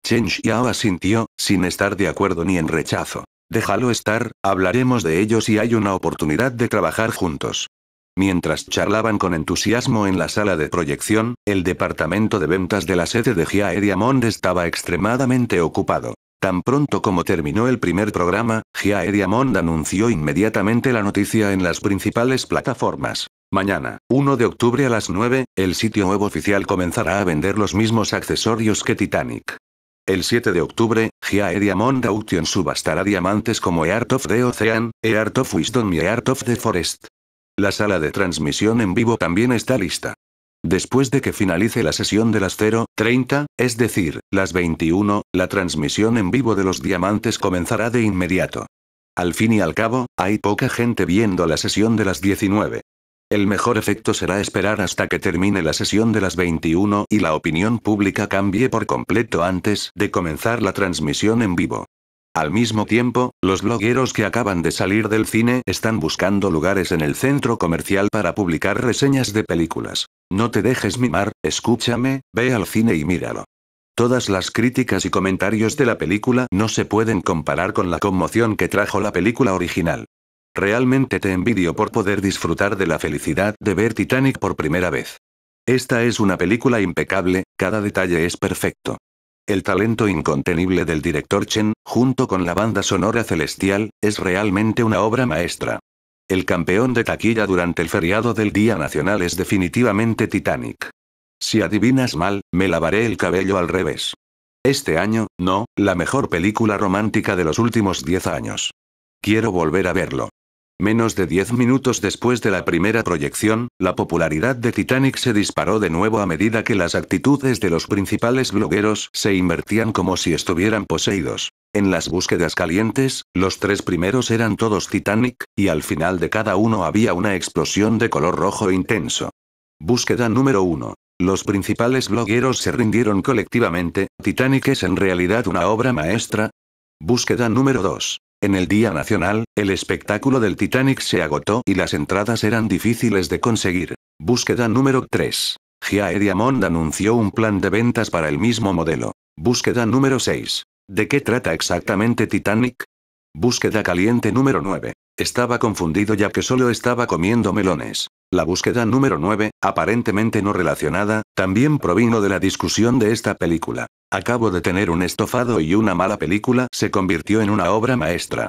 [SPEAKER 1] Chen Xiao asintió, sin estar de acuerdo ni en rechazo. Déjalo estar, hablaremos de ello si hay una oportunidad de trabajar juntos. Mientras charlaban con entusiasmo en la sala de proyección, el departamento de ventas de la sede de Gia estaba extremadamente ocupado. Tan pronto como terminó el primer programa, Gia Diamond anunció inmediatamente la noticia en las principales plataformas. Mañana, 1 de octubre a las 9, el sitio web oficial comenzará a vender los mismos accesorios que Titanic. El 7 de octubre, Gia Diamond Auction subastará diamantes como Heart of the Ocean, Heart of Wisdom y Heart of the Forest. La sala de transmisión en vivo también está lista. Después de que finalice la sesión de las 0.30, es decir, las 21, la transmisión en vivo de los diamantes comenzará de inmediato. Al fin y al cabo, hay poca gente viendo la sesión de las 19. El mejor efecto será esperar hasta que termine la sesión de las 21 y la opinión pública cambie por completo antes de comenzar la transmisión en vivo. Al mismo tiempo, los blogueros que acaban de salir del cine están buscando lugares en el centro comercial para publicar reseñas de películas. No te dejes mimar, escúchame, ve al cine y míralo. Todas las críticas y comentarios de la película no se pueden comparar con la conmoción que trajo la película original. Realmente te envidio por poder disfrutar de la felicidad de ver Titanic por primera vez. Esta es una película impecable, cada detalle es perfecto. El talento incontenible del director Chen, junto con la banda sonora celestial, es realmente una obra maestra. El campeón de taquilla durante el feriado del Día Nacional es definitivamente Titanic. Si adivinas mal, me lavaré el cabello al revés. Este año, no, la mejor película romántica de los últimos 10 años. Quiero volver a verlo. Menos de 10 minutos después de la primera proyección, la popularidad de Titanic se disparó de nuevo a medida que las actitudes de los principales blogueros se invertían como si estuvieran poseídos. En las búsquedas calientes, los tres primeros eran todos Titanic, y al final de cada uno había una explosión de color rojo intenso. Búsqueda número 1. Los principales blogueros se rindieron colectivamente, Titanic es en realidad una obra maestra. Búsqueda número 2. En el Día Nacional, el espectáculo del Titanic se agotó y las entradas eran difíciles de conseguir. Búsqueda número 3. Gia e Diamond anunció un plan de ventas para el mismo modelo. Búsqueda número 6. ¿De qué trata exactamente Titanic? Búsqueda caliente número 9. Estaba confundido ya que solo estaba comiendo melones. La búsqueda número 9, aparentemente no relacionada, también provino de la discusión de esta película. Acabo de tener un estofado y una mala película se convirtió en una obra maestra.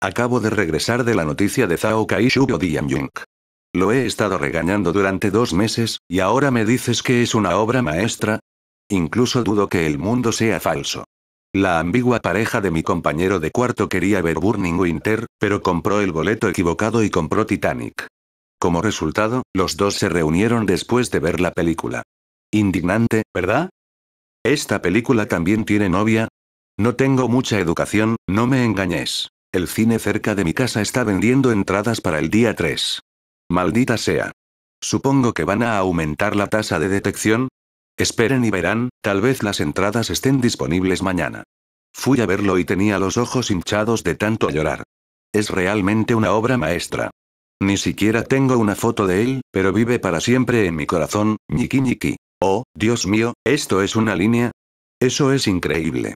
[SPEAKER 1] Acabo de regresar de la noticia de Zhao Kai-shek Shuo Dianyung. Lo he estado regañando durante dos meses, y ahora me dices que es una obra maestra. Incluso dudo que el mundo sea falso. La ambigua pareja de mi compañero de cuarto quería ver Burning Winter, pero compró el boleto equivocado y compró Titanic. Como resultado, los dos se reunieron después de ver la película. Indignante, ¿verdad? ¿Esta película también tiene novia? No tengo mucha educación, no me engañes. El cine cerca de mi casa está vendiendo entradas para el día 3. Maldita sea. Supongo que van a aumentar la tasa de detección, Esperen y verán, tal vez las entradas estén disponibles mañana. Fui a verlo y tenía los ojos hinchados de tanto llorar. Es realmente una obra maestra. Ni siquiera tengo una foto de él, pero vive para siempre en mi corazón, ñiqui ñiqui. Oh, Dios mío, ¿esto es una línea? Eso es increíble.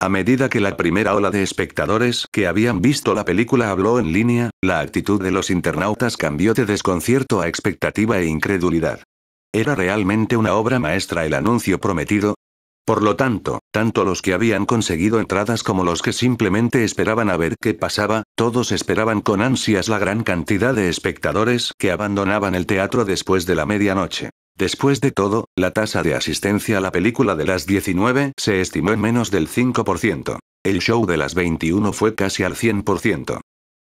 [SPEAKER 1] A medida que la primera ola de espectadores que habían visto la película habló en línea, la actitud de los internautas cambió de desconcierto a expectativa e incredulidad. ¿Era realmente una obra maestra el anuncio prometido? Por lo tanto, tanto los que habían conseguido entradas como los que simplemente esperaban a ver qué pasaba, todos esperaban con ansias la gran cantidad de espectadores que abandonaban el teatro después de la medianoche. Después de todo, la tasa de asistencia a la película de las 19 se estimó en menos del 5%. El show de las 21 fue casi al 100%.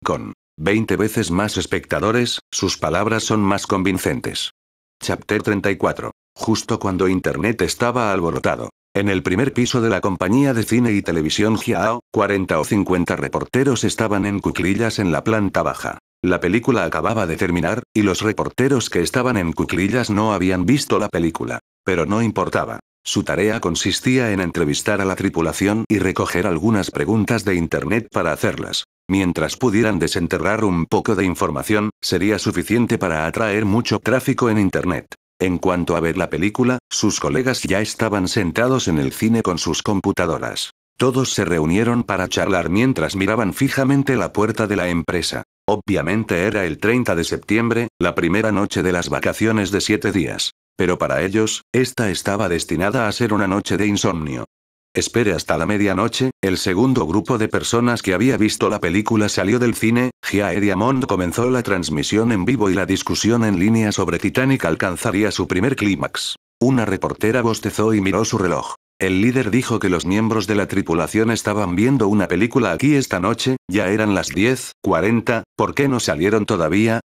[SPEAKER 1] Con 20 veces más espectadores, sus palabras son más convincentes. Chapter 34. Justo cuando Internet estaba alborotado. En el primer piso de la compañía de cine y televisión Jiao, 40 o 50 reporteros estaban en cuclillas en la planta baja. La película acababa de terminar, y los reporteros que estaban en cuclillas no habían visto la película. Pero no importaba. Su tarea consistía en entrevistar a la tripulación y recoger algunas preguntas de Internet para hacerlas. Mientras pudieran desenterrar un poco de información, sería suficiente para atraer mucho tráfico en Internet. En cuanto a ver la película, sus colegas ya estaban sentados en el cine con sus computadoras. Todos se reunieron para charlar mientras miraban fijamente la puerta de la empresa. Obviamente era el 30 de septiembre, la primera noche de las vacaciones de siete días. Pero para ellos, esta estaba destinada a ser una noche de insomnio. Espere hasta la medianoche, el segundo grupo de personas que había visto la película salió del cine, Gia e Diamond comenzó la transmisión en vivo y la discusión en línea sobre Titanic alcanzaría su primer clímax. Una reportera bostezó y miró su reloj. El líder dijo que los miembros de la tripulación estaban viendo una película aquí esta noche, ya eran las 10:40, ¿por qué no salieron todavía?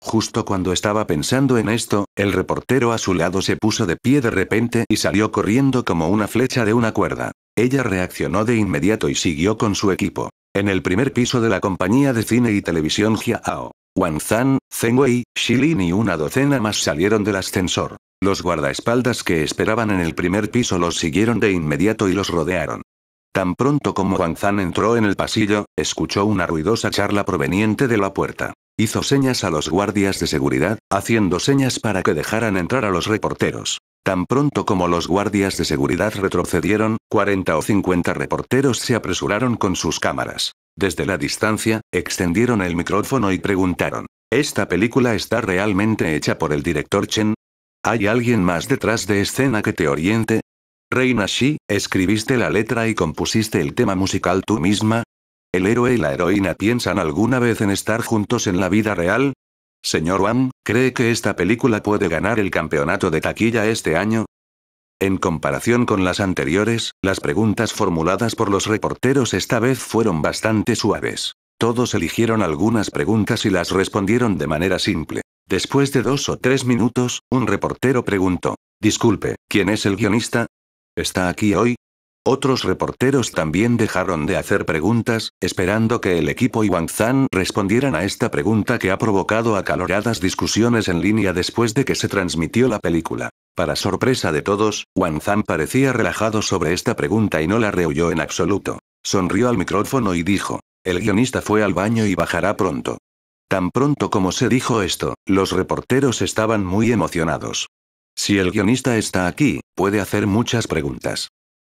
[SPEAKER 1] Justo cuando estaba pensando en esto, el reportero a su lado se puso de pie de repente y salió corriendo como una flecha de una cuerda. Ella reaccionó de inmediato y siguió con su equipo. En el primer piso de la compañía de cine y televisión Wang Zhan, Shi Xilin y una docena más salieron del ascensor. Los guardaespaldas que esperaban en el primer piso los siguieron de inmediato y los rodearon. Tan pronto como Zan entró en el pasillo, escuchó una ruidosa charla proveniente de la puerta. Hizo señas a los guardias de seguridad, haciendo señas para que dejaran entrar a los reporteros. Tan pronto como los guardias de seguridad retrocedieron, 40 o 50 reporteros se apresuraron con sus cámaras. Desde la distancia, extendieron el micrófono y preguntaron, ¿esta película está realmente hecha por el director Chen? ¿Hay alguien más detrás de escena que te oriente? Reina Shi, escribiste la letra y compusiste el tema musical tú misma? ¿El héroe y la heroína piensan alguna vez en estar juntos en la vida real? Señor Wang, ¿cree que esta película puede ganar el campeonato de taquilla este año? En comparación con las anteriores, las preguntas formuladas por los reporteros esta vez fueron bastante suaves. Todos eligieron algunas preguntas y las respondieron de manera simple. Después de dos o tres minutos, un reportero preguntó, Disculpe, ¿quién es el guionista? ¿Está aquí hoy? Otros reporteros también dejaron de hacer preguntas, esperando que el equipo y Wang Zhan respondieran a esta pregunta que ha provocado acaloradas discusiones en línea después de que se transmitió la película. Para sorpresa de todos, Wang Zan parecía relajado sobre esta pregunta y no la rehuyó en absoluto. Sonrió al micrófono y dijo, el guionista fue al baño y bajará pronto. Tan pronto como se dijo esto, los reporteros estaban muy emocionados. Si el guionista está aquí, puede hacer muchas preguntas.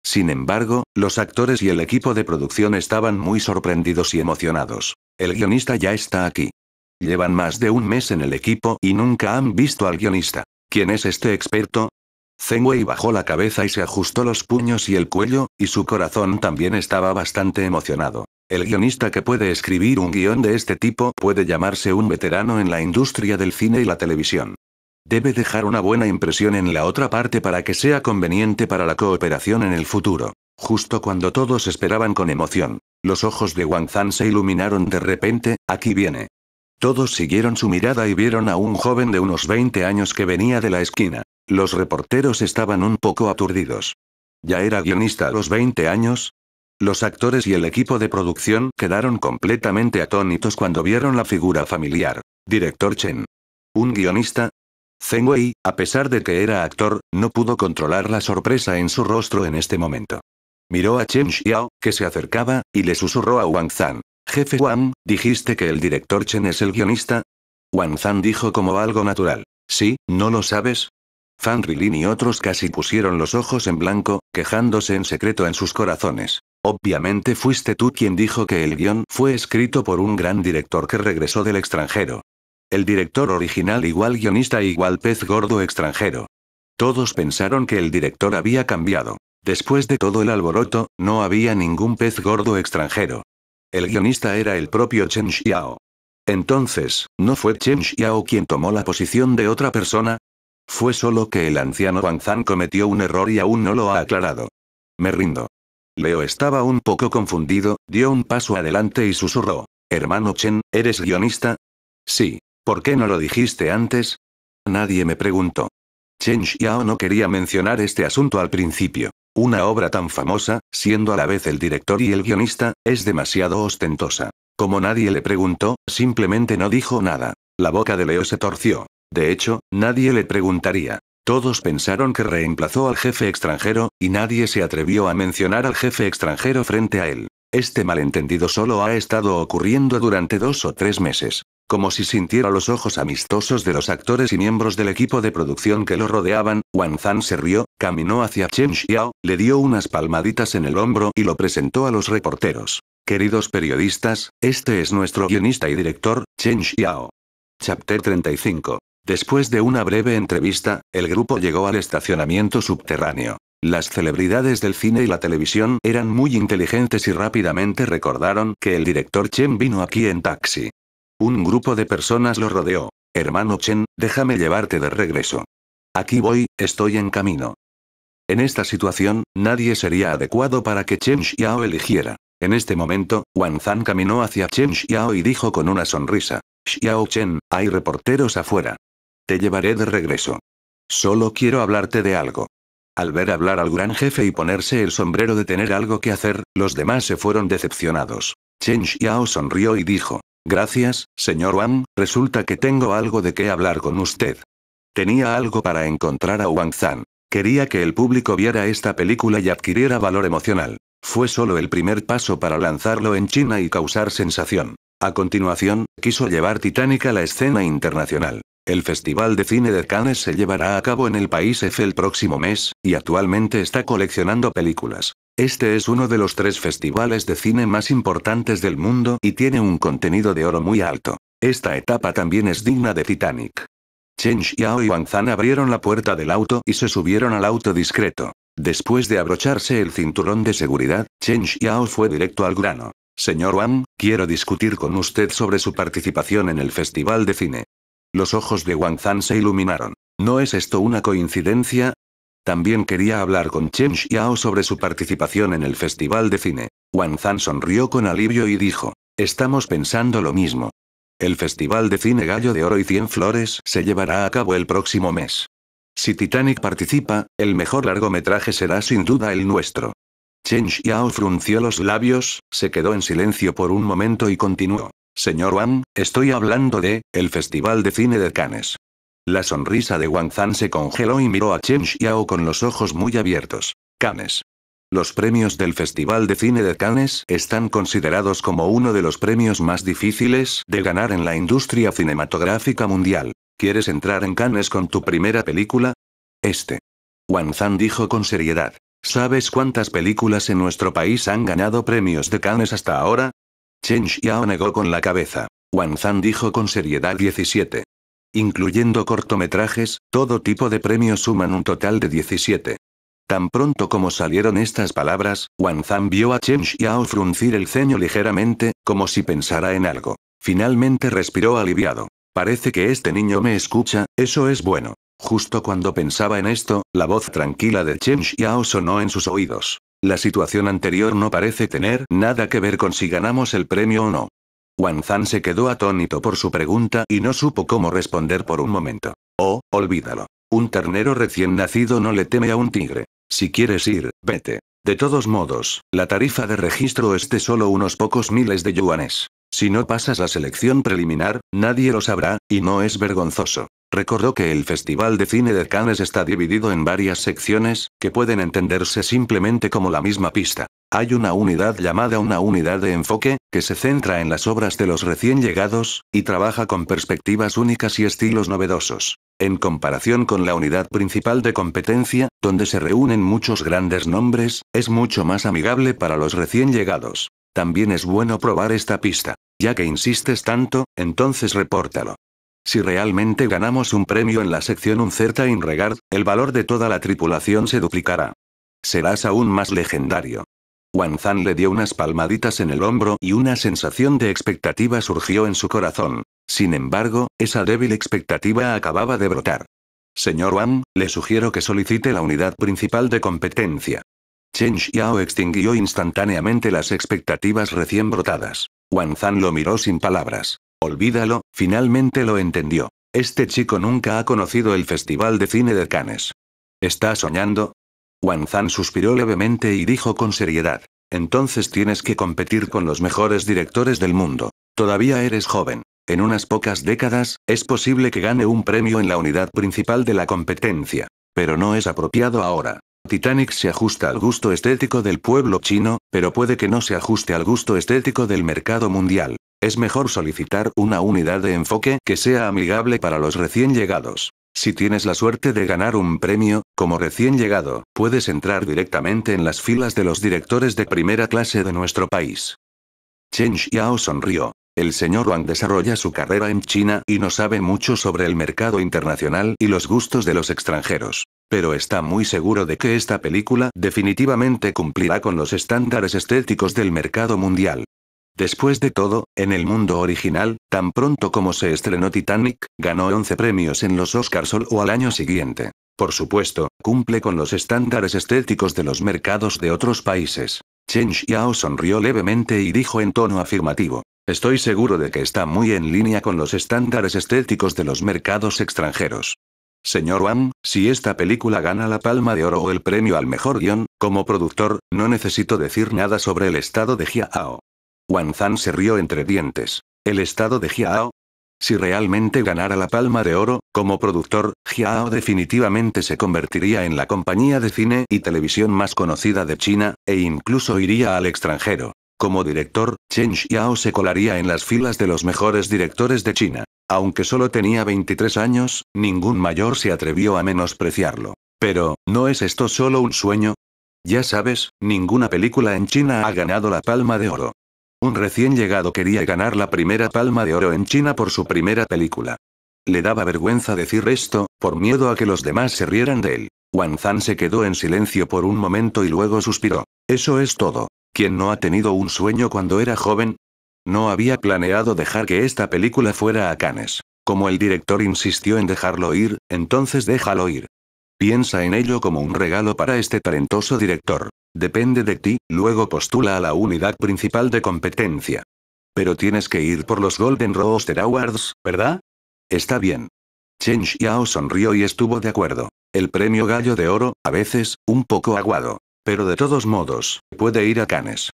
[SPEAKER 1] Sin embargo, los actores y el equipo de producción estaban muy sorprendidos y emocionados. El guionista ya está aquí. Llevan más de un mes en el equipo y nunca han visto al guionista. ¿Quién es este experto? Zenway bajó la cabeza y se ajustó los puños y el cuello, y su corazón también estaba bastante emocionado. El guionista que puede escribir un guión de este tipo puede llamarse un veterano en la industria del cine y la televisión. Debe dejar una buena impresión en la otra parte para que sea conveniente para la cooperación en el futuro. Justo cuando todos esperaban con emoción, los ojos de Wang Zhan se iluminaron de repente, aquí viene. Todos siguieron su mirada y vieron a un joven de unos 20 años que venía de la esquina. Los reporteros estaban un poco aturdidos. ¿Ya era guionista a los 20 años? Los actores y el equipo de producción quedaron completamente atónitos cuando vieron la figura familiar. Director Chen. Un guionista, Zeng Wei, a pesar de que era actor, no pudo controlar la sorpresa en su rostro en este momento. Miró a Chen Xiao, que se acercaba, y le susurró a Wang Zan. Jefe Wang, ¿dijiste que el director Chen es el guionista? Wang Zan dijo como algo natural. Sí, ¿no lo sabes? Fan Rilin y otros casi pusieron los ojos en blanco, quejándose en secreto en sus corazones. Obviamente fuiste tú quien dijo que el guión fue escrito por un gran director que regresó del extranjero. El director original igual guionista igual pez gordo extranjero. Todos pensaron que el director había cambiado. Después de todo el alboroto, no había ningún pez gordo extranjero. El guionista era el propio Chen Xiao. Entonces, ¿no fue Chen Xiao quien tomó la posición de otra persona? Fue solo que el anciano Wang cometió un error y aún no lo ha aclarado. Me rindo. Leo estaba un poco confundido, dio un paso adelante y susurró. Hermano Chen, ¿eres guionista? Sí. ¿Por qué no lo dijiste antes? Nadie me preguntó. Chen Xiao no quería mencionar este asunto al principio. Una obra tan famosa, siendo a la vez el director y el guionista, es demasiado ostentosa. Como nadie le preguntó, simplemente no dijo nada. La boca de Leo se torció. De hecho, nadie le preguntaría. Todos pensaron que reemplazó al jefe extranjero, y nadie se atrevió a mencionar al jefe extranjero frente a él. Este malentendido solo ha estado ocurriendo durante dos o tres meses. Como si sintiera los ojos amistosos de los actores y miembros del equipo de producción que lo rodeaban, Wang Zan se rió, caminó hacia Chen Xiao, le dio unas palmaditas en el hombro y lo presentó a los reporteros. Queridos periodistas, este es nuestro guionista y director, Chen Xiao. Chapter 35. Después de una breve entrevista, el grupo llegó al estacionamiento subterráneo. Las celebridades del cine y la televisión eran muy inteligentes y rápidamente recordaron que el director Chen vino aquí en taxi. Un grupo de personas lo rodeó. Hermano Chen, déjame llevarte de regreso. Aquí voy, estoy en camino. En esta situación, nadie sería adecuado para que Chen Xiao eligiera. En este momento, Wang Zan caminó hacia Chen Xiao y dijo con una sonrisa. Xiao Chen, hay reporteros afuera. Te llevaré de regreso. Solo quiero hablarte de algo. Al ver hablar al gran jefe y ponerse el sombrero de tener algo que hacer, los demás se fueron decepcionados. Chen Xiao sonrió y dijo, Gracias, señor Wang, resulta que tengo algo de qué hablar con usted. Tenía algo para encontrar a Wang Zan. Quería que el público viera esta película y adquiriera valor emocional. Fue solo el primer paso para lanzarlo en China y causar sensación. A continuación, quiso llevar Titanic a la escena internacional. El Festival de Cine de Cannes se llevará a cabo en el país F el próximo mes, y actualmente está coleccionando películas. Este es uno de los tres festivales de cine más importantes del mundo y tiene un contenido de oro muy alto. Esta etapa también es digna de Titanic. Chen Xiao y Wang Zhan abrieron la puerta del auto y se subieron al auto discreto. Después de abrocharse el cinturón de seguridad, Chen Xiao fue directo al grano. Señor Wang, quiero discutir con usted sobre su participación en el festival de cine. Los ojos de Wang Zhan se iluminaron. ¿No es esto una coincidencia? También quería hablar con Chen Xiao sobre su participación en el festival de cine. Wang Zhan sonrió con alivio y dijo, estamos pensando lo mismo. El Festival de Cine Gallo de Oro y Cien Flores se llevará a cabo el próximo mes. Si Titanic participa, el mejor largometraje será sin duda el nuestro. Chen Xiao frunció los labios, se quedó en silencio por un momento y continuó. Señor Wang, estoy hablando de, el Festival de Cine de Cannes. La sonrisa de Wang Zhan se congeló y miró a Chen Xiao con los ojos muy abiertos. Canes. Los premios del Festival de Cine de Cannes están considerados como uno de los premios más difíciles de ganar en la industria cinematográfica mundial. ¿Quieres entrar en Cannes con tu primera película? Este. Wang Zhan dijo con seriedad. ¿Sabes cuántas películas en nuestro país han ganado premios de Cannes hasta ahora? Chen Xiao negó con la cabeza. Wang Zhan dijo con seriedad 17 incluyendo cortometrajes, todo tipo de premios suman un total de 17. Tan pronto como salieron estas palabras, Wang vio a Chen Xiao fruncir el ceño ligeramente, como si pensara en algo. Finalmente respiró aliviado. Parece que este niño me escucha, eso es bueno. Justo cuando pensaba en esto, la voz tranquila de Chen Xiao sonó en sus oídos. La situación anterior no parece tener nada que ver con si ganamos el premio o no. Wanzan se quedó atónito por su pregunta y no supo cómo responder por un momento. Oh, olvídalo. Un ternero recién nacido no le teme a un tigre. Si quieres ir, vete. De todos modos, la tarifa de registro es de solo unos pocos miles de yuanes. Si no pasas la selección preliminar, nadie lo sabrá, y no es vergonzoso. Recordó que el Festival de Cine de Cannes está dividido en varias secciones, que pueden entenderse simplemente como la misma pista. Hay una unidad llamada una unidad de enfoque, que se centra en las obras de los recién llegados, y trabaja con perspectivas únicas y estilos novedosos. En comparación con la unidad principal de competencia, donde se reúnen muchos grandes nombres, es mucho más amigable para los recién llegados. También es bueno probar esta pista. Ya que insistes tanto, entonces repórtalo. Si realmente ganamos un premio en la sección Uncertain In Regard, el valor de toda la tripulación se duplicará. Serás aún más legendario. Wanzan le dio unas palmaditas en el hombro y una sensación de expectativa surgió en su corazón. Sin embargo, esa débil expectativa acababa de brotar. Señor Wang, le sugiero que solicite la unidad principal de competencia. Chen Xiao extinguió instantáneamente las expectativas recién brotadas. Wanzan lo miró sin palabras. Olvídalo, finalmente lo entendió. Este chico nunca ha conocido el Festival de Cine de Cannes. ¿Está soñando? Wanzan suspiró levemente y dijo con seriedad. Entonces tienes que competir con los mejores directores del mundo. Todavía eres joven. En unas pocas décadas, es posible que gane un premio en la unidad principal de la competencia. Pero no es apropiado ahora. Titanic se ajusta al gusto estético del pueblo chino, pero puede que no se ajuste al gusto estético del mercado mundial. Es mejor solicitar una unidad de enfoque que sea amigable para los recién llegados. Si tienes la suerte de ganar un premio, como recién llegado, puedes entrar directamente en las filas de los directores de primera clase de nuestro país. Chen Xiao sonrió. El señor Wang desarrolla su carrera en China y no sabe mucho sobre el mercado internacional y los gustos de los extranjeros. Pero está muy seguro de que esta película definitivamente cumplirá con los estándares estéticos del mercado mundial. Después de todo, en el mundo original, tan pronto como se estrenó Titanic, ganó 11 premios en los Oscars o al año siguiente. Por supuesto, cumple con los estándares estéticos de los mercados de otros países. Chen Xiao sonrió levemente y dijo en tono afirmativo. Estoy seguro de que está muy en línea con los estándares estéticos de los mercados extranjeros. Señor Wang, si esta película gana la Palma de Oro o el premio al mejor guión, como productor, no necesito decir nada sobre el estado de Xiao. Wang Zan se rió entre dientes. El estado de Jiao. Si realmente ganara la palma de oro, como productor, Jiao definitivamente se convertiría en la compañía de cine y televisión más conocida de China, e incluso iría al extranjero. Como director, Chen Xiao se colaría en las filas de los mejores directores de China. Aunque solo tenía 23 años, ningún mayor se atrevió a menospreciarlo. Pero, ¿no es esto solo un sueño? Ya sabes, ninguna película en China ha ganado la palma de oro. Un recién llegado quería ganar la primera palma de oro en China por su primera película. Le daba vergüenza decir esto, por miedo a que los demás se rieran de él. Wang se quedó en silencio por un momento y luego suspiró. Eso es todo. ¿Quién no ha tenido un sueño cuando era joven? No había planeado dejar que esta película fuera a Cannes. Como el director insistió en dejarlo ir, entonces déjalo ir. Piensa en ello como un regalo para este talentoso director. Depende de ti, luego postula a la unidad principal de competencia. Pero tienes que ir por los Golden Rooster Awards, ¿verdad? Está bien. Chen Xiao sonrió y estuvo de acuerdo. El premio Gallo de Oro, a veces, un poco aguado. Pero de todos modos, puede ir a Cannes.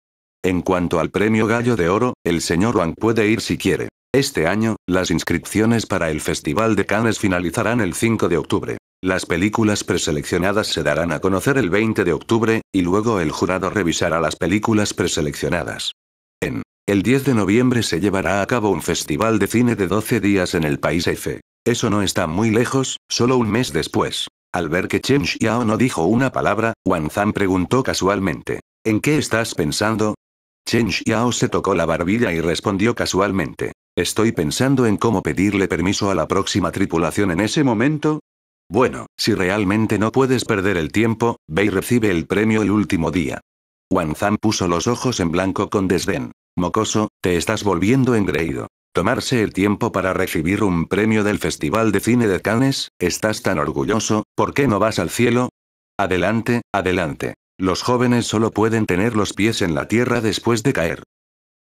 [SPEAKER 1] En cuanto al premio Gallo de Oro, el señor Wang puede ir si quiere. Este año, las inscripciones para el Festival de Cannes finalizarán el 5 de octubre. Las películas preseleccionadas se darán a conocer el 20 de octubre, y luego el jurado revisará las películas preseleccionadas. En el 10 de noviembre se llevará a cabo un festival de cine de 12 días en el país F. Eso no está muy lejos, solo un mes después. Al ver que Chen Xiao no dijo una palabra, Wang preguntó casualmente: ¿En qué estás pensando? Chen Xiao se tocó la barbilla y respondió casualmente: Estoy pensando en cómo pedirle permiso a la próxima tripulación en ese momento, bueno, si realmente no puedes perder el tiempo, ve y recibe el premio el último día. Wanzan puso los ojos en blanco con desdén. Mocoso, te estás volviendo engreído. Tomarse el tiempo para recibir un premio del Festival de Cine de Cannes, estás tan orgulloso, ¿por qué no vas al cielo? Adelante, adelante. Los jóvenes solo pueden tener los pies en la tierra después de caer.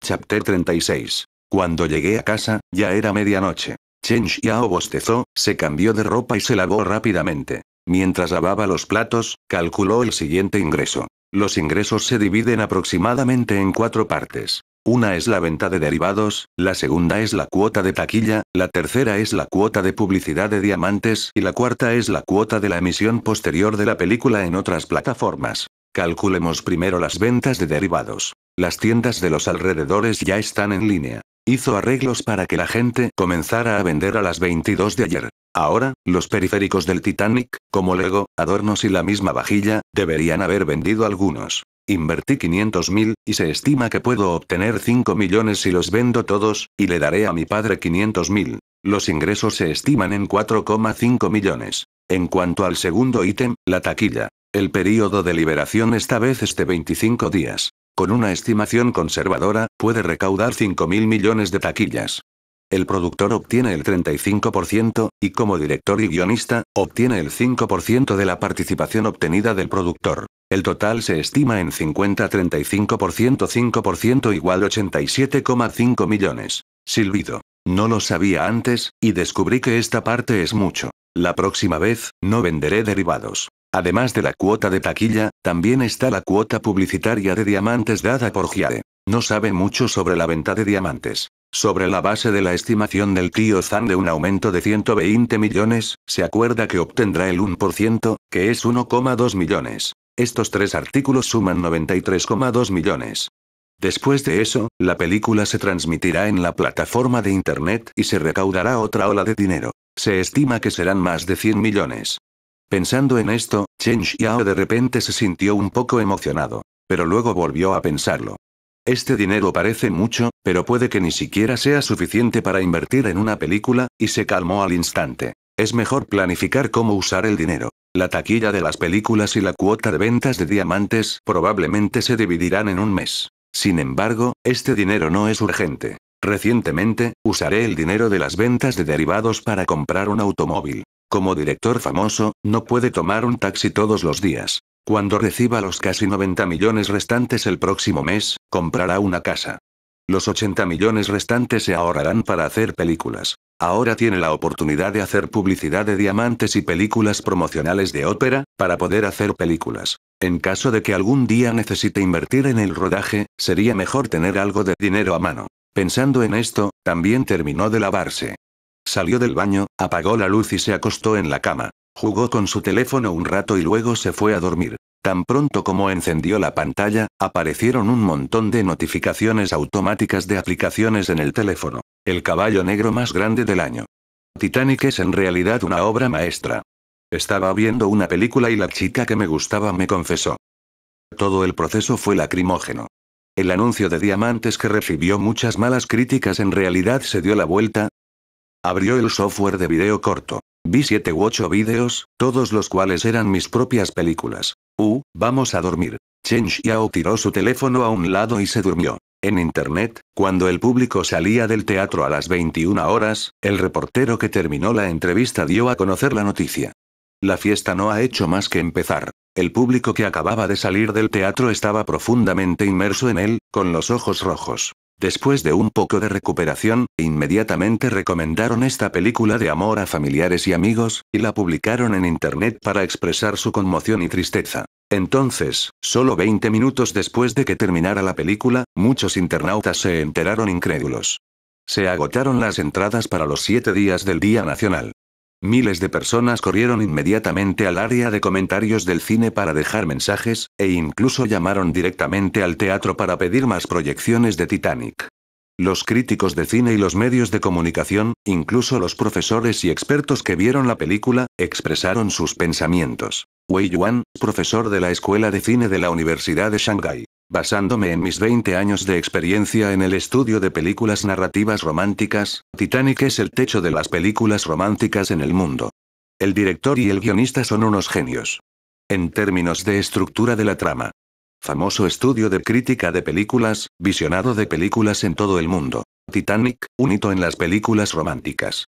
[SPEAKER 1] Chapter 36. Cuando llegué a casa, ya era medianoche. Chen Xiao bostezó, se cambió de ropa y se lavó rápidamente. Mientras lavaba los platos, calculó el siguiente ingreso. Los ingresos se dividen aproximadamente en cuatro partes. Una es la venta de derivados, la segunda es la cuota de taquilla, la tercera es la cuota de publicidad de diamantes y la cuarta es la cuota de la emisión posterior de la película en otras plataformas. Calculemos primero las ventas de derivados. Las tiendas de los alrededores ya están en línea. Hizo arreglos para que la gente comenzara a vender a las 22 de ayer. Ahora, los periféricos del Titanic, como Lego, adornos y la misma vajilla, deberían haber vendido algunos. Invertí 500.000, y se estima que puedo obtener 5 millones si los vendo todos, y le daré a mi padre 500.000. Los ingresos se estiman en 4,5 millones. En cuanto al segundo ítem, la taquilla. El período de liberación esta vez es de 25 días con una estimación conservadora, puede recaudar 5.000 millones de taquillas. El productor obtiene el 35%, y como director y guionista, obtiene el 5% de la participación obtenida del productor. El total se estima en 50-35%, 5% igual 87,5 millones. Silbido. No lo sabía antes, y descubrí que esta parte es mucho. La próxima vez, no venderé derivados. Además de la cuota de taquilla, también está la cuota publicitaria de diamantes dada por Giade. No sabe mucho sobre la venta de diamantes. Sobre la base de la estimación del tío Zan de un aumento de 120 millones, se acuerda que obtendrá el 1%, que es 1,2 millones. Estos tres artículos suman 93,2 millones. Después de eso, la película se transmitirá en la plataforma de Internet y se recaudará otra ola de dinero. Se estima que serán más de 100 millones. Pensando en esto, Chen Xiao de repente se sintió un poco emocionado. Pero luego volvió a pensarlo. Este dinero parece mucho, pero puede que ni siquiera sea suficiente para invertir en una película, y se calmó al instante. Es mejor planificar cómo usar el dinero. La taquilla de las películas y la cuota de ventas de diamantes probablemente se dividirán en un mes. Sin embargo, este dinero no es urgente. Recientemente, usaré el dinero de las ventas de derivados para comprar un automóvil. Como director famoso, no puede tomar un taxi todos los días. Cuando reciba los casi 90 millones restantes el próximo mes, comprará una casa. Los 80 millones restantes se ahorrarán para hacer películas. Ahora tiene la oportunidad de hacer publicidad de diamantes y películas promocionales de ópera, para poder hacer películas. En caso de que algún día necesite invertir en el rodaje, sería mejor tener algo de dinero a mano. Pensando en esto, también terminó de lavarse. Salió del baño, apagó la luz y se acostó en la cama. Jugó con su teléfono un rato y luego se fue a dormir. Tan pronto como encendió la pantalla, aparecieron un montón de notificaciones automáticas de aplicaciones en el teléfono. El caballo negro más grande del año. Titanic es en realidad una obra maestra. Estaba viendo una película y la chica que me gustaba me confesó. Todo el proceso fue lacrimógeno. El anuncio de diamantes que recibió muchas malas críticas en realidad se dio la vuelta, abrió el software de video corto. Vi siete u ocho vídeos, todos los cuales eran mis propias películas. Uh, vamos a dormir. Chen Xiao tiró su teléfono a un lado y se durmió. En internet, cuando el público salía del teatro a las 21 horas, el reportero que terminó la entrevista dio a conocer la noticia. La fiesta no ha hecho más que empezar. El público que acababa de salir del teatro estaba profundamente inmerso en él, con los ojos rojos. Después de un poco de recuperación, inmediatamente recomendaron esta película de amor a familiares y amigos, y la publicaron en Internet para expresar su conmoción y tristeza. Entonces, solo 20 minutos después de que terminara la película, muchos internautas se enteraron incrédulos. Se agotaron las entradas para los siete días del Día Nacional. Miles de personas corrieron inmediatamente al área de comentarios del cine para dejar mensajes, e incluso llamaron directamente al teatro para pedir más proyecciones de Titanic. Los críticos de cine y los medios de comunicación, incluso los profesores y expertos que vieron la película, expresaron sus pensamientos. Wei Yuan, profesor de la Escuela de Cine de la Universidad de Shanghái, Basándome en mis 20 años de experiencia en el estudio de películas narrativas románticas, Titanic es el techo de las películas románticas en el mundo. El director y el guionista son unos genios. En términos de estructura de la trama. Famoso estudio de crítica de películas, visionado de películas en todo el mundo. Titanic, un hito en las películas románticas.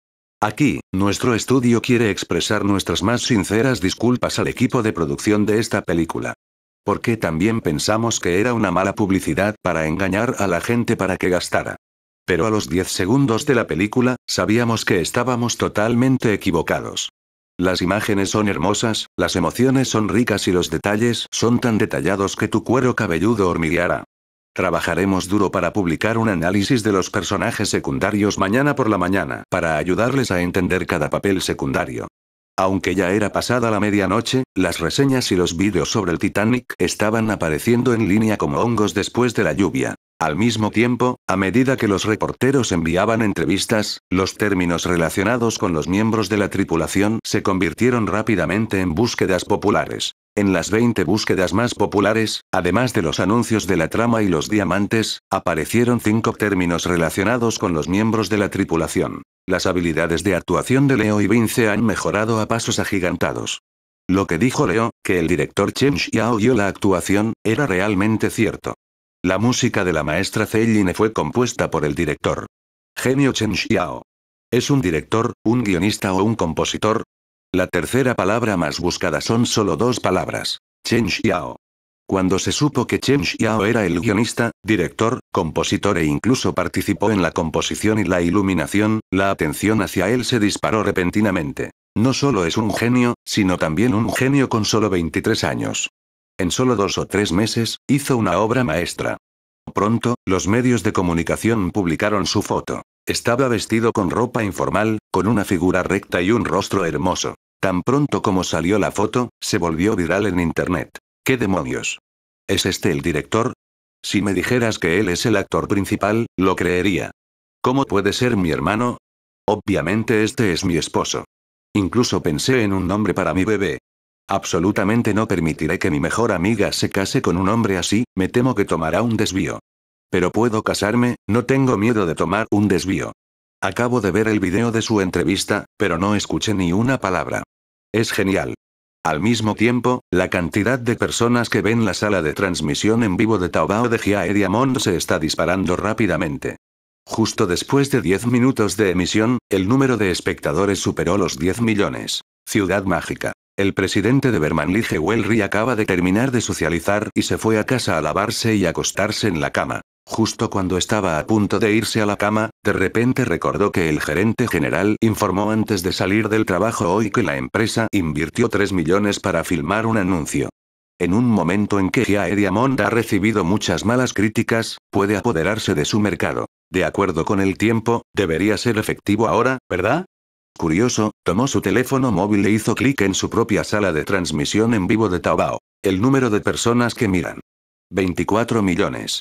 [SPEAKER 1] Aquí, nuestro estudio quiere expresar nuestras más sinceras disculpas al equipo de producción de esta película. Porque también pensamos que era una mala publicidad para engañar a la gente para que gastara. Pero a los 10 segundos de la película, sabíamos que estábamos totalmente equivocados. Las imágenes son hermosas, las emociones son ricas y los detalles son tan detallados que tu cuero cabelludo hormigueará. Trabajaremos duro para publicar un análisis de los personajes secundarios mañana por la mañana, para ayudarles a entender cada papel secundario. Aunque ya era pasada la medianoche, las reseñas y los vídeos sobre el Titanic estaban apareciendo en línea como hongos después de la lluvia. Al mismo tiempo, a medida que los reporteros enviaban entrevistas, los términos relacionados con los miembros de la tripulación se convirtieron rápidamente en búsquedas populares. En las 20 búsquedas más populares, además de los anuncios de la trama y los diamantes, aparecieron cinco términos relacionados con los miembros de la tripulación. Las habilidades de actuación de Leo y Vince han mejorado a pasos agigantados. Lo que dijo Leo, que el director Chen Xiao oyó la actuación, era realmente cierto. La música de la maestra Celine fue compuesta por el director. Genio Chen Xiao. Es un director, un guionista o un compositor, la tercera palabra más buscada son solo dos palabras. Chen Xiao. Cuando se supo que Chen Xiao era el guionista, director, compositor e incluso participó en la composición y la iluminación, la atención hacia él se disparó repentinamente. No solo es un genio, sino también un genio con solo 23 años. En solo dos o tres meses, hizo una obra maestra. Pronto, los medios de comunicación publicaron su foto. Estaba vestido con ropa informal, con una figura recta y un rostro hermoso. Tan pronto como salió la foto, se volvió viral en Internet. ¿Qué demonios? ¿Es este el director? Si me dijeras que él es el actor principal, lo creería. ¿Cómo puede ser mi hermano? Obviamente este es mi esposo. Incluso pensé en un nombre para mi bebé. Absolutamente no permitiré que mi mejor amiga se case con un hombre así, me temo que tomará un desvío. Pero puedo casarme, no tengo miedo de tomar un desvío. Acabo de ver el video de su entrevista, pero no escuché ni una palabra. Es genial. Al mismo tiempo, la cantidad de personas que ven la sala de transmisión en vivo de Taobao de Gia Diamond se está disparando rápidamente. Justo después de 10 minutos de emisión, el número de espectadores superó los 10 millones. Ciudad Mágica. El presidente de Berman Lige Welry acaba de terminar de socializar y se fue a casa a lavarse y acostarse en la cama. Justo cuando estaba a punto de irse a la cama, de repente recordó que el gerente general informó antes de salir del trabajo hoy que la empresa invirtió 3 millones para filmar un anuncio. En un momento en que Jae Diamond ha recibido muchas malas críticas, puede apoderarse de su mercado. De acuerdo con el tiempo, debería ser efectivo ahora, ¿verdad? Curioso, tomó su teléfono móvil e hizo clic en su propia sala de transmisión en vivo de Taobao. El número de personas que miran. 24 millones.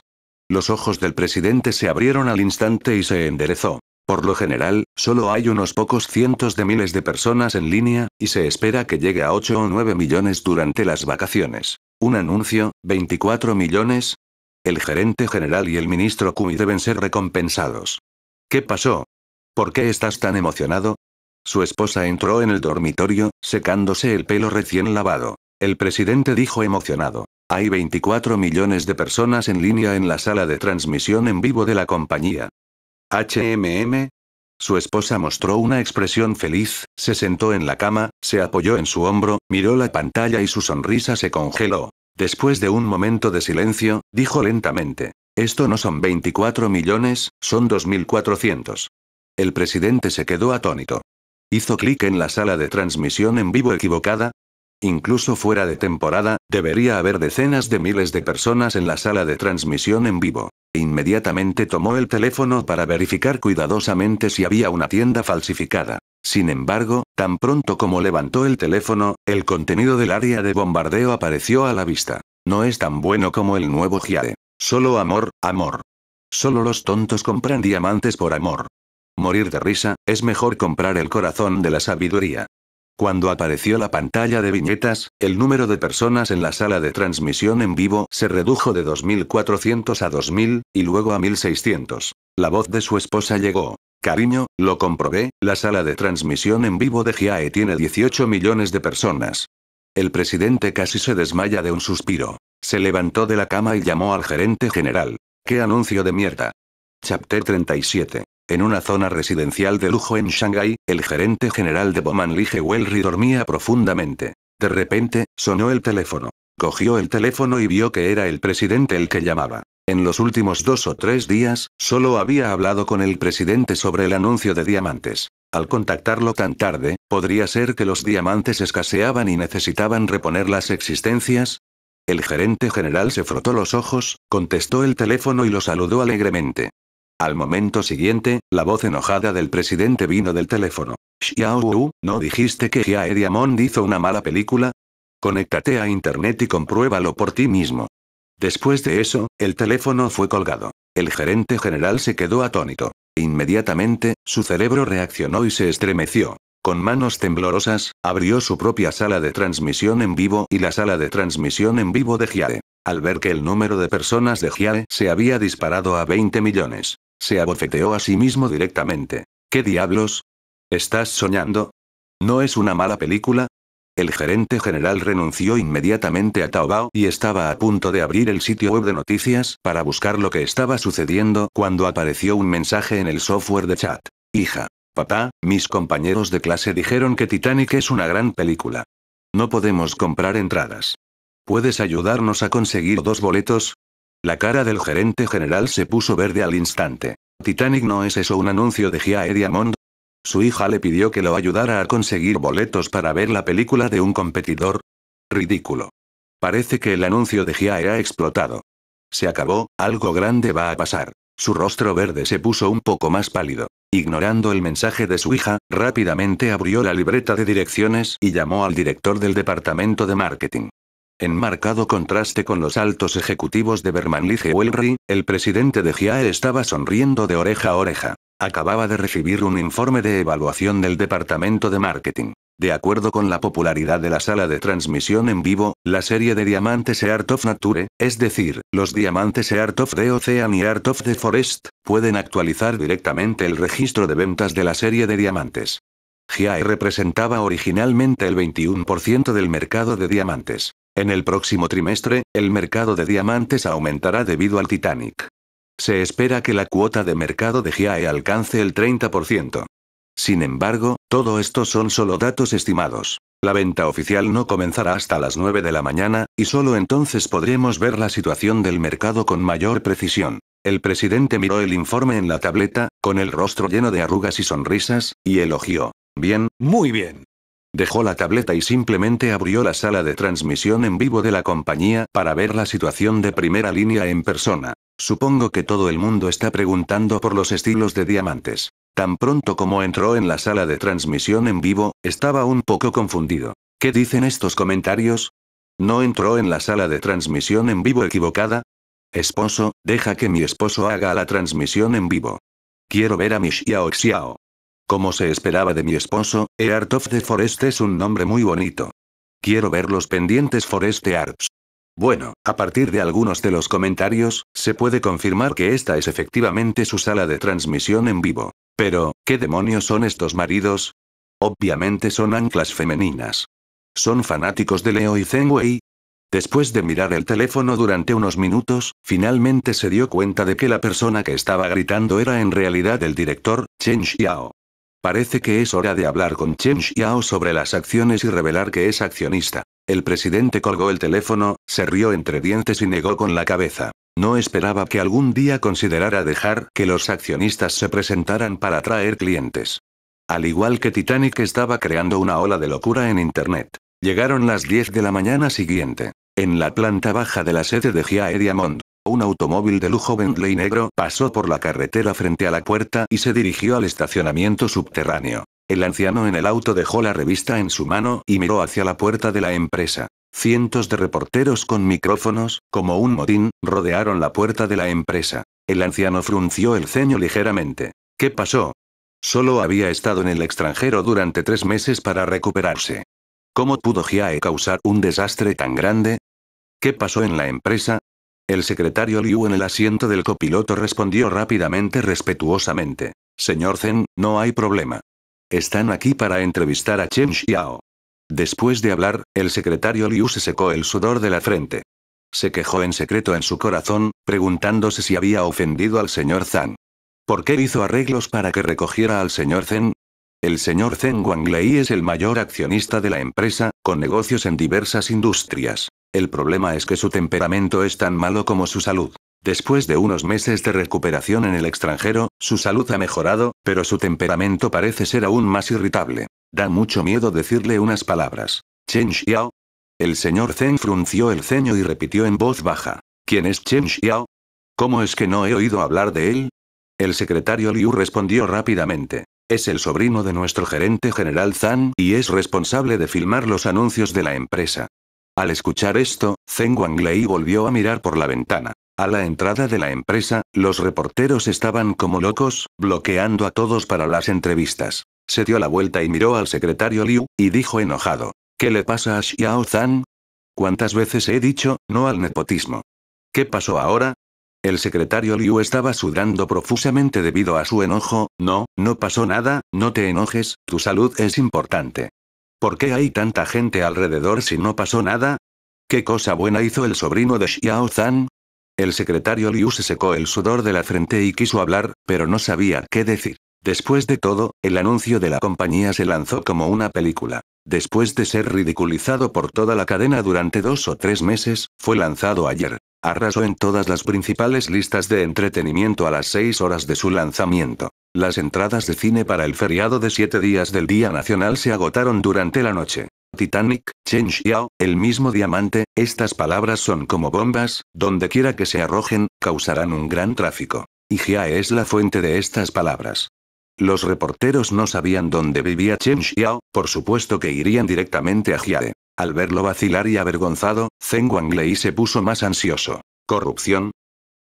[SPEAKER 1] Los ojos del presidente se abrieron al instante y se enderezó. Por lo general, solo hay unos pocos cientos de miles de personas en línea, y se espera que llegue a 8 o 9 millones durante las vacaciones. Un anuncio, 24 millones. El gerente general y el ministro Kumi deben ser recompensados. ¿Qué pasó? ¿Por qué estás tan emocionado? Su esposa entró en el dormitorio, secándose el pelo recién lavado. El presidente dijo emocionado. Hay 24 millones de personas en línea en la sala de transmisión en vivo de la compañía. HMM. Su esposa mostró una expresión feliz, se sentó en la cama, se apoyó en su hombro, miró la pantalla y su sonrisa se congeló. Después de un momento de silencio, dijo lentamente. Esto no son 24 millones, son 2.400. El presidente se quedó atónito. Hizo clic en la sala de transmisión en vivo equivocada, Incluso fuera de temporada, debería haber decenas de miles de personas en la sala de transmisión en vivo. E inmediatamente tomó el teléfono para verificar cuidadosamente si había una tienda falsificada. Sin embargo, tan pronto como levantó el teléfono, el contenido del área de bombardeo apareció a la vista. No es tan bueno como el nuevo Giae. Solo amor, amor. Solo los tontos compran diamantes por amor. Morir de risa, es mejor comprar el corazón de la sabiduría. Cuando apareció la pantalla de viñetas, el número de personas en la sala de transmisión en vivo se redujo de 2.400 a 2.000, y luego a 1.600. La voz de su esposa llegó. Cariño, lo comprobé, la sala de transmisión en vivo de GIAE tiene 18 millones de personas. El presidente casi se desmaya de un suspiro. Se levantó de la cama y llamó al gerente general. ¡Qué anuncio de mierda! Chapter 37. En una zona residencial de lujo en Shanghái, el gerente general de Bowman Lige Wellry dormía profundamente. De repente, sonó el teléfono. Cogió el teléfono y vio que era el presidente el que llamaba. En los últimos dos o tres días, solo había hablado con el presidente sobre el anuncio de diamantes. Al contactarlo tan tarde, ¿podría ser que los diamantes escaseaban y necesitaban reponer las existencias? El gerente general se frotó los ojos, contestó el teléfono y lo saludó alegremente. Al momento siguiente, la voz enojada del presidente vino del teléfono. Xiaowu, ¿no dijiste que Jiae Diamond hizo una mala película? Conéctate a internet y compruébalo por ti mismo. Después de eso, el teléfono fue colgado. El gerente general se quedó atónito. Inmediatamente, su cerebro reaccionó y se estremeció. Con manos temblorosas, abrió su propia sala de transmisión en vivo y la sala de transmisión en vivo de Jiae. Al ver que el número de personas de Jiae se había disparado a 20 millones. Se abofeteó a sí mismo directamente. ¿Qué diablos? ¿Estás soñando? ¿No es una mala película? El gerente general renunció inmediatamente a Taobao y estaba a punto de abrir el sitio web de noticias para buscar lo que estaba sucediendo cuando apareció un mensaje en el software de chat. Hija, papá, mis compañeros de clase dijeron que Titanic es una gran película. No podemos comprar entradas. ¿Puedes ayudarnos a conseguir dos boletos? La cara del gerente general se puso verde al instante. Titanic no es eso un anuncio de Gia e Diamond. Su hija le pidió que lo ayudara a conseguir boletos para ver la película de un competidor. Ridículo. Parece que el anuncio de Gia e ha explotado. Se acabó, algo grande va a pasar. Su rostro verde se puso un poco más pálido. Ignorando el mensaje de su hija, rápidamente abrió la libreta de direcciones y llamó al director del departamento de marketing. En marcado contraste con los altos ejecutivos de Bermanlige Welry, el presidente de GIAE estaba sonriendo de oreja a oreja. Acababa de recibir un informe de evaluación del departamento de marketing. De acuerdo con la popularidad de la sala de transmisión en vivo, la serie de Diamantes e Art of Nature, es decir, los Diamantes e Art of the Ocean y Art of the Forest, pueden actualizar directamente el registro de ventas de la serie de Diamantes. GIAE representaba originalmente el 21% del mercado de diamantes. En el próximo trimestre, el mercado de diamantes aumentará debido al Titanic. Se espera que la cuota de mercado de GIAE alcance el 30%. Sin embargo, todo esto son solo datos estimados. La venta oficial no comenzará hasta las 9 de la mañana, y solo entonces podremos ver la situación del mercado con mayor precisión. El presidente miró el informe en la tableta, con el rostro lleno de arrugas y sonrisas, y elogió. Bien, muy bien. Dejó la tableta y simplemente abrió la sala de transmisión en vivo de la compañía para ver la situación de primera línea en persona. Supongo que todo el mundo está preguntando por los estilos de diamantes. Tan pronto como entró en la sala de transmisión en vivo, estaba un poco confundido. ¿Qué dicen estos comentarios? ¿No entró en la sala de transmisión en vivo equivocada? Esposo, deja que mi esposo haga la transmisión en vivo. Quiero ver a mi Xiao Xiao. Como se esperaba de mi esposo, Earth of the Forest es un nombre muy bonito. Quiero ver los pendientes Forest Arts. Bueno, a partir de algunos de los comentarios, se puede confirmar que esta es efectivamente su sala de transmisión en vivo. Pero, ¿qué demonios son estos maridos? Obviamente son anclas femeninas. ¿Son fanáticos de Leo y Zenwei? Después de mirar el teléfono durante unos minutos, finalmente se dio cuenta de que la persona que estaba gritando era en realidad el director, Chen Xiao. Parece que es hora de hablar con Chen Xiao sobre las acciones y revelar que es accionista. El presidente colgó el teléfono, se rió entre dientes y negó con la cabeza. No esperaba que algún día considerara dejar que los accionistas se presentaran para atraer clientes. Al igual que Titanic estaba creando una ola de locura en Internet. Llegaron las 10 de la mañana siguiente. En la planta baja de la sede de Gia un automóvil de lujo Bentley negro pasó por la carretera frente a la puerta y se dirigió al estacionamiento subterráneo. El anciano en el auto dejó la revista en su mano y miró hacia la puerta de la empresa. Cientos de reporteros con micrófonos, como un motín, rodearon la puerta de la empresa. El anciano frunció el ceño ligeramente. ¿Qué pasó? Solo había estado en el extranjero durante tres meses para recuperarse. ¿Cómo pudo Giae causar un desastre tan grande? ¿Qué pasó en la empresa? El secretario Liu en el asiento del copiloto respondió rápidamente respetuosamente. Señor Zen, no hay problema. Están aquí para entrevistar a Chen Xiao. Después de hablar, el secretario Liu se secó el sudor de la frente. Se quejó en secreto en su corazón, preguntándose si había ofendido al señor Zhang. ¿Por qué hizo arreglos para que recogiera al señor Zen? El señor Zen Wanglei es el mayor accionista de la empresa, con negocios en diversas industrias. El problema es que su temperamento es tan malo como su salud. Después de unos meses de recuperación en el extranjero, su salud ha mejorado, pero su temperamento parece ser aún más irritable. Da mucho miedo decirle unas palabras. Chen Xiao. El señor Zeng frunció el ceño y repitió en voz baja. ¿Quién es Chen Xiao? ¿Cómo es que no he oído hablar de él? El secretario Liu respondió rápidamente. Es el sobrino de nuestro gerente general Zhang y es responsable de filmar los anuncios de la empresa. Al escuchar esto, Zeng Wanglei volvió a mirar por la ventana. A la entrada de la empresa, los reporteros estaban como locos, bloqueando a todos para las entrevistas. Se dio la vuelta y miró al secretario Liu, y dijo enojado. ¿Qué le pasa a Xiao Zhan? ¿Cuántas veces he dicho, no al nepotismo? ¿Qué pasó ahora? El secretario Liu estaba sudando profusamente debido a su enojo, no, no pasó nada, no te enojes, tu salud es importante. ¿Por qué hay tanta gente alrededor si no pasó nada? ¿Qué cosa buena hizo el sobrino de Xiao Zhan? El secretario Liu se secó el sudor de la frente y quiso hablar, pero no sabía qué decir. Después de todo, el anuncio de la compañía se lanzó como una película. Después de ser ridiculizado por toda la cadena durante dos o tres meses, fue lanzado ayer. Arrasó en todas las principales listas de entretenimiento a las seis horas de su lanzamiento. Las entradas de cine para el feriado de siete días del Día Nacional se agotaron durante la noche. Titanic, Chen Xiao, el mismo diamante, estas palabras son como bombas, donde quiera que se arrojen, causarán un gran tráfico. Y Jiae es la fuente de estas palabras. Los reporteros no sabían dónde vivía Chen Xiao, por supuesto que irían directamente a Jiae. Al verlo vacilar y avergonzado, Zheng Lei se puso más ansioso. Corrupción,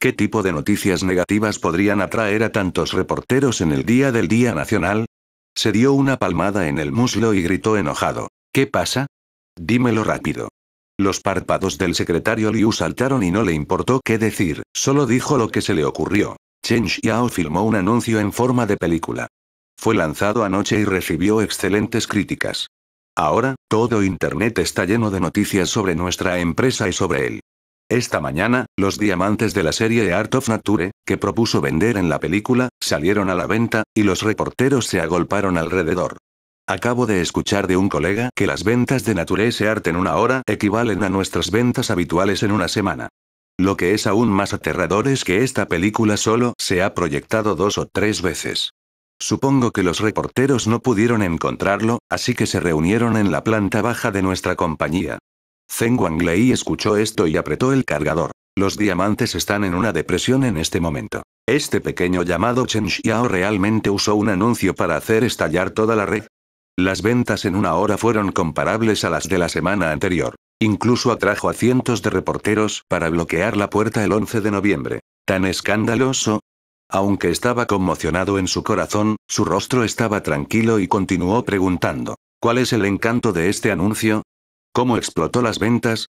[SPEAKER 1] ¿Qué tipo de noticias negativas podrían atraer a tantos reporteros en el día del Día Nacional? Se dio una palmada en el muslo y gritó enojado. ¿Qué pasa? Dímelo rápido. Los párpados del secretario Liu saltaron y no le importó qué decir, solo dijo lo que se le ocurrió. Chen Xiao filmó un anuncio en forma de película. Fue lanzado anoche y recibió excelentes críticas. Ahora, todo Internet está lleno de noticias sobre nuestra empresa y sobre él. Esta mañana, los diamantes de la serie Art of Nature, que propuso vender en la película, salieron a la venta, y los reporteros se agolparon alrededor. Acabo de escuchar de un colega que las ventas de Naturese Art en una hora equivalen a nuestras ventas habituales en una semana. Lo que es aún más aterrador es que esta película solo se ha proyectado dos o tres veces. Supongo que los reporteros no pudieron encontrarlo, así que se reunieron en la planta baja de nuestra compañía. Zeng Wanglei escuchó esto y apretó el cargador. Los diamantes están en una depresión en este momento. Este pequeño llamado Chen Xiao realmente usó un anuncio para hacer estallar toda la red. Las ventas en una hora fueron comparables a las de la semana anterior. Incluso atrajo a cientos de reporteros para bloquear la puerta el 11 de noviembre. Tan escandaloso. Aunque estaba conmocionado en su corazón, su rostro estaba tranquilo y continuó preguntando, ¿cuál es el encanto de este anuncio? ¿Cómo explotó las ventas?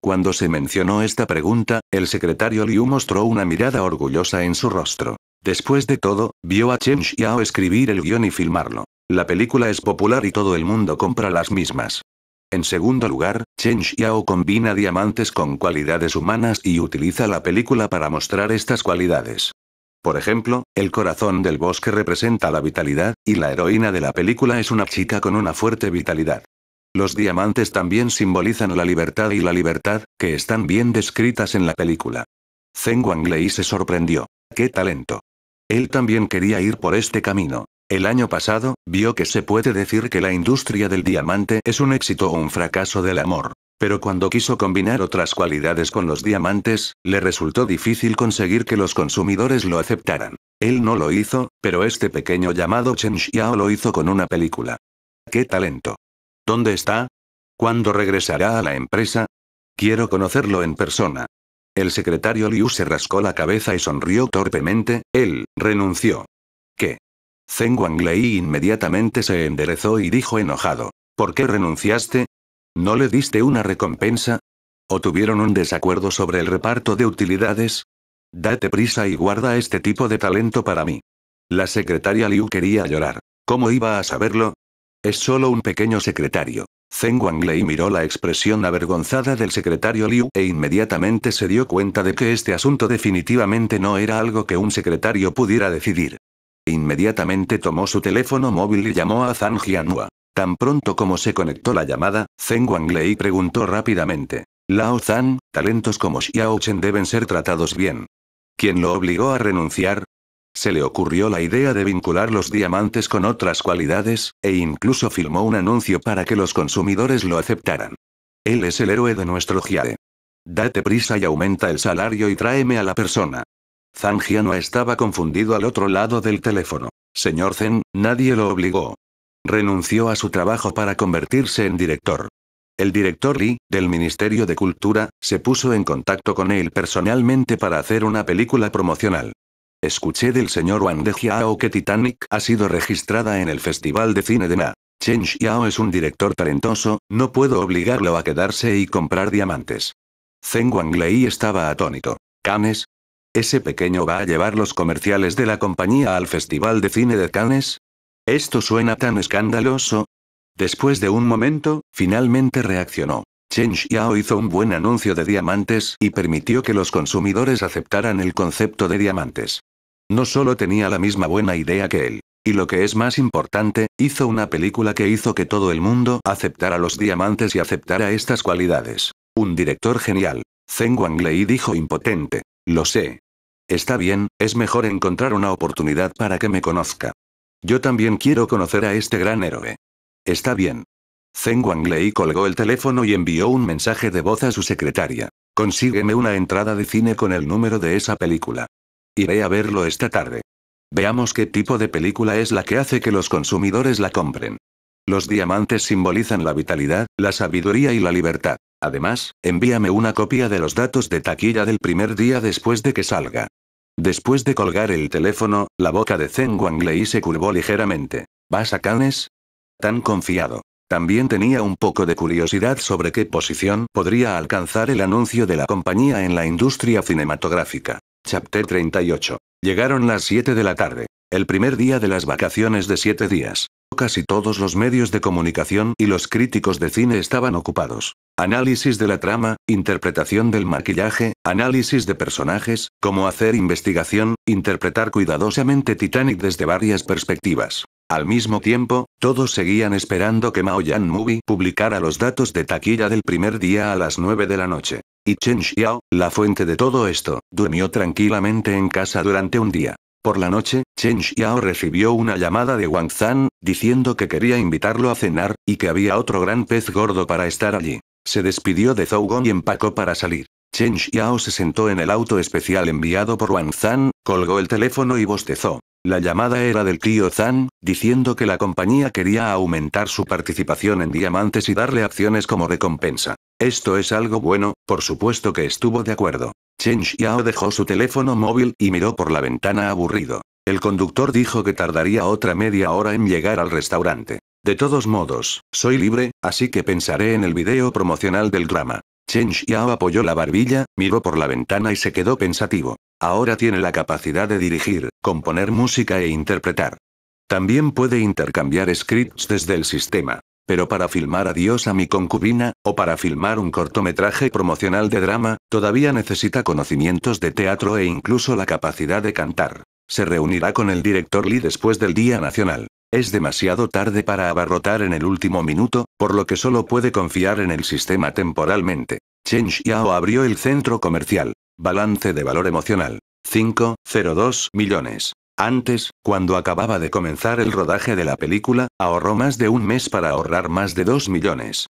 [SPEAKER 1] Cuando se mencionó esta pregunta, el secretario Liu mostró una mirada orgullosa en su rostro. Después de todo, vio a Chen Xiao escribir el guión y filmarlo. La película es popular y todo el mundo compra las mismas. En segundo lugar, Chen Xiao combina diamantes con cualidades humanas y utiliza la película para mostrar estas cualidades. Por ejemplo, el corazón del bosque representa la vitalidad, y la heroína de la película es una chica con una fuerte vitalidad. Los diamantes también simbolizan la libertad y la libertad, que están bien descritas en la película. Zeng Wanglei se sorprendió. ¡Qué talento! Él también quería ir por este camino. El año pasado, vio que se puede decir que la industria del diamante es un éxito o un fracaso del amor. Pero cuando quiso combinar otras cualidades con los diamantes, le resultó difícil conseguir que los consumidores lo aceptaran. Él no lo hizo, pero este pequeño llamado Chen Xiao lo hizo con una película. ¡Qué talento! ¿Dónde está? ¿Cuándo regresará a la empresa? Quiero conocerlo en persona. El secretario Liu se rascó la cabeza y sonrió torpemente, él, renunció. ¿Qué? Zeng Lei inmediatamente se enderezó y dijo enojado. ¿Por qué renunciaste? ¿No le diste una recompensa? ¿O tuvieron un desacuerdo sobre el reparto de utilidades? Date prisa y guarda este tipo de talento para mí. La secretaria Liu quería llorar. ¿Cómo iba a saberlo? Es solo un pequeño secretario. Zeng Wanglei miró la expresión avergonzada del secretario Liu e inmediatamente se dio cuenta de que este asunto definitivamente no era algo que un secretario pudiera decidir. Inmediatamente tomó su teléfono móvil y llamó a Zhang Jianhua. Tan pronto como se conectó la llamada, Zeng Wanglei preguntó rápidamente. Lao Zhang, talentos como Xiao Chen deben ser tratados bien. ¿Quién lo obligó a renunciar, se le ocurrió la idea de vincular los diamantes con otras cualidades, e incluso filmó un anuncio para que los consumidores lo aceptaran. Él es el héroe de nuestro JIAE. Date prisa y aumenta el salario y tráeme a la persona. no estaba confundido al otro lado del teléfono. Señor Zen, nadie lo obligó. Renunció a su trabajo para convertirse en director. El director Li, del Ministerio de Cultura, se puso en contacto con él personalmente para hacer una película promocional. Escuché del señor Wang de que Titanic ha sido registrada en el Festival de Cine de Ma. Chen Xiao es un director talentoso, no puedo obligarlo a quedarse y comprar diamantes. Zeng Wanglei estaba atónito. ¿Canes? ¿Ese pequeño va a llevar los comerciales de la compañía al Festival de Cine de Cannes? Esto suena tan escandaloso. Después de un momento, finalmente reaccionó. Chen Xiao hizo un buen anuncio de diamantes y permitió que los consumidores aceptaran el concepto de diamantes. No solo tenía la misma buena idea que él. Y lo que es más importante, hizo una película que hizo que todo el mundo aceptara los diamantes y aceptara estas cualidades. Un director genial. Zeng Wanglei dijo impotente. Lo sé. Está bien, es mejor encontrar una oportunidad para que me conozca. Yo también quiero conocer a este gran héroe. Está bien. Zeng Wanglei colgó el teléfono y envió un mensaje de voz a su secretaria. Consígueme una entrada de cine con el número de esa película. Iré a verlo esta tarde. Veamos qué tipo de película es la que hace que los consumidores la compren. Los diamantes simbolizan la vitalidad, la sabiduría y la libertad. Además, envíame una copia de los datos de taquilla del primer día después de que salga. Después de colgar el teléfono, la boca de Zeng Wanglei se curvó ligeramente. ¿Vas a Cannes? Tan confiado. También tenía un poco de curiosidad sobre qué posición podría alcanzar el anuncio de la compañía en la industria cinematográfica. Chapter 38. Llegaron las 7 de la tarde. El primer día de las vacaciones de 7 días. Casi todos los medios de comunicación y los críticos de cine estaban ocupados. Análisis de la trama, interpretación del maquillaje, análisis de personajes, cómo hacer investigación, interpretar cuidadosamente Titanic desde varias perspectivas. Al mismo tiempo, todos seguían esperando que Maoyan Movie publicara los datos de taquilla del primer día a las 9 de la noche. Y Chen Xiao, la fuente de todo esto, durmió tranquilamente en casa durante un día. Por la noche, Chen Xiao recibió una llamada de Wang Zan, diciendo que quería invitarlo a cenar, y que había otro gran pez gordo para estar allí. Se despidió de Zhou Gong y empacó para salir. Chen Xiao se sentó en el auto especial enviado por Wang Zhan, colgó el teléfono y bostezó. La llamada era del tío Zhan, diciendo que la compañía quería aumentar su participación en diamantes y darle acciones como recompensa. Esto es algo bueno, por supuesto que estuvo de acuerdo. Chen Xiao dejó su teléfono móvil y miró por la ventana aburrido. El conductor dijo que tardaría otra media hora en llegar al restaurante. De todos modos, soy libre, así que pensaré en el video promocional del drama. Chen Xiao apoyó la barbilla, miró por la ventana y se quedó pensativo. Ahora tiene la capacidad de dirigir, componer música e interpretar. También puede intercambiar scripts desde el sistema. Pero para filmar Adiós a mi concubina, o para filmar un cortometraje promocional de drama, todavía necesita conocimientos de teatro e incluso la capacidad de cantar. Se reunirá con el director Lee después del Día Nacional. Es demasiado tarde para abarrotar en el último minuto, por lo que solo puede confiar en el sistema temporalmente. Chen Xiao abrió el centro comercial. Balance de valor emocional. 5,02 millones. Antes, cuando acababa de comenzar el rodaje de la película, ahorró más de un mes para ahorrar más de 2 millones.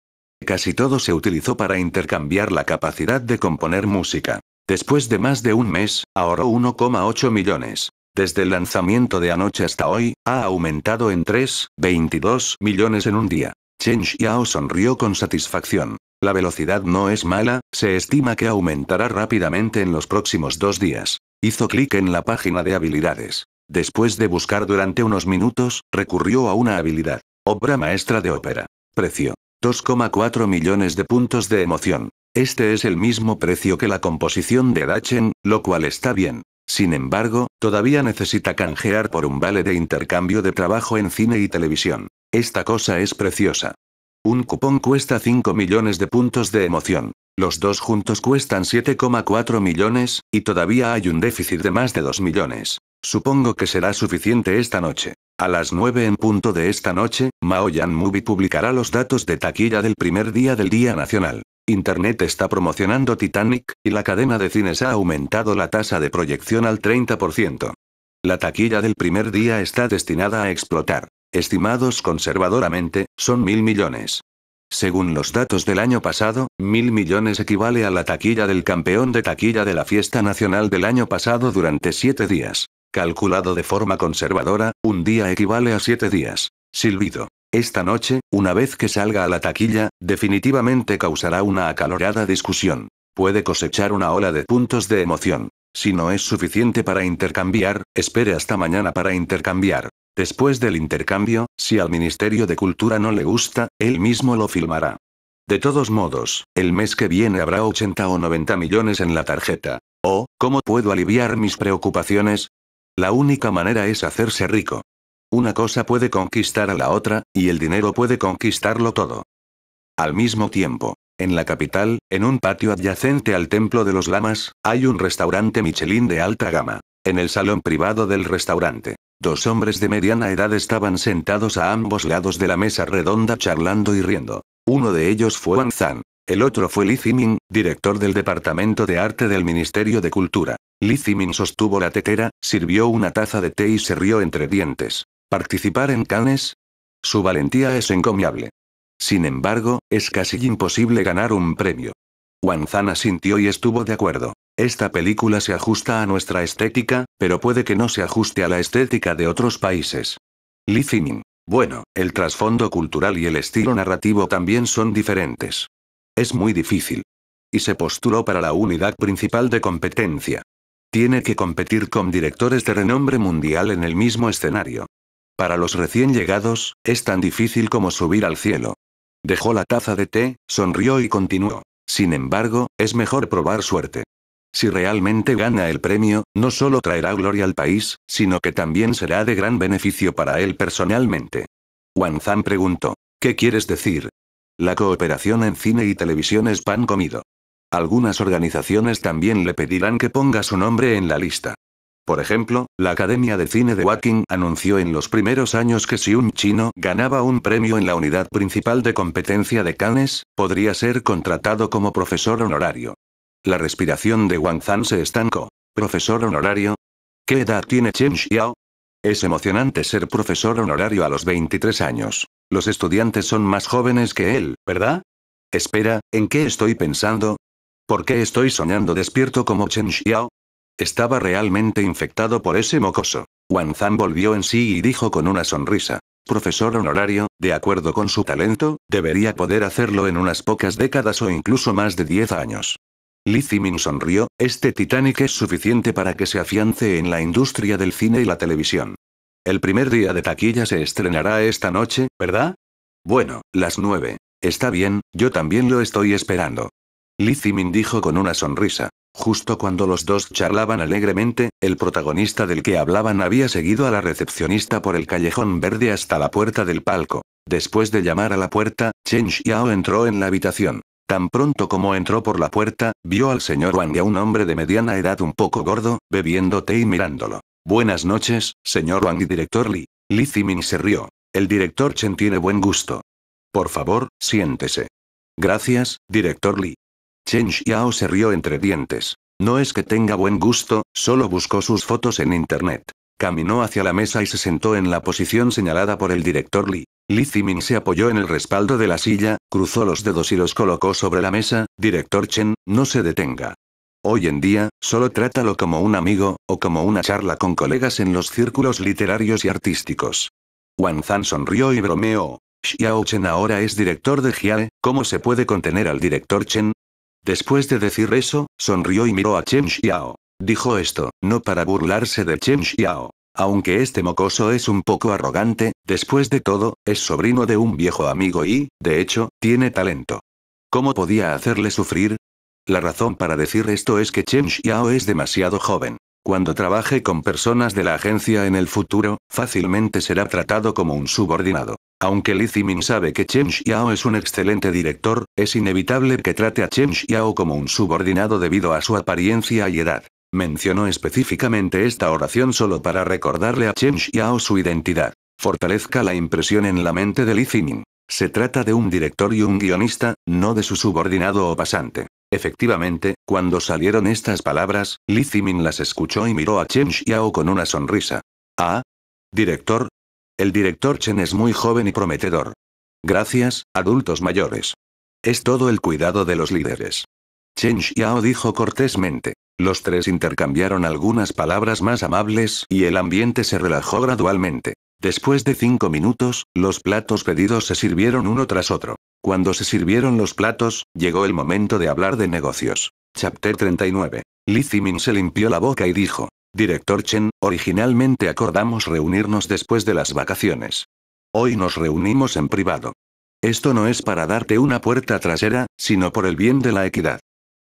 [SPEAKER 1] Casi todo se utilizó para intercambiar la capacidad de componer música. Después de más de un mes, ahorró 1,8 millones. Desde el lanzamiento de anoche hasta hoy, ha aumentado en 3,22 millones en un día. Chen Xiao sonrió con satisfacción. La velocidad no es mala, se estima que aumentará rápidamente en los próximos dos días. Hizo clic en la página de habilidades. Después de buscar durante unos minutos, recurrió a una habilidad. Obra maestra de ópera. Precio. 2,4 millones de puntos de emoción. Este es el mismo precio que la composición de Dachen, lo cual está bien. Sin embargo, todavía necesita canjear por un vale de intercambio de trabajo en cine y televisión. Esta cosa es preciosa. Un cupón cuesta 5 millones de puntos de emoción. Los dos juntos cuestan 7,4 millones, y todavía hay un déficit de más de 2 millones. Supongo que será suficiente esta noche. A las 9 en punto de esta noche, Maoyan Movie publicará los datos de taquilla del primer día del Día Nacional. Internet está promocionando Titanic, y la cadena de cines ha aumentado la tasa de proyección al 30%. La taquilla del primer día está destinada a explotar. Estimados conservadoramente, son mil millones. Según los datos del año pasado, mil millones equivale a la taquilla del campeón de taquilla de la fiesta nacional del año pasado durante siete días. Calculado de forma conservadora, un día equivale a siete días. Silbido. Esta noche, una vez que salga a la taquilla, definitivamente causará una acalorada discusión. Puede cosechar una ola de puntos de emoción. Si no es suficiente para intercambiar, espere hasta mañana para intercambiar. Después del intercambio, si al Ministerio de Cultura no le gusta, él mismo lo filmará. De todos modos, el mes que viene habrá 80 o 90 millones en la tarjeta. O, oh, ¿cómo puedo aliviar mis preocupaciones? La única manera es hacerse rico. Una cosa puede conquistar a la otra, y el dinero puede conquistarlo todo. Al mismo tiempo, en la capital, en un patio adyacente al Templo de los Lamas, hay un restaurante Michelin de alta gama. En el salón privado del restaurante, dos hombres de mediana edad estaban sentados a ambos lados de la mesa redonda charlando y riendo. Uno de ellos fue Wang Zan. El otro fue Li Ziming, director del Departamento de Arte del Ministerio de Cultura. Li Ziming sostuvo la tetera, sirvió una taza de té y se rió entre dientes. Participar en Cannes. Su valentía es encomiable. Sin embargo, es casi imposible ganar un premio. Wanzan sintió y estuvo de acuerdo. Esta película se ajusta a nuestra estética, pero puede que no se ajuste a la estética de otros países. Li Bueno, el trasfondo cultural y el estilo narrativo también son diferentes. Es muy difícil. Y se postuló para la unidad principal de competencia. Tiene que competir con directores de renombre mundial en el mismo escenario. Para los recién llegados, es tan difícil como subir al cielo. Dejó la taza de té, sonrió y continuó. Sin embargo, es mejor probar suerte. Si realmente gana el premio, no solo traerá gloria al país, sino que también será de gran beneficio para él personalmente. Wang preguntó, ¿qué quieres decir? La cooperación en cine y televisión es pan comido. Algunas organizaciones también le pedirán que ponga su nombre en la lista. Por ejemplo, la Academia de Cine de Waking anunció en los primeros años que si un chino ganaba un premio en la unidad principal de competencia de Cannes, podría ser contratado como profesor honorario. La respiración de Wang Zhan se estancó. ¿Profesor honorario? ¿Qué edad tiene Chen Xiao? Es emocionante ser profesor honorario a los 23 años. Los estudiantes son más jóvenes que él, ¿verdad? Espera, ¿en qué estoy pensando? ¿Por qué estoy soñando despierto como Chen Xiao? Estaba realmente infectado por ese mocoso. Wanzan volvió en sí y dijo con una sonrisa. Profesor honorario, de acuerdo con su talento, debería poder hacerlo en unas pocas décadas o incluso más de 10 años. Li sonrió, este Titanic es suficiente para que se afiance en la industria del cine y la televisión. El primer día de taquilla se estrenará esta noche, ¿verdad? Bueno, las 9. Está bien, yo también lo estoy esperando. Li dijo con una sonrisa. Justo cuando los dos charlaban alegremente, el protagonista del que hablaban había seguido a la recepcionista por el callejón verde hasta la puerta del palco. Después de llamar a la puerta, Chen Xiao entró en la habitación. Tan pronto como entró por la puerta, vio al señor Wang y a un hombre de mediana edad un poco gordo, bebiendo té y mirándolo. Buenas noches, señor Wang y director Li. Li Ziming se rió. El director Chen tiene buen gusto. Por favor, siéntese. Gracias, director Li. Chen Xiao se rió entre dientes. No es que tenga buen gusto, solo buscó sus fotos en internet. Caminó hacia la mesa y se sentó en la posición señalada por el director Li. Li Ziming se apoyó en el respaldo de la silla, cruzó los dedos y los colocó sobre la mesa. Director Chen, no se detenga. Hoy en día, solo trátalo como un amigo, o como una charla con colegas en los círculos literarios y artísticos. Wang Zan sonrió y bromeó. Xiao Chen ahora es director de Giae, ¿cómo se puede contener al director Chen? Después de decir eso, sonrió y miró a Chen Xiao. Dijo esto, no para burlarse de Chen Xiao. Aunque este mocoso es un poco arrogante, después de todo, es sobrino de un viejo amigo y, de hecho, tiene talento. ¿Cómo podía hacerle sufrir? La razón para decir esto es que Chen Xiao es demasiado joven. Cuando trabaje con personas de la agencia en el futuro, fácilmente será tratado como un subordinado. Aunque Li Zimin sabe que Chen Xiao es un excelente director, es inevitable que trate a Chen Xiao como un subordinado debido a su apariencia y edad. Mencionó específicamente esta oración solo para recordarle a Chen Xiao su identidad. Fortalezca la impresión en la mente de Li Zimin. Se trata de un director y un guionista, no de su subordinado o pasante. Efectivamente, cuando salieron estas palabras, Li Zimin las escuchó y miró a Chen Xiao con una sonrisa. ¿Ah? ¿Director? El director Chen es muy joven y prometedor. Gracias, adultos mayores. Es todo el cuidado de los líderes. Chen Xiao dijo cortésmente. Los tres intercambiaron algunas palabras más amables y el ambiente se relajó gradualmente. Después de cinco minutos, los platos pedidos se sirvieron uno tras otro. Cuando se sirvieron los platos, llegó el momento de hablar de negocios. Chapter 39. Li Zimin se limpió la boca y dijo. Director Chen, originalmente acordamos reunirnos después de las vacaciones. Hoy nos reunimos en privado. Esto no es para darte una puerta trasera, sino por el bien de la equidad.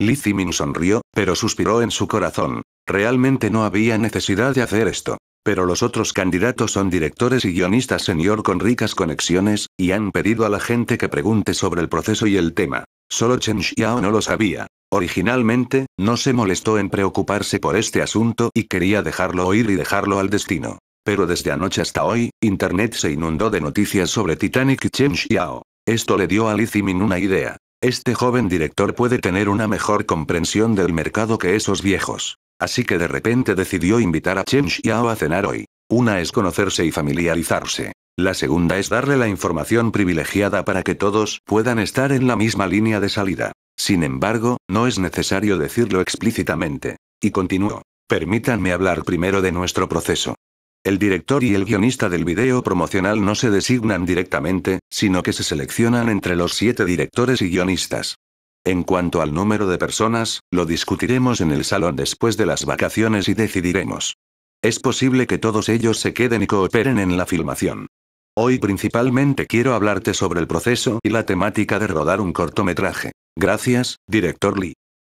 [SPEAKER 1] Li Zimin sonrió, pero suspiró en su corazón. Realmente no había necesidad de hacer esto. Pero los otros candidatos son directores y guionistas senior con ricas conexiones, y han pedido a la gente que pregunte sobre el proceso y el tema. Solo Chen Xiao no lo sabía. Originalmente, no se molestó en preocuparse por este asunto y quería dejarlo oír y dejarlo al destino. Pero desde anoche hasta hoy, Internet se inundó de noticias sobre Titanic y Chen Xiao. Esto le dio a Li Zimin una idea. Este joven director puede tener una mejor comprensión del mercado que esos viejos. Así que de repente decidió invitar a Chen Xiao a cenar hoy. Una es conocerse y familiarizarse. La segunda es darle la información privilegiada para que todos puedan estar en la misma línea de salida. Sin embargo, no es necesario decirlo explícitamente. Y continuó. Permítanme hablar primero de nuestro proceso. El director y el guionista del video promocional no se designan directamente, sino que se seleccionan entre los siete directores y guionistas. En cuanto al número de personas, lo discutiremos en el salón después de las vacaciones y decidiremos. Es posible que todos ellos se queden y cooperen en la filmación. Hoy principalmente quiero hablarte sobre el proceso y la temática de rodar un cortometraje. Gracias, director Lee.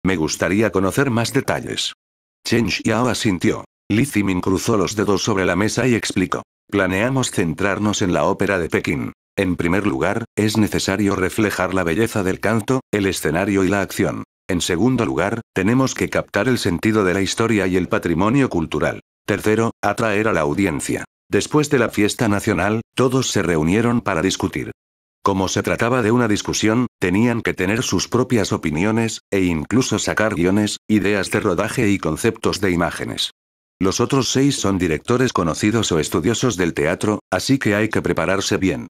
[SPEAKER 1] Me gustaría conocer más detalles. Chen Xiao asintió. Li Zimin cruzó los dedos sobre la mesa y explicó. Planeamos centrarnos en la ópera de Pekín. En primer lugar, es necesario reflejar la belleza del canto, el escenario y la acción. En segundo lugar, tenemos que captar el sentido de la historia y el patrimonio cultural. Tercero, atraer a la audiencia. Después de la fiesta nacional, todos se reunieron para discutir. Como se trataba de una discusión, tenían que tener sus propias opiniones, e incluso sacar guiones, ideas de rodaje y conceptos de imágenes. Los otros seis son directores conocidos o estudiosos del teatro, así que hay que prepararse bien.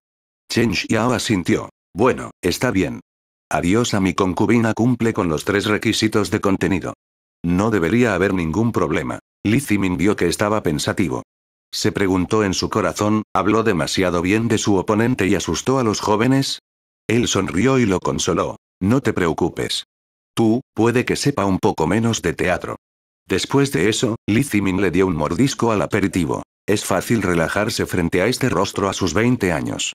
[SPEAKER 1] Chen Xiao asintió. Bueno, está bien. Adiós a mi concubina cumple con los tres requisitos de contenido. No debería haber ningún problema. Li Ziming vio que estaba pensativo. Se preguntó en su corazón, ¿habló demasiado bien de su oponente y asustó a los jóvenes? Él sonrió y lo consoló. No te preocupes. Tú, puede que sepa un poco menos de teatro. Después de eso, Li Ziming le dio un mordisco al aperitivo. Es fácil relajarse frente a este rostro a sus 20 años.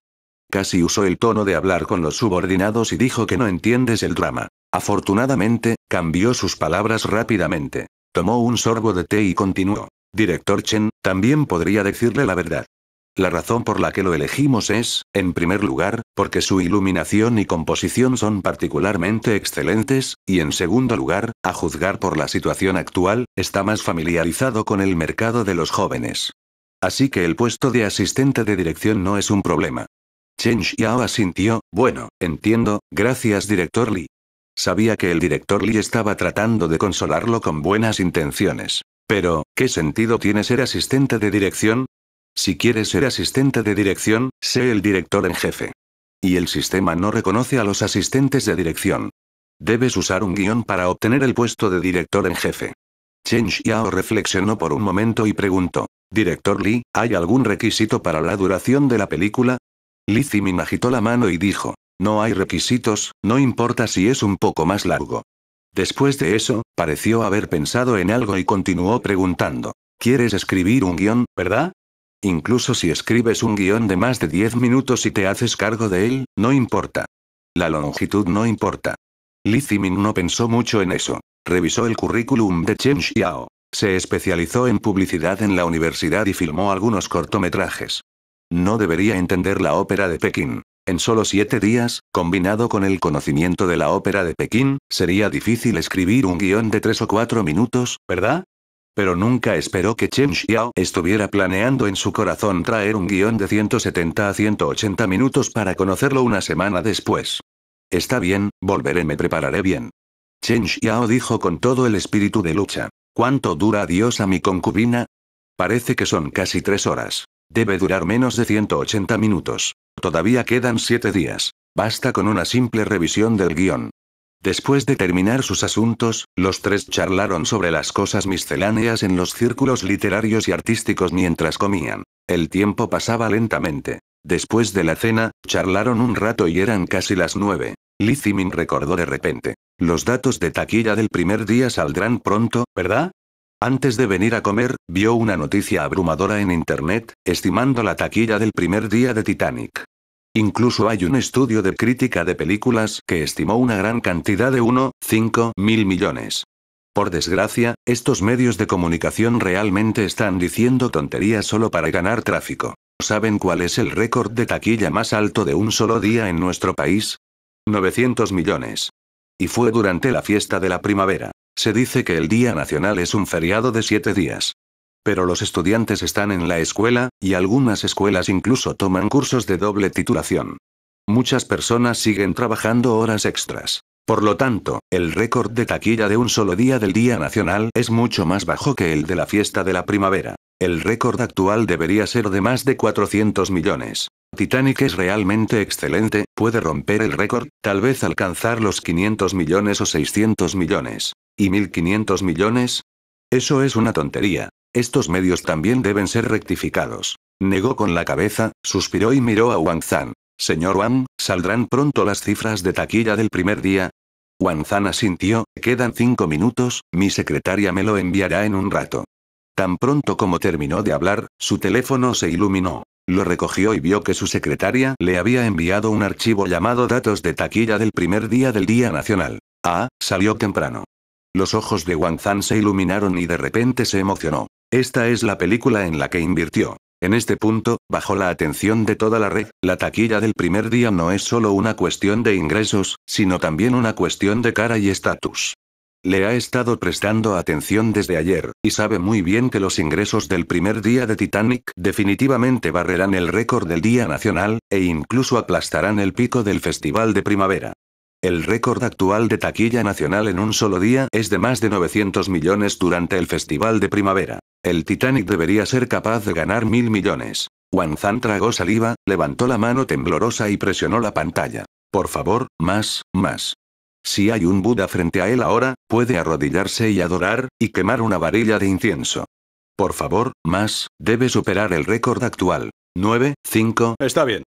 [SPEAKER 1] Casi usó el tono de hablar con los subordinados y dijo que no entiendes el drama. Afortunadamente, cambió sus palabras rápidamente. Tomó un sorbo de té y continuó. Director Chen, también podría decirle la verdad. La razón por la que lo elegimos es, en primer lugar, porque su iluminación y composición son particularmente excelentes, y en segundo lugar, a juzgar por la situación actual, está más familiarizado con el mercado de los jóvenes. Así que el puesto de asistente de dirección no es un problema. Chen Xiao asintió, bueno, entiendo, gracias director Li. Sabía que el director Li estaba tratando de consolarlo con buenas intenciones. Pero, ¿qué sentido tiene ser asistente de dirección? Si quieres ser asistente de dirección, sé el director en jefe. Y el sistema no reconoce a los asistentes de dirección. Debes usar un guión para obtener el puesto de director en jefe. Chen Xiao reflexionó por un momento y preguntó, Director Li, ¿hay algún requisito para la duración de la película? Ziming agitó la mano y dijo, no hay requisitos, no importa si es un poco más largo. Después de eso, pareció haber pensado en algo y continuó preguntando, ¿quieres escribir un guión, verdad? Incluso si escribes un guión de más de 10 minutos y te haces cargo de él, no importa. La longitud no importa. Li Zimin no pensó mucho en eso. Revisó el currículum de Chen Xiao. Se especializó en publicidad en la universidad y filmó algunos cortometrajes. No debería entender la ópera de Pekín. En solo siete días, combinado con el conocimiento de la ópera de Pekín, sería difícil escribir un guión de tres o cuatro minutos, ¿verdad? Pero nunca esperó que Chen Xiao estuviera planeando en su corazón traer un guión de 170 a 180 minutos para conocerlo una semana después. Está bien, volveré, me prepararé bien. Chen Xiao dijo con todo el espíritu de lucha. ¿Cuánto dura dios a mi concubina? Parece que son casi tres horas. Debe durar menos de 180 minutos. Todavía quedan 7 días. Basta con una simple revisión del guión. Después de terminar sus asuntos, los tres charlaron sobre las cosas misceláneas en los círculos literarios y artísticos mientras comían. El tiempo pasaba lentamente. Después de la cena, charlaron un rato y eran casi las nueve. Lizimin recordó de repente. Los datos de taquilla del primer día saldrán pronto, ¿verdad? Antes de venir a comer, vio una noticia abrumadora en Internet, estimando la taquilla del primer día de Titanic. Incluso hay un estudio de crítica de películas que estimó una gran cantidad de 1,5 mil millones. Por desgracia, estos medios de comunicación realmente están diciendo tonterías solo para ganar tráfico. ¿Saben cuál es el récord de taquilla más alto de un solo día en nuestro país? 900 millones. Y fue durante la fiesta de la primavera. Se dice que el Día Nacional es un feriado de siete días. Pero los estudiantes están en la escuela, y algunas escuelas incluso toman cursos de doble titulación. Muchas personas siguen trabajando horas extras. Por lo tanto, el récord de taquilla de un solo día del Día Nacional es mucho más bajo que el de la fiesta de la primavera. El récord actual debería ser de más de 400 millones. Titanic es realmente excelente, puede romper el récord, tal vez alcanzar los 500 millones o 600 millones. ¿Y 1.500 millones? Eso es una tontería. Estos medios también deben ser rectificados. Negó con la cabeza, suspiró y miró a Wang Zan. Señor Wang, ¿saldrán pronto las cifras de taquilla del primer día? Wang Zan asintió, quedan cinco minutos, mi secretaria me lo enviará en un rato. Tan pronto como terminó de hablar, su teléfono se iluminó. Lo recogió y vio que su secretaria le había enviado un archivo llamado Datos de taquilla del primer día del Día Nacional. Ah, salió temprano. Los ojos de Wang Zan se iluminaron y de repente se emocionó. Esta es la película en la que invirtió. En este punto, bajo la atención de toda la red, la taquilla del primer día no es solo una cuestión de ingresos, sino también una cuestión de cara y estatus. Le ha estado prestando atención desde ayer, y sabe muy bien que los ingresos del primer día de Titanic definitivamente barrerán el récord del Día Nacional, e incluso aplastarán el pico del Festival de Primavera. El récord actual de taquilla nacional en un solo día es de más de 900 millones durante el Festival de Primavera. El Titanic debería ser capaz de ganar mil millones. Zan tragó saliva, levantó la mano temblorosa y presionó la pantalla. Por favor, más, más. Si hay un Buda frente a él ahora, puede arrodillarse y adorar, y quemar una varilla de incienso. Por favor, más, debe superar el récord actual. 9, 5. Está bien.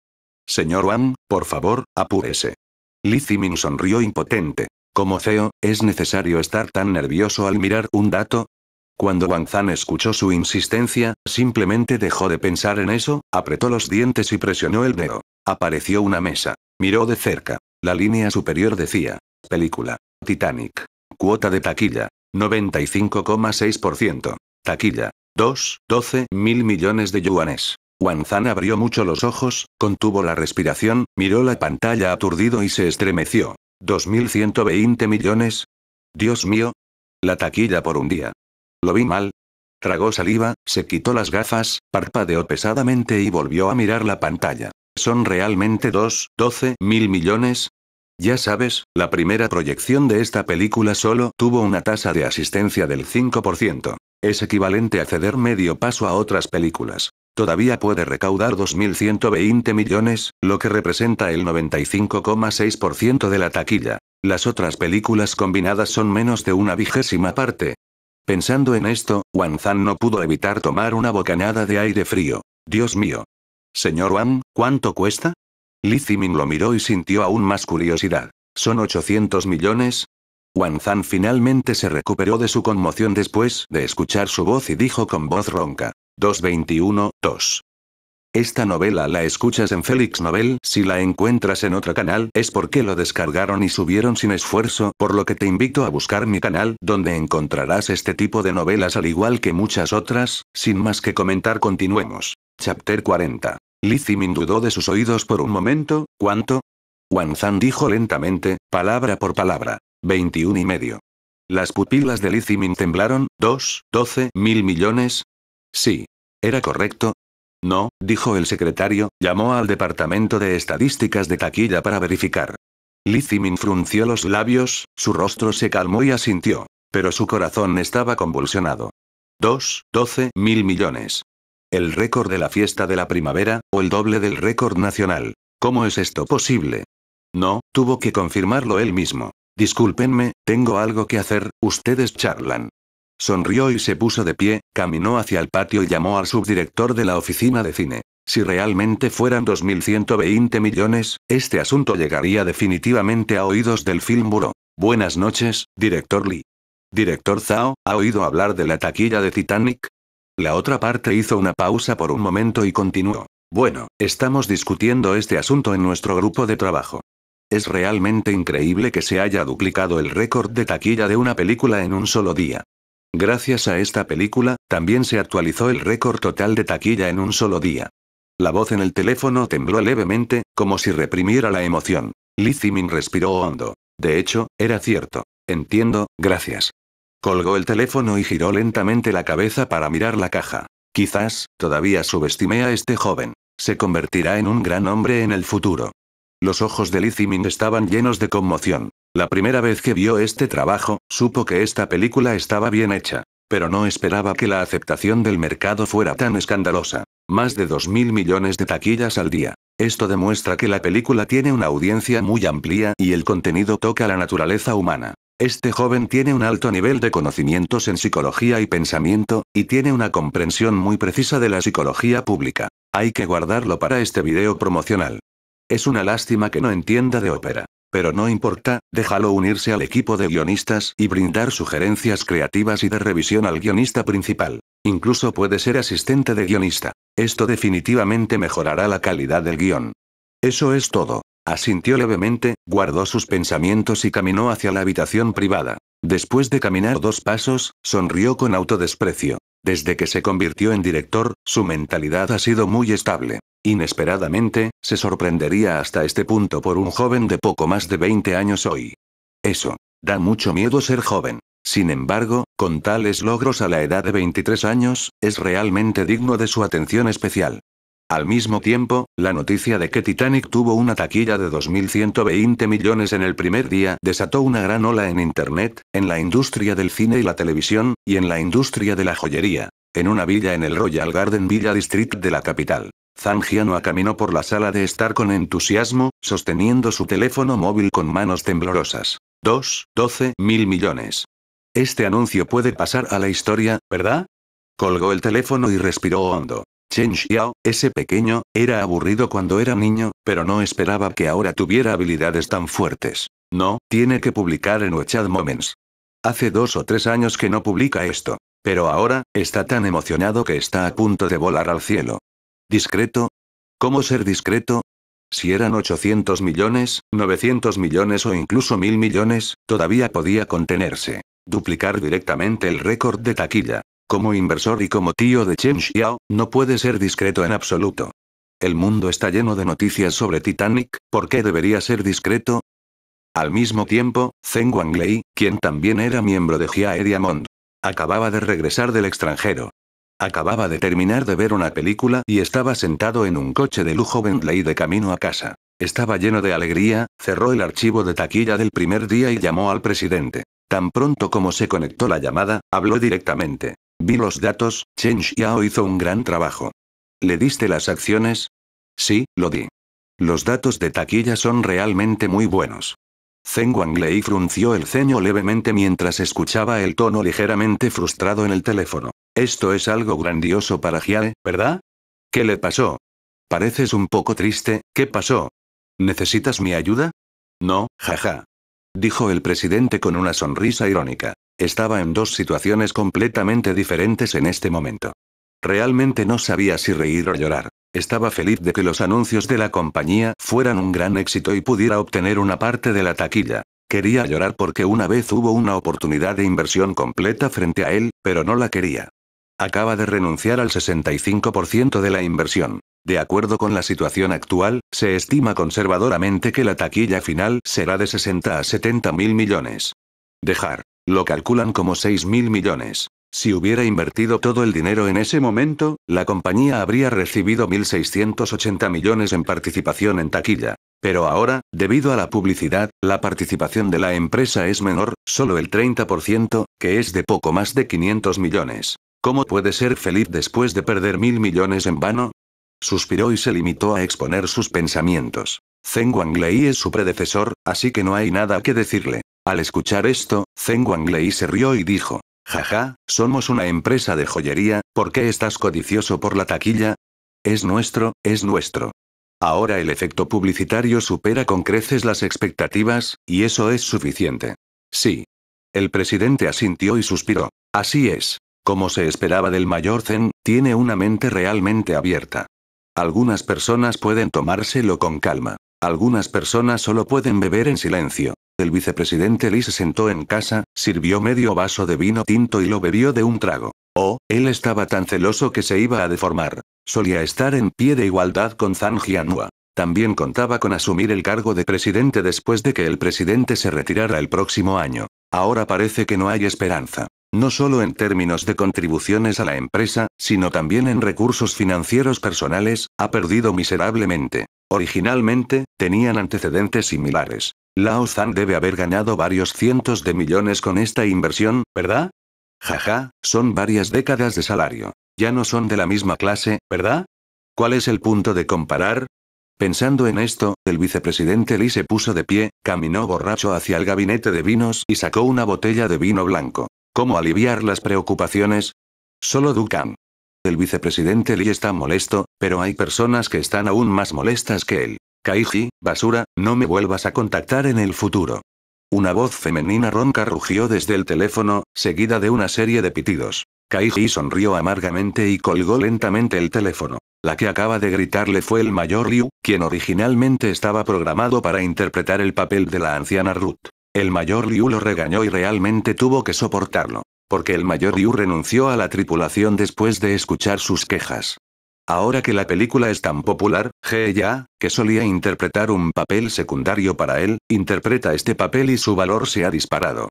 [SPEAKER 1] Señor Wang, por favor, apúrese. Min sonrió impotente. Como CEO, ¿es necesario estar tan nervioso al mirar un dato? Cuando Wang Zan escuchó su insistencia, simplemente dejó de pensar en eso, apretó los dientes y presionó el dedo. Apareció una mesa. Miró de cerca. La línea superior decía. Película. Titanic. Cuota de taquilla. 95,6%. Taquilla. 2,12 mil millones de yuanes. Wanzan abrió mucho los ojos, contuvo la respiración, miró la pantalla aturdido y se estremeció. ¿2120 millones? Dios mío. La taquilla por un día. Lo vi mal. Tragó saliva, se quitó las gafas, parpadeó pesadamente y volvió a mirar la pantalla. ¿Son realmente dos, doce mil millones? Ya sabes, la primera proyección de esta película solo tuvo una tasa de asistencia del 5%. Es equivalente a ceder medio paso a otras películas. Todavía puede recaudar 2.120 millones, lo que representa el 95,6% de la taquilla. Las otras películas combinadas son menos de una vigésima parte. Pensando en esto, Wang no pudo evitar tomar una bocanada de aire frío. Dios mío. Señor Wang, ¿cuánto cuesta? Li Ziming lo miró y sintió aún más curiosidad. ¿Son 800 millones? Wang finalmente se recuperó de su conmoción después de escuchar su voz y dijo con voz ronca. 221, 2. Esta novela la escuchas en Félix Novel, si la encuentras en otro canal es porque lo descargaron y subieron sin esfuerzo, por lo que te invito a buscar mi canal, donde encontrarás este tipo de novelas al igual que muchas otras, sin más que comentar continuemos. Chapter 40. Min dudó de sus oídos por un momento, ¿cuánto? Wanzan dijo lentamente, palabra por palabra. 21 y medio. Las pupilas de Min temblaron, 2 12 mil millones, Sí. ¿Era correcto? No, dijo el secretario, llamó al Departamento de Estadísticas de Taquilla para verificar. Lizimin frunció los labios, su rostro se calmó y asintió. Pero su corazón estaba convulsionado. 2, 12 mil millones. El récord de la fiesta de la primavera, o el doble del récord nacional. ¿Cómo es esto posible? No, tuvo que confirmarlo él mismo. Discúlpenme, tengo algo que hacer, ustedes charlan. Sonrió y se puso de pie, caminó hacia el patio y llamó al subdirector de la oficina de cine. Si realmente fueran 2.120 millones, este asunto llegaría definitivamente a oídos del Film Buenas noches, director Lee. Director Zhao, ¿ha oído hablar de la taquilla de Titanic? La otra parte hizo una pausa por un momento y continuó. Bueno, estamos discutiendo este asunto en nuestro grupo de trabajo. Es realmente increíble que se haya duplicado el récord de taquilla de una película en un solo día. Gracias a esta película, también se actualizó el récord total de taquilla en un solo día. La voz en el teléfono tembló levemente, como si reprimiera la emoción. Li Min respiró hondo. De hecho, era cierto. Entiendo, gracias. Colgó el teléfono y giró lentamente la cabeza para mirar la caja. Quizás, todavía subestimé a este joven. Se convertirá en un gran hombre en el futuro. Los ojos de Li Min estaban llenos de conmoción. La primera vez que vio este trabajo, supo que esta película estaba bien hecha. Pero no esperaba que la aceptación del mercado fuera tan escandalosa. Más de 2.000 millones de taquillas al día. Esto demuestra que la película tiene una audiencia muy amplia y el contenido toca la naturaleza humana. Este joven tiene un alto nivel de conocimientos en psicología y pensamiento, y tiene una comprensión muy precisa de la psicología pública. Hay que guardarlo para este video promocional. Es una lástima que no entienda de ópera. Pero no importa, déjalo unirse al equipo de guionistas y brindar sugerencias creativas y de revisión al guionista principal. Incluso puede ser asistente de guionista. Esto definitivamente mejorará la calidad del guión. Eso es todo. Asintió levemente, guardó sus pensamientos y caminó hacia la habitación privada. Después de caminar dos pasos, sonrió con autodesprecio. Desde que se convirtió en director, su mentalidad ha sido muy estable. Inesperadamente, se sorprendería hasta este punto por un joven de poco más de 20 años hoy. Eso. Da mucho miedo ser joven. Sin embargo, con tales logros a la edad de 23 años, es realmente digno de su atención especial. Al mismo tiempo, la noticia de que Titanic tuvo una taquilla de 2.120 millones en el primer día desató una gran ola en Internet, en la industria del cine y la televisión, y en la industria de la joyería. En una villa en el Royal Garden Villa District de la capital. Zangiano caminó por la sala de estar con entusiasmo, sosteniendo su teléfono móvil con manos temblorosas. 2, 12 mil millones. Este anuncio puede pasar a la historia, ¿verdad? Colgó el teléfono y respiró hondo. Chen Xiao, ese pequeño, era aburrido cuando era niño, pero no esperaba que ahora tuviera habilidades tan fuertes. No, tiene que publicar en WeChat Moments. Hace dos o tres años que no publica esto. Pero ahora, está tan emocionado que está a punto de volar al cielo. ¿Discreto? ¿Cómo ser discreto? Si eran 800 millones, 900 millones o incluso 1000 millones, todavía podía contenerse. Duplicar directamente el récord de taquilla. Como inversor y como tío de Chen Xiao, no puede ser discreto en absoluto. El mundo está lleno de noticias sobre Titanic, ¿por qué debería ser discreto? Al mismo tiempo, Zeng Wanglei, quien también era miembro de Jia Diamond, acababa de regresar del extranjero. Acababa de terminar de ver una película y estaba sentado en un coche de lujo Bentley de camino a casa. Estaba lleno de alegría, cerró el archivo de taquilla del primer día y llamó al presidente. Tan pronto como se conectó la llamada, habló directamente. Vi los datos, Chen Xiao hizo un gran trabajo. ¿Le diste las acciones? Sí, lo di. Los datos de taquilla son realmente muy buenos. Zeng Wanglei frunció el ceño levemente mientras escuchaba el tono ligeramente frustrado en el teléfono. Esto es algo grandioso para Jiae, ¿verdad? ¿Qué le pasó? Pareces un poco triste, ¿qué pasó? ¿Necesitas mi ayuda? No, jaja. Dijo el presidente con una sonrisa irónica. Estaba en dos situaciones completamente diferentes en este momento. Realmente no sabía si reír o llorar. Estaba feliz de que los anuncios de la compañía fueran un gran éxito y pudiera obtener una parte de la taquilla. Quería llorar porque una vez hubo una oportunidad de inversión completa frente a él, pero no la quería. Acaba de renunciar al 65% de la inversión. De acuerdo con la situación actual, se estima conservadoramente que la taquilla final será de 60 a 70 mil millones. Dejar. Lo calculan como 6.000 millones. Si hubiera invertido todo el dinero en ese momento, la compañía habría recibido 1.680 millones en participación en taquilla. Pero ahora, debido a la publicidad, la participación de la empresa es menor, solo el 30%, que es de poco más de 500 millones. ¿Cómo puede ser feliz después de perder mil millones en vano? Suspiró y se limitó a exponer sus pensamientos. Zeng Wanglei es su predecesor, así que no hay nada que decirle. Al escuchar esto, Zeng Wanglei se rió y dijo, jaja, somos una empresa de joyería, ¿por qué estás codicioso por la taquilla? Es nuestro, es nuestro. Ahora el efecto publicitario supera con creces las expectativas, y eso es suficiente. Sí. El presidente asintió y suspiró. Así es. Como se esperaba del mayor Zen, tiene una mente realmente abierta. Algunas personas pueden tomárselo con calma. Algunas personas solo pueden beber en silencio. El vicepresidente Lee se sentó en casa, sirvió medio vaso de vino tinto y lo bebió de un trago. Oh, él estaba tan celoso que se iba a deformar. Solía estar en pie de igualdad con Zhang Jianhua. También contaba con asumir el cargo de presidente después de que el presidente se retirara el próximo año. Ahora parece que no hay esperanza. No solo en términos de contribuciones a la empresa, sino también en recursos financieros personales, ha perdido miserablemente. Originalmente, tenían antecedentes similares. Lao Zan debe haber ganado varios cientos de millones con esta inversión, ¿verdad? Jaja, son varias décadas de salario. Ya no son de la misma clase, ¿verdad? ¿Cuál es el punto de comparar? Pensando en esto, el vicepresidente Lee se puso de pie, caminó borracho hacia el gabinete de vinos y sacó una botella de vino blanco. ¿Cómo aliviar las preocupaciones? Solo Dukan. El vicepresidente Lee está molesto, pero hay personas que están aún más molestas que él. Kaiji, basura, no me vuelvas a contactar en el futuro. Una voz femenina ronca rugió desde el teléfono, seguida de una serie de pitidos. Kaiji sonrió amargamente y colgó lentamente el teléfono. La que acaba de gritarle fue el mayor Liu, quien originalmente estaba programado para interpretar el papel de la anciana Ruth. El mayor Liu lo regañó y realmente tuvo que soportarlo porque el mayor Yu renunció a la tripulación después de escuchar sus quejas. Ahora que la película es tan popular, ya, que solía interpretar un papel secundario para él, interpreta este papel y su valor se ha disparado.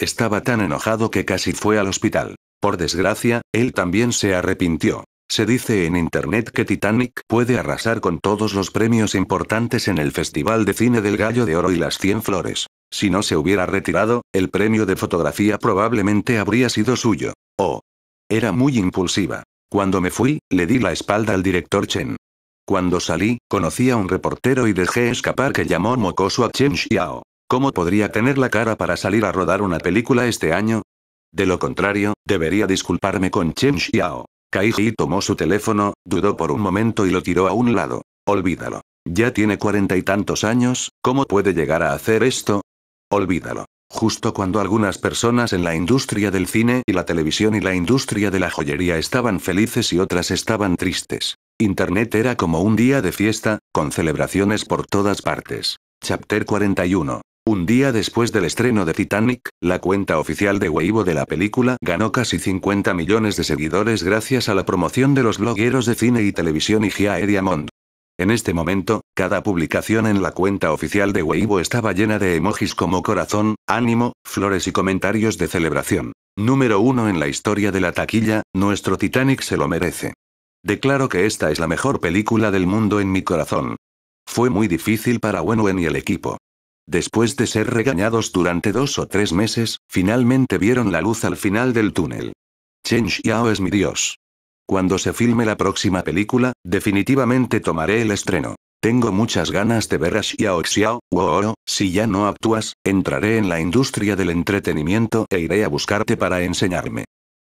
[SPEAKER 1] Estaba tan enojado que casi fue al hospital. Por desgracia, él también se arrepintió. Se dice en internet que Titanic puede arrasar con todos los premios importantes en el Festival de Cine del Gallo de Oro y las Cien Flores. Si no se hubiera retirado, el premio de fotografía probablemente habría sido suyo. Oh. Era muy impulsiva. Cuando me fui, le di la espalda al director Chen. Cuando salí, conocí a un reportero y dejé escapar que llamó mocoso a Chen Xiao. ¿Cómo podría tener la cara para salir a rodar una película este año? De lo contrario, debería disculparme con Chen Xiao. Kaiji tomó su teléfono, dudó por un momento y lo tiró a un lado. Olvídalo. Ya tiene cuarenta y tantos años, ¿cómo puede llegar a hacer esto? Olvídalo. Justo cuando algunas personas en la industria del cine y la televisión y la industria de la joyería estaban felices y otras estaban tristes. Internet era como un día de fiesta, con celebraciones por todas partes. Chapter 41. Un día después del estreno de Titanic, la cuenta oficial de Weibo de la película ganó casi 50 millones de seguidores gracias a la promoción de los blogueros de cine y televisión y Gia en este momento, cada publicación en la cuenta oficial de Weibo estaba llena de emojis como corazón, ánimo, flores y comentarios de celebración. Número uno en la historia de la taquilla, nuestro Titanic se lo merece. Declaro que esta es la mejor película del mundo en mi corazón. Fue muy difícil para Wen y el equipo. Después de ser regañados durante dos o tres meses, finalmente vieron la luz al final del túnel. Chen Xiao es mi dios. Cuando se filme la próxima película, definitivamente tomaré el estreno. Tengo muchas ganas de ver a Xiao Xiao, wow, si ya no actúas, entraré en la industria del entretenimiento e iré a buscarte para enseñarme.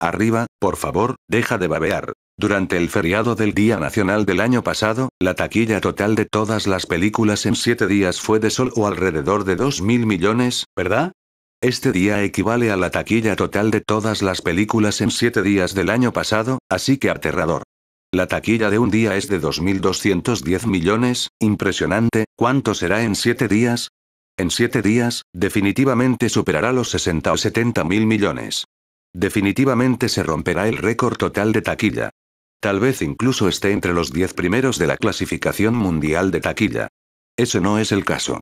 [SPEAKER 1] Arriba, por favor, deja de babear. Durante el feriado del Día Nacional del año pasado, la taquilla total de todas las películas en 7 días fue de sol o alrededor de 2 mil millones, ¿verdad? Este día equivale a la taquilla total de todas las películas en 7 días del año pasado, así que aterrador. La taquilla de un día es de 2.210 millones, impresionante, ¿cuánto será en 7 días? En 7 días, definitivamente superará los 60 o 70 mil millones. Definitivamente se romperá el récord total de taquilla. Tal vez incluso esté entre los 10 primeros de la clasificación mundial de taquilla. Eso no es el caso.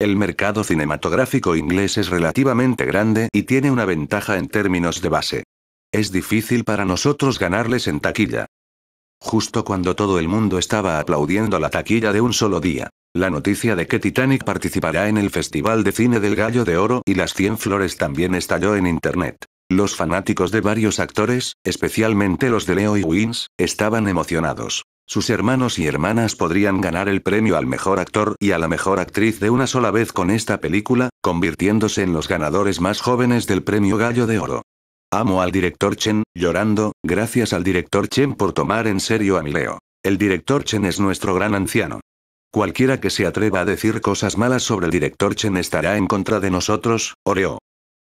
[SPEAKER 1] El mercado cinematográfico inglés es relativamente grande y tiene una ventaja en términos de base. Es difícil para nosotros ganarles en taquilla. Justo cuando todo el mundo estaba aplaudiendo la taquilla de un solo día, la noticia de que Titanic participará en el Festival de Cine del Gallo de Oro y las 100 Flores también estalló en Internet. Los fanáticos de varios actores, especialmente los de Leo y Wins, estaban emocionados. Sus hermanos y hermanas podrían ganar el premio al mejor actor y a la mejor actriz de una sola vez con esta película, convirtiéndose en los ganadores más jóvenes del premio Gallo de Oro. Amo al director Chen, llorando, gracias al director Chen por tomar en serio a mi Leo. El director Chen es nuestro gran anciano. Cualquiera que se atreva a decir cosas malas sobre el director Chen estará en contra de nosotros, Oreo.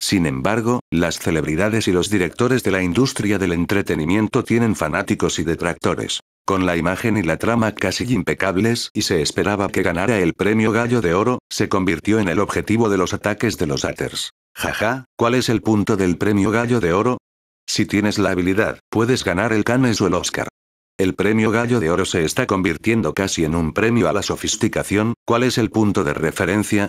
[SPEAKER 1] Sin embargo, las celebridades y los directores de la industria del entretenimiento tienen fanáticos y detractores con la imagen y la trama casi impecables y se esperaba que ganara el premio Gallo de Oro, se convirtió en el objetivo de los ataques de los haters. Jaja, ¿cuál es el punto del premio Gallo de Oro? Si tienes la habilidad, puedes ganar el Cannes o el Oscar. El premio Gallo de Oro se está convirtiendo casi en un premio a la sofisticación, ¿cuál es el punto de referencia?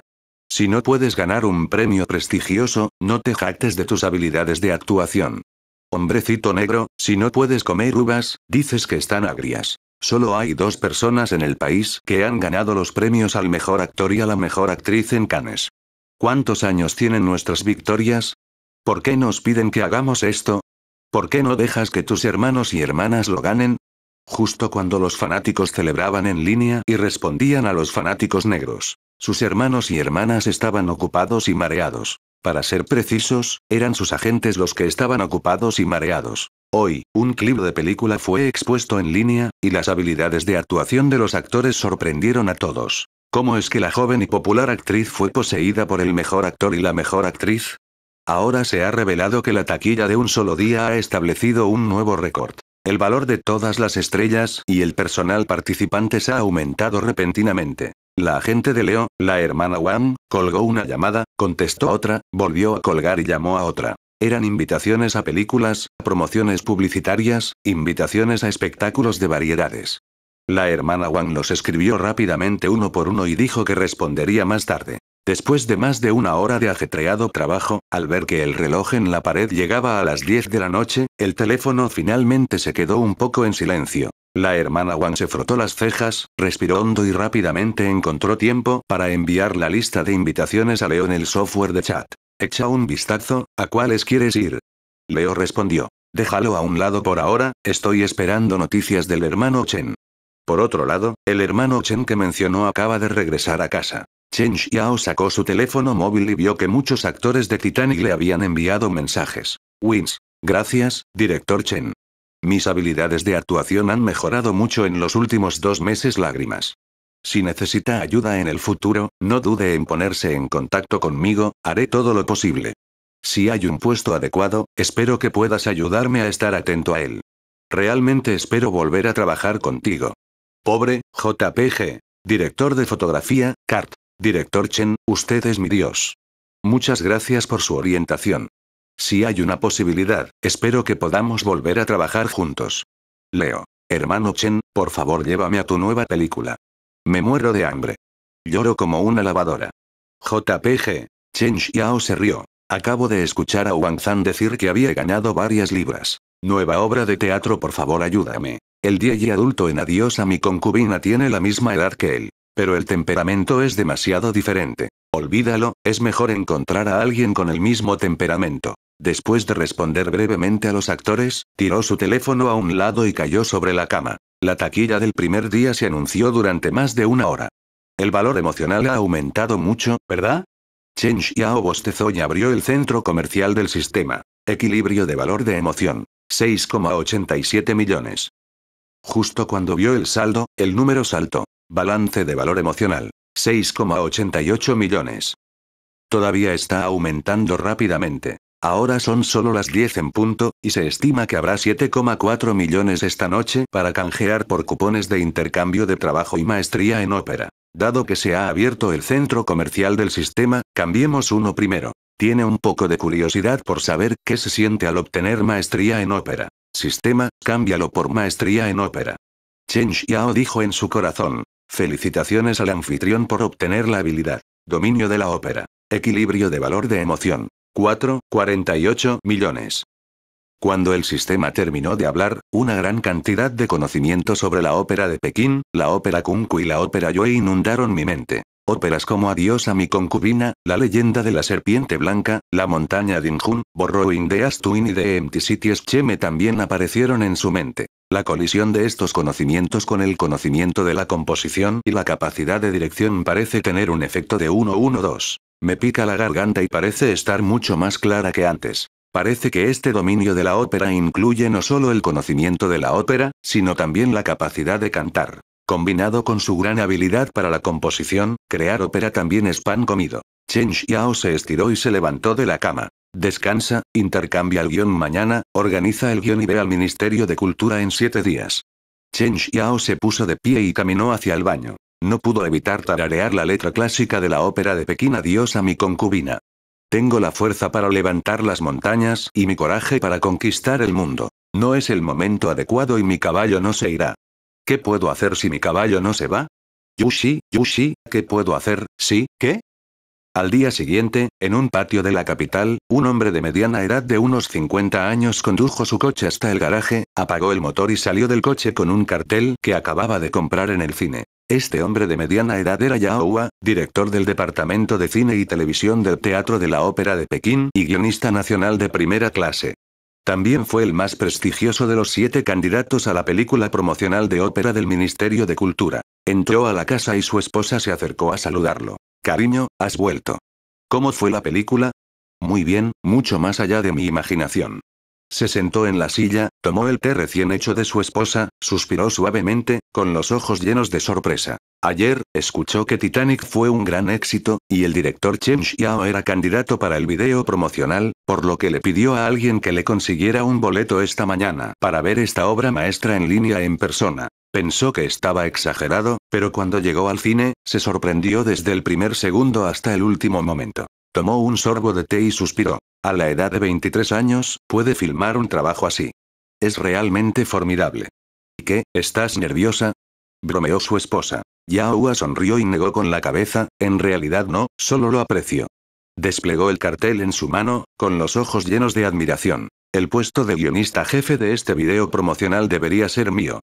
[SPEAKER 1] Si no puedes ganar un premio prestigioso, no te jactes de tus habilidades de actuación. Hombrecito negro, si no puedes comer uvas, dices que están agrias. Solo hay dos personas en el país que han ganado los premios al mejor actor y a la mejor actriz en Cannes. ¿Cuántos años tienen nuestras victorias? ¿Por qué nos piden que hagamos esto? ¿Por qué no dejas que tus hermanos y hermanas lo ganen? Justo cuando los fanáticos celebraban en línea y respondían a los fanáticos negros. Sus hermanos y hermanas estaban ocupados y mareados. Para ser precisos, eran sus agentes los que estaban ocupados y mareados. Hoy, un clip de película fue expuesto en línea, y las habilidades de actuación de los actores sorprendieron a todos. ¿Cómo es que la joven y popular actriz fue poseída por el mejor actor y la mejor actriz? Ahora se ha revelado que la taquilla de un solo día ha establecido un nuevo récord. El valor de todas las estrellas y el personal participantes ha aumentado repentinamente. La agente de Leo, la hermana Wang, colgó una llamada, contestó otra, volvió a colgar y llamó a otra. Eran invitaciones a películas, promociones publicitarias, invitaciones a espectáculos de variedades. La hermana Wang los escribió rápidamente uno por uno y dijo que respondería más tarde. Después de más de una hora de ajetreado trabajo, al ver que el reloj en la pared llegaba a las 10 de la noche, el teléfono finalmente se quedó un poco en silencio. La hermana Wang se frotó las cejas, respiró hondo y rápidamente encontró tiempo para enviar la lista de invitaciones a Leo en el software de chat. Echa un vistazo, ¿a cuáles quieres ir? Leo respondió. Déjalo a un lado por ahora, estoy esperando noticias del hermano Chen. Por otro lado, el hermano Chen que mencionó acaba de regresar a casa. Chen Xiao sacó su teléfono móvil y vio que muchos actores de Titanic le habían enviado mensajes. Wins. Gracias, director Chen. Mis habilidades de actuación han mejorado mucho en los últimos dos meses lágrimas. Si necesita ayuda en el futuro, no dude en ponerse en contacto conmigo, haré todo lo posible. Si hay un puesto adecuado, espero que puedas ayudarme a estar atento a él. Realmente espero volver a trabajar contigo. Pobre, JPG. Director de fotografía, CART. Director Chen, usted es mi Dios. Muchas gracias por su orientación. Si hay una posibilidad, espero que podamos volver a trabajar juntos. Leo. Hermano Chen, por favor llévame a tu nueva película. Me muero de hambre. Lloro como una lavadora. JPG. Chen Xiao se rió. Acabo de escuchar a Wang Zhan decir que había ganado varias libras. Nueva obra de teatro, por favor, ayúdame. El y adulto en Adiós a mi concubina tiene la misma edad que él. Pero el temperamento es demasiado diferente. Olvídalo, es mejor encontrar a alguien con el mismo temperamento. Después de responder brevemente a los actores, tiró su teléfono a un lado y cayó sobre la cama. La taquilla del primer día se anunció durante más de una hora. El valor emocional ha aumentado mucho, ¿verdad? Chen Xiao bostezó y abrió el centro comercial del sistema. Equilibrio de valor de emoción. 6,87 millones. Justo cuando vio el saldo, el número saltó. Balance de valor emocional. 6,88 millones. Todavía está aumentando rápidamente. Ahora son solo las 10 en punto, y se estima que habrá 7,4 millones esta noche para canjear por cupones de intercambio de trabajo y maestría en ópera. Dado que se ha abierto el centro comercial del sistema, cambiemos uno primero. Tiene un poco de curiosidad por saber qué se siente al obtener maestría en ópera. Sistema, cámbialo por maestría en ópera. Chen Xiao dijo en su corazón. Felicitaciones al anfitrión por obtener la habilidad. Dominio de la ópera. Equilibrio de valor de emoción. 4.48 millones. Cuando el sistema terminó de hablar, una gran cantidad de conocimientos sobre la ópera de Pekín, la ópera Kunku y la ópera Yue inundaron mi mente. Óperas como Adiós a mi concubina, La leyenda de la serpiente blanca, La montaña de Injun, Borrowing de Astuin y de Empty Cities Cheme también aparecieron en su mente. La colisión de estos conocimientos con el conocimiento de la composición y la capacidad de dirección parece tener un efecto de 1-1-2. Me pica la garganta y parece estar mucho más clara que antes. Parece que este dominio de la ópera incluye no solo el conocimiento de la ópera, sino también la capacidad de cantar. Combinado con su gran habilidad para la composición, crear ópera también es pan comido. Chen Xiao se estiró y se levantó de la cama. Descansa, intercambia el guión mañana, organiza el guión y ve al Ministerio de Cultura en siete días. Chen Xiao se puso de pie y caminó hacia el baño. No pudo evitar tararear la letra clásica de la ópera de Pekín Adiós a mi concubina. Tengo la fuerza para levantar las montañas y mi coraje para conquistar el mundo. No es el momento adecuado y mi caballo no se irá. ¿Qué puedo hacer si mi caballo no se va? Yushi, Yushi, ¿qué puedo hacer, sí, qué? Al día siguiente, en un patio de la capital, un hombre de mediana edad de unos 50 años condujo su coche hasta el garaje, apagó el motor y salió del coche con un cartel que acababa de comprar en el cine. Este hombre de mediana edad era Hua, director del Departamento de Cine y Televisión del Teatro de la Ópera de Pekín y guionista nacional de primera clase. También fue el más prestigioso de los siete candidatos a la película promocional de ópera del Ministerio de Cultura. Entró a la casa y su esposa se acercó a saludarlo. Cariño, has vuelto. ¿Cómo fue la película? Muy bien, mucho más allá de mi imaginación. Se sentó en la silla, tomó el té recién hecho de su esposa, suspiró suavemente, con los ojos llenos de sorpresa. Ayer, escuchó que Titanic fue un gran éxito, y el director Chen Xiao era candidato para el video promocional, por lo que le pidió a alguien que le consiguiera un boleto esta mañana para ver esta obra maestra en línea en persona. Pensó que estaba exagerado, pero cuando llegó al cine, se sorprendió desde el primer segundo hasta el último momento. Tomó un sorbo de té y suspiró. A la edad de 23 años, puede filmar un trabajo así. Es realmente formidable. ¿Y qué, estás nerviosa? bromeó su esposa. Yaoua sonrió y negó con la cabeza, en realidad no, solo lo aprecio. Desplegó el cartel en su mano, con los ojos llenos de admiración. El puesto de guionista jefe de este video promocional debería ser mío.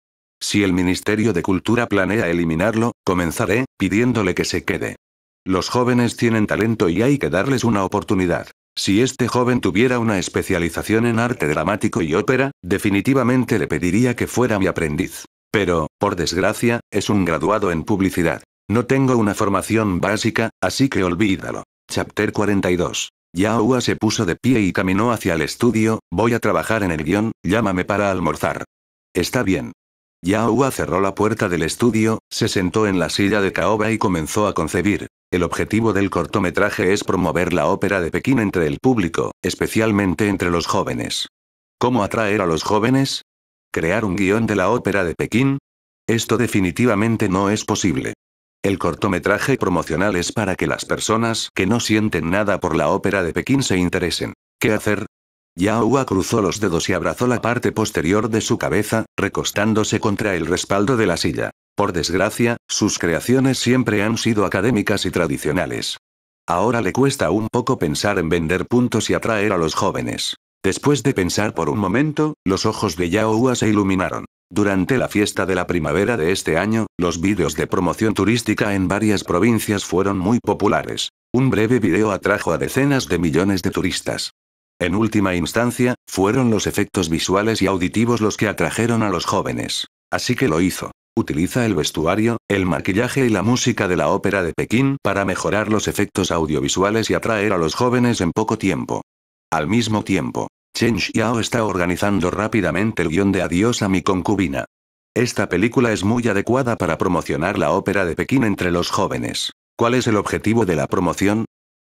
[SPEAKER 1] Si el Ministerio de Cultura planea eliminarlo, comenzaré, pidiéndole que se quede. Los jóvenes tienen talento y hay que darles una oportunidad. Si este joven tuviera una especialización en arte dramático y ópera, definitivamente le pediría que fuera mi aprendiz. Pero, por desgracia, es un graduado en publicidad. No tengo una formación básica, así que olvídalo. Chapter 42. Yaoua se puso de pie y caminó hacia el estudio, voy a trabajar en el guión, llámame para almorzar. Está bien. Yaohua cerró la puerta del estudio, se sentó en la silla de caoba y comenzó a concebir. El objetivo del cortometraje es promover la ópera de Pekín entre el público, especialmente entre los jóvenes. ¿Cómo atraer a los jóvenes? ¿Crear un guión de la ópera de Pekín? Esto definitivamente no es posible. El cortometraje promocional es para que las personas que no sienten nada por la ópera de Pekín se interesen. ¿Qué hacer? Yahua cruzó los dedos y abrazó la parte posterior de su cabeza, recostándose contra el respaldo de la silla. Por desgracia, sus creaciones siempre han sido académicas y tradicionales. Ahora le cuesta un poco pensar en vender puntos y atraer a los jóvenes. Después de pensar por un momento, los ojos de Yahua se iluminaron. Durante la fiesta de la primavera de este año, los vídeos de promoción turística en varias provincias fueron muy populares. Un breve video atrajo a decenas de millones de turistas. En última instancia, fueron los efectos visuales y auditivos los que atrajeron a los jóvenes. Así que lo hizo. Utiliza el vestuario, el maquillaje y la música de la ópera de Pekín para mejorar los efectos audiovisuales y atraer a los jóvenes en poco tiempo. Al mismo tiempo, Chen Xiao está organizando rápidamente el guión de Adiós a mi concubina. Esta película es muy adecuada para promocionar la ópera de Pekín entre los jóvenes. ¿Cuál es el objetivo de la promoción?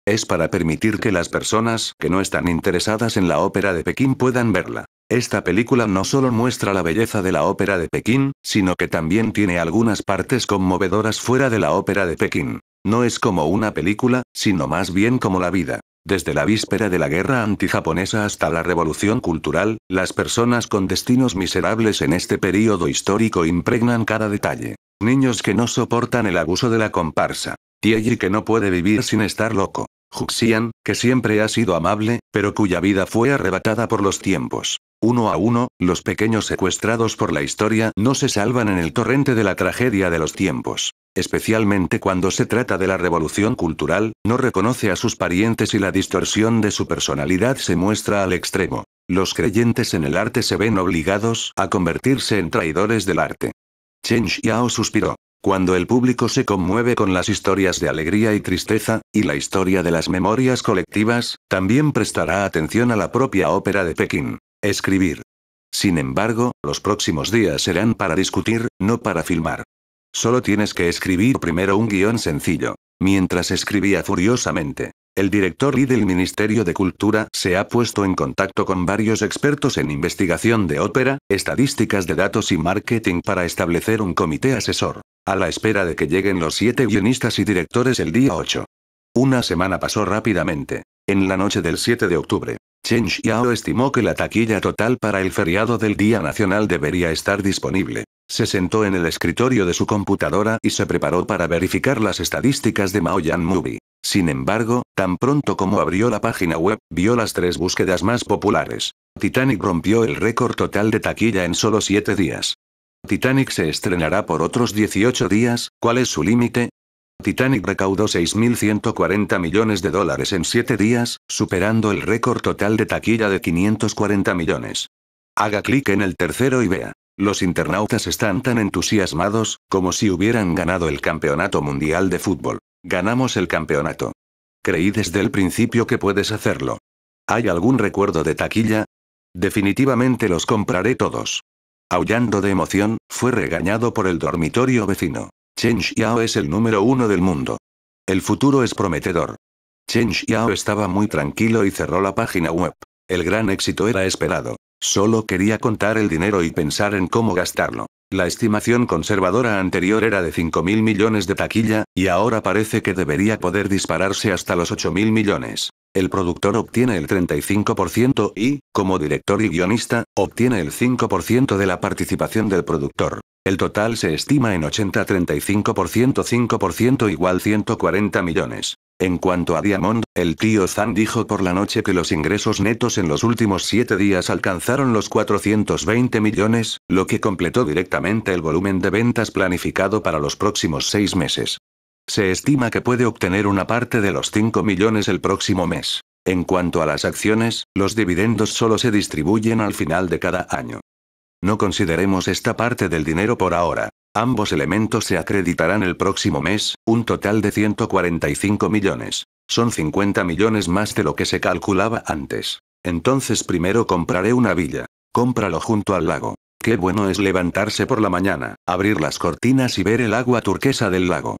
[SPEAKER 1] Es para permitir que las personas que no están interesadas en la ópera de Pekín puedan verla. Esta película no solo muestra la belleza de la ópera de Pekín, sino que también tiene algunas partes conmovedoras fuera de la ópera de Pekín. No es como una película, sino más bien como la vida. Desde la víspera de la guerra antijaponesa hasta la revolución cultural, las personas con destinos miserables en este período histórico impregnan cada detalle. Niños que no soportan el abuso de la comparsa. Tieji que no puede vivir sin estar loco. Juxian, que siempre ha sido amable, pero cuya vida fue arrebatada por los tiempos. Uno a uno, los pequeños secuestrados por la historia no se salvan en el torrente de la tragedia de los tiempos. Especialmente cuando se trata de la revolución cultural, no reconoce a sus parientes y la distorsión de su personalidad se muestra al extremo. Los creyentes en el arte se ven obligados a convertirse en traidores del arte. Chen Xiao suspiró. Cuando el público se conmueve con las historias de alegría y tristeza, y la historia de las memorias colectivas, también prestará atención a la propia ópera de Pekín. Escribir. Sin embargo, los próximos días serán para discutir, no para filmar. Solo tienes que escribir primero un guión sencillo. Mientras escribía furiosamente, el director y del Ministerio de Cultura se ha puesto en contacto con varios expertos en investigación de ópera, estadísticas de datos y marketing para establecer un comité asesor. A la espera de que lleguen los siete guionistas y directores el día 8. Una semana pasó rápidamente. En la noche del 7 de octubre, Chen Xiao estimó que la taquilla total para el feriado del Día Nacional debería estar disponible. Se sentó en el escritorio de su computadora y se preparó para verificar las estadísticas de Maoyan Movie. Sin embargo, tan pronto como abrió la página web, vio las tres búsquedas más populares. Titanic rompió el récord total de taquilla en solo siete días. Titanic se estrenará por otros 18 días, ¿cuál es su límite? Titanic recaudó 6.140 millones de dólares en 7 días, superando el récord total de taquilla de 540 millones. Haga clic en el tercero y vea. Los internautas están tan entusiasmados, como si hubieran ganado el Campeonato Mundial de Fútbol. Ganamos el campeonato. Creí desde el principio que puedes hacerlo. ¿Hay algún recuerdo de taquilla? Definitivamente los compraré todos aullando de emoción, fue regañado por el dormitorio vecino. Chen Xiao es el número uno del mundo. El futuro es prometedor. Chen Xiao estaba muy tranquilo y cerró la página web. El gran éxito era esperado. Solo quería contar el dinero y pensar en cómo gastarlo. La estimación conservadora anterior era de mil millones de taquilla, y ahora parece que debería poder dispararse hasta los mil millones el productor obtiene el 35% y, como director y guionista, obtiene el 5% de la participación del productor. El total se estima en 80-35% 5% igual 140 millones. En cuanto a Diamond, el tío Zan dijo por la noche que los ingresos netos en los últimos 7 días alcanzaron los 420 millones, lo que completó directamente el volumen de ventas planificado para los próximos seis meses. Se estima que puede obtener una parte de los 5 millones el próximo mes. En cuanto a las acciones, los dividendos solo se distribuyen al final de cada año. No consideremos esta parte del dinero por ahora. Ambos elementos se acreditarán el próximo mes, un total de 145 millones. Son 50 millones más de lo que se calculaba antes. Entonces primero compraré una villa. Cómpralo junto al lago. Qué bueno es levantarse por la mañana, abrir las cortinas y ver el agua turquesa del lago.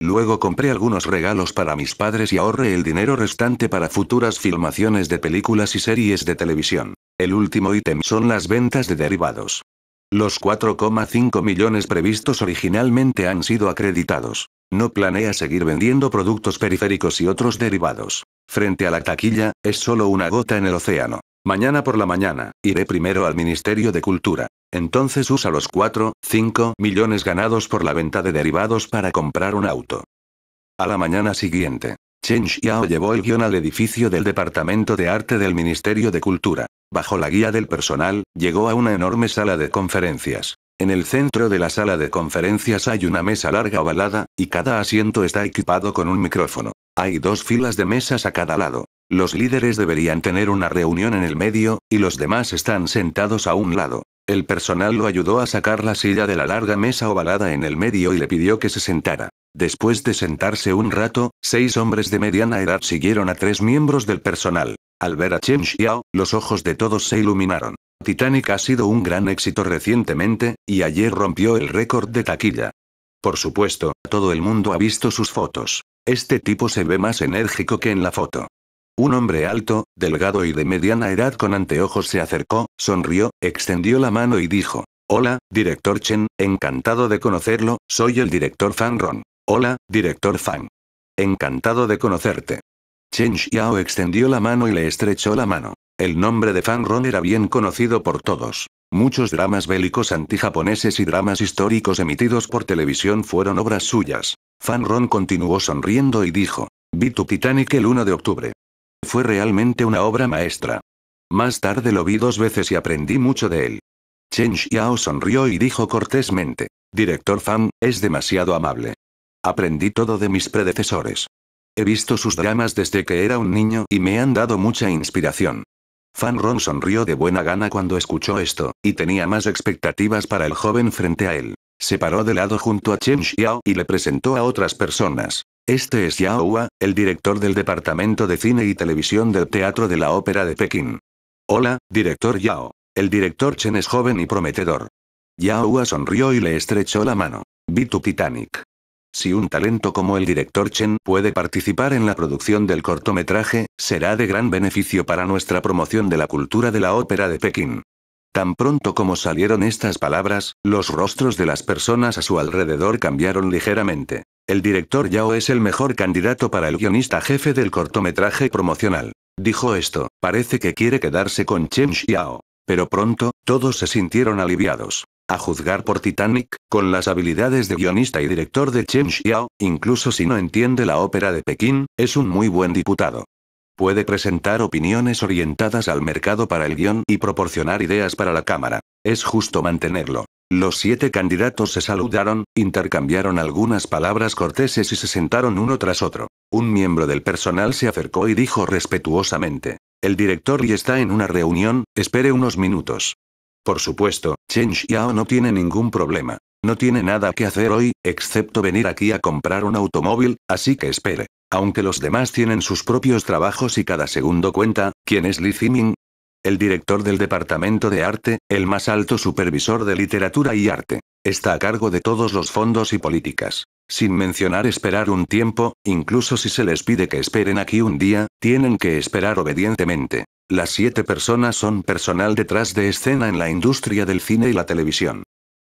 [SPEAKER 1] Luego compré algunos regalos para mis padres y ahorré el dinero restante para futuras filmaciones de películas y series de televisión. El último ítem son las ventas de derivados. Los 4,5 millones previstos originalmente han sido acreditados. No planea seguir vendiendo productos periféricos y otros derivados. Frente a la taquilla, es solo una gota en el océano. Mañana por la mañana, iré primero al Ministerio de Cultura. Entonces usa los 4, 5 millones ganados por la venta de derivados para comprar un auto. A la mañana siguiente, Chen Xiao llevó el guión al edificio del Departamento de Arte del Ministerio de Cultura. Bajo la guía del personal, llegó a una enorme sala de conferencias. En el centro de la sala de conferencias hay una mesa larga ovalada, y cada asiento está equipado con un micrófono. Hay dos filas de mesas a cada lado. Los líderes deberían tener una reunión en el medio, y los demás están sentados a un lado. El personal lo ayudó a sacar la silla de la larga mesa ovalada en el medio y le pidió que se sentara. Después de sentarse un rato, seis hombres de mediana edad siguieron a tres miembros del personal. Al ver a Chen Xiao, los ojos de todos se iluminaron. Titanic ha sido un gran éxito recientemente, y ayer rompió el récord de taquilla. Por supuesto, todo el mundo ha visto sus fotos. Este tipo se ve más enérgico que en la foto. Un hombre alto, delgado y de mediana edad con anteojos se acercó, sonrió, extendió la mano y dijo, Hola, director Chen, encantado de conocerlo, soy el director Fan Ron. Hola, director Fan. Encantado de conocerte. Chen Xiao extendió la mano y le estrechó la mano. El nombre de Fan Ron era bien conocido por todos. Muchos dramas bélicos antijaponeses y dramas históricos emitidos por televisión fueron obras suyas. Fan Ron continuó sonriendo y dijo, vi tu Titanic el 1 de octubre. Fue realmente una obra maestra. Más tarde lo vi dos veces y aprendí mucho de él. Chen Xiao sonrió y dijo cortésmente, Director Fan, es demasiado amable. Aprendí todo de mis predecesores. He visto sus dramas desde que era un niño y me han dado mucha inspiración. Fan Ron sonrió de buena gana cuando escuchó esto, y tenía más expectativas para el joven frente a él. Se paró de lado junto a Chen Xiao y le presentó a otras personas. Este es Yao el director del Departamento de Cine y Televisión del Teatro de la Ópera de Pekín. Hola, director Yao. El director Chen es joven y prometedor. Yao sonrió y le estrechó la mano. Bitu Titanic. Si un talento como el director Chen puede participar en la producción del cortometraje, será de gran beneficio para nuestra promoción de la cultura de la ópera de Pekín. Tan pronto como salieron estas palabras, los rostros de las personas a su alrededor cambiaron ligeramente. El director Yao es el mejor candidato para el guionista jefe del cortometraje promocional. Dijo esto, parece que quiere quedarse con Chen Xiao. Pero pronto, todos se sintieron aliviados. A juzgar por Titanic, con las habilidades de guionista y director de Chen Xiao, incluso si no entiende la ópera de Pekín, es un muy buen diputado. Puede presentar opiniones orientadas al mercado para el guión y proporcionar ideas para la cámara. Es justo mantenerlo. Los siete candidatos se saludaron, intercambiaron algunas palabras corteses y se sentaron uno tras otro. Un miembro del personal se acercó y dijo respetuosamente. El director y está en una reunión, espere unos minutos. Por supuesto, Chen Xiao no tiene ningún problema. No tiene nada que hacer hoy, excepto venir aquí a comprar un automóvil, así que espere. Aunque los demás tienen sus propios trabajos y cada segundo cuenta, ¿quién es Li Ziming? El director del departamento de arte, el más alto supervisor de literatura y arte. Está a cargo de todos los fondos y políticas. Sin mencionar esperar un tiempo, incluso si se les pide que esperen aquí un día, tienen que esperar obedientemente. Las siete personas son personal detrás de escena en la industria del cine y la televisión.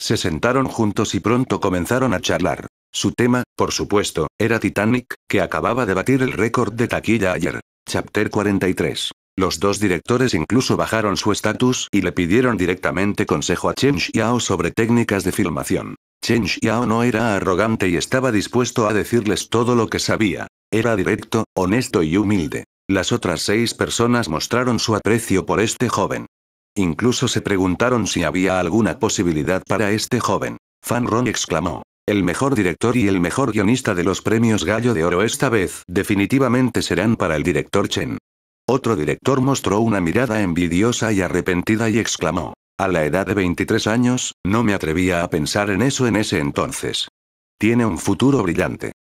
[SPEAKER 1] Se sentaron juntos y pronto comenzaron a charlar. Su tema, por supuesto, era Titanic, que acababa de batir el récord de taquilla ayer. Chapter 43. Los dos directores incluso bajaron su estatus y le pidieron directamente consejo a Chen Xiao sobre técnicas de filmación. Chen Xiao no era arrogante y estaba dispuesto a decirles todo lo que sabía. Era directo, honesto y humilde. Las otras seis personas mostraron su aprecio por este joven. Incluso se preguntaron si había alguna posibilidad para este joven. Fan Rong exclamó. El mejor director y el mejor guionista de los premios Gallo de Oro esta vez definitivamente serán para el director Chen. Otro director mostró una mirada envidiosa y arrepentida y exclamó, a la edad de 23 años, no me atrevía a pensar en eso en ese entonces. Tiene un futuro brillante.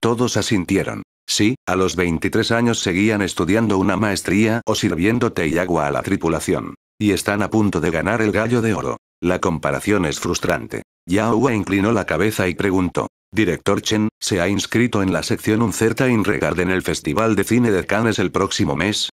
[SPEAKER 1] Todos asintieron. Sí, a los 23 años seguían estudiando una maestría o sirviendo té y agua a la tripulación. Y están a punto de ganar el gallo de oro. La comparación es frustrante. Yao inclinó la cabeza y preguntó. Director Chen, ¿se ha inscrito en la sección Un in Regard en el Festival de Cine de Cannes el próximo mes?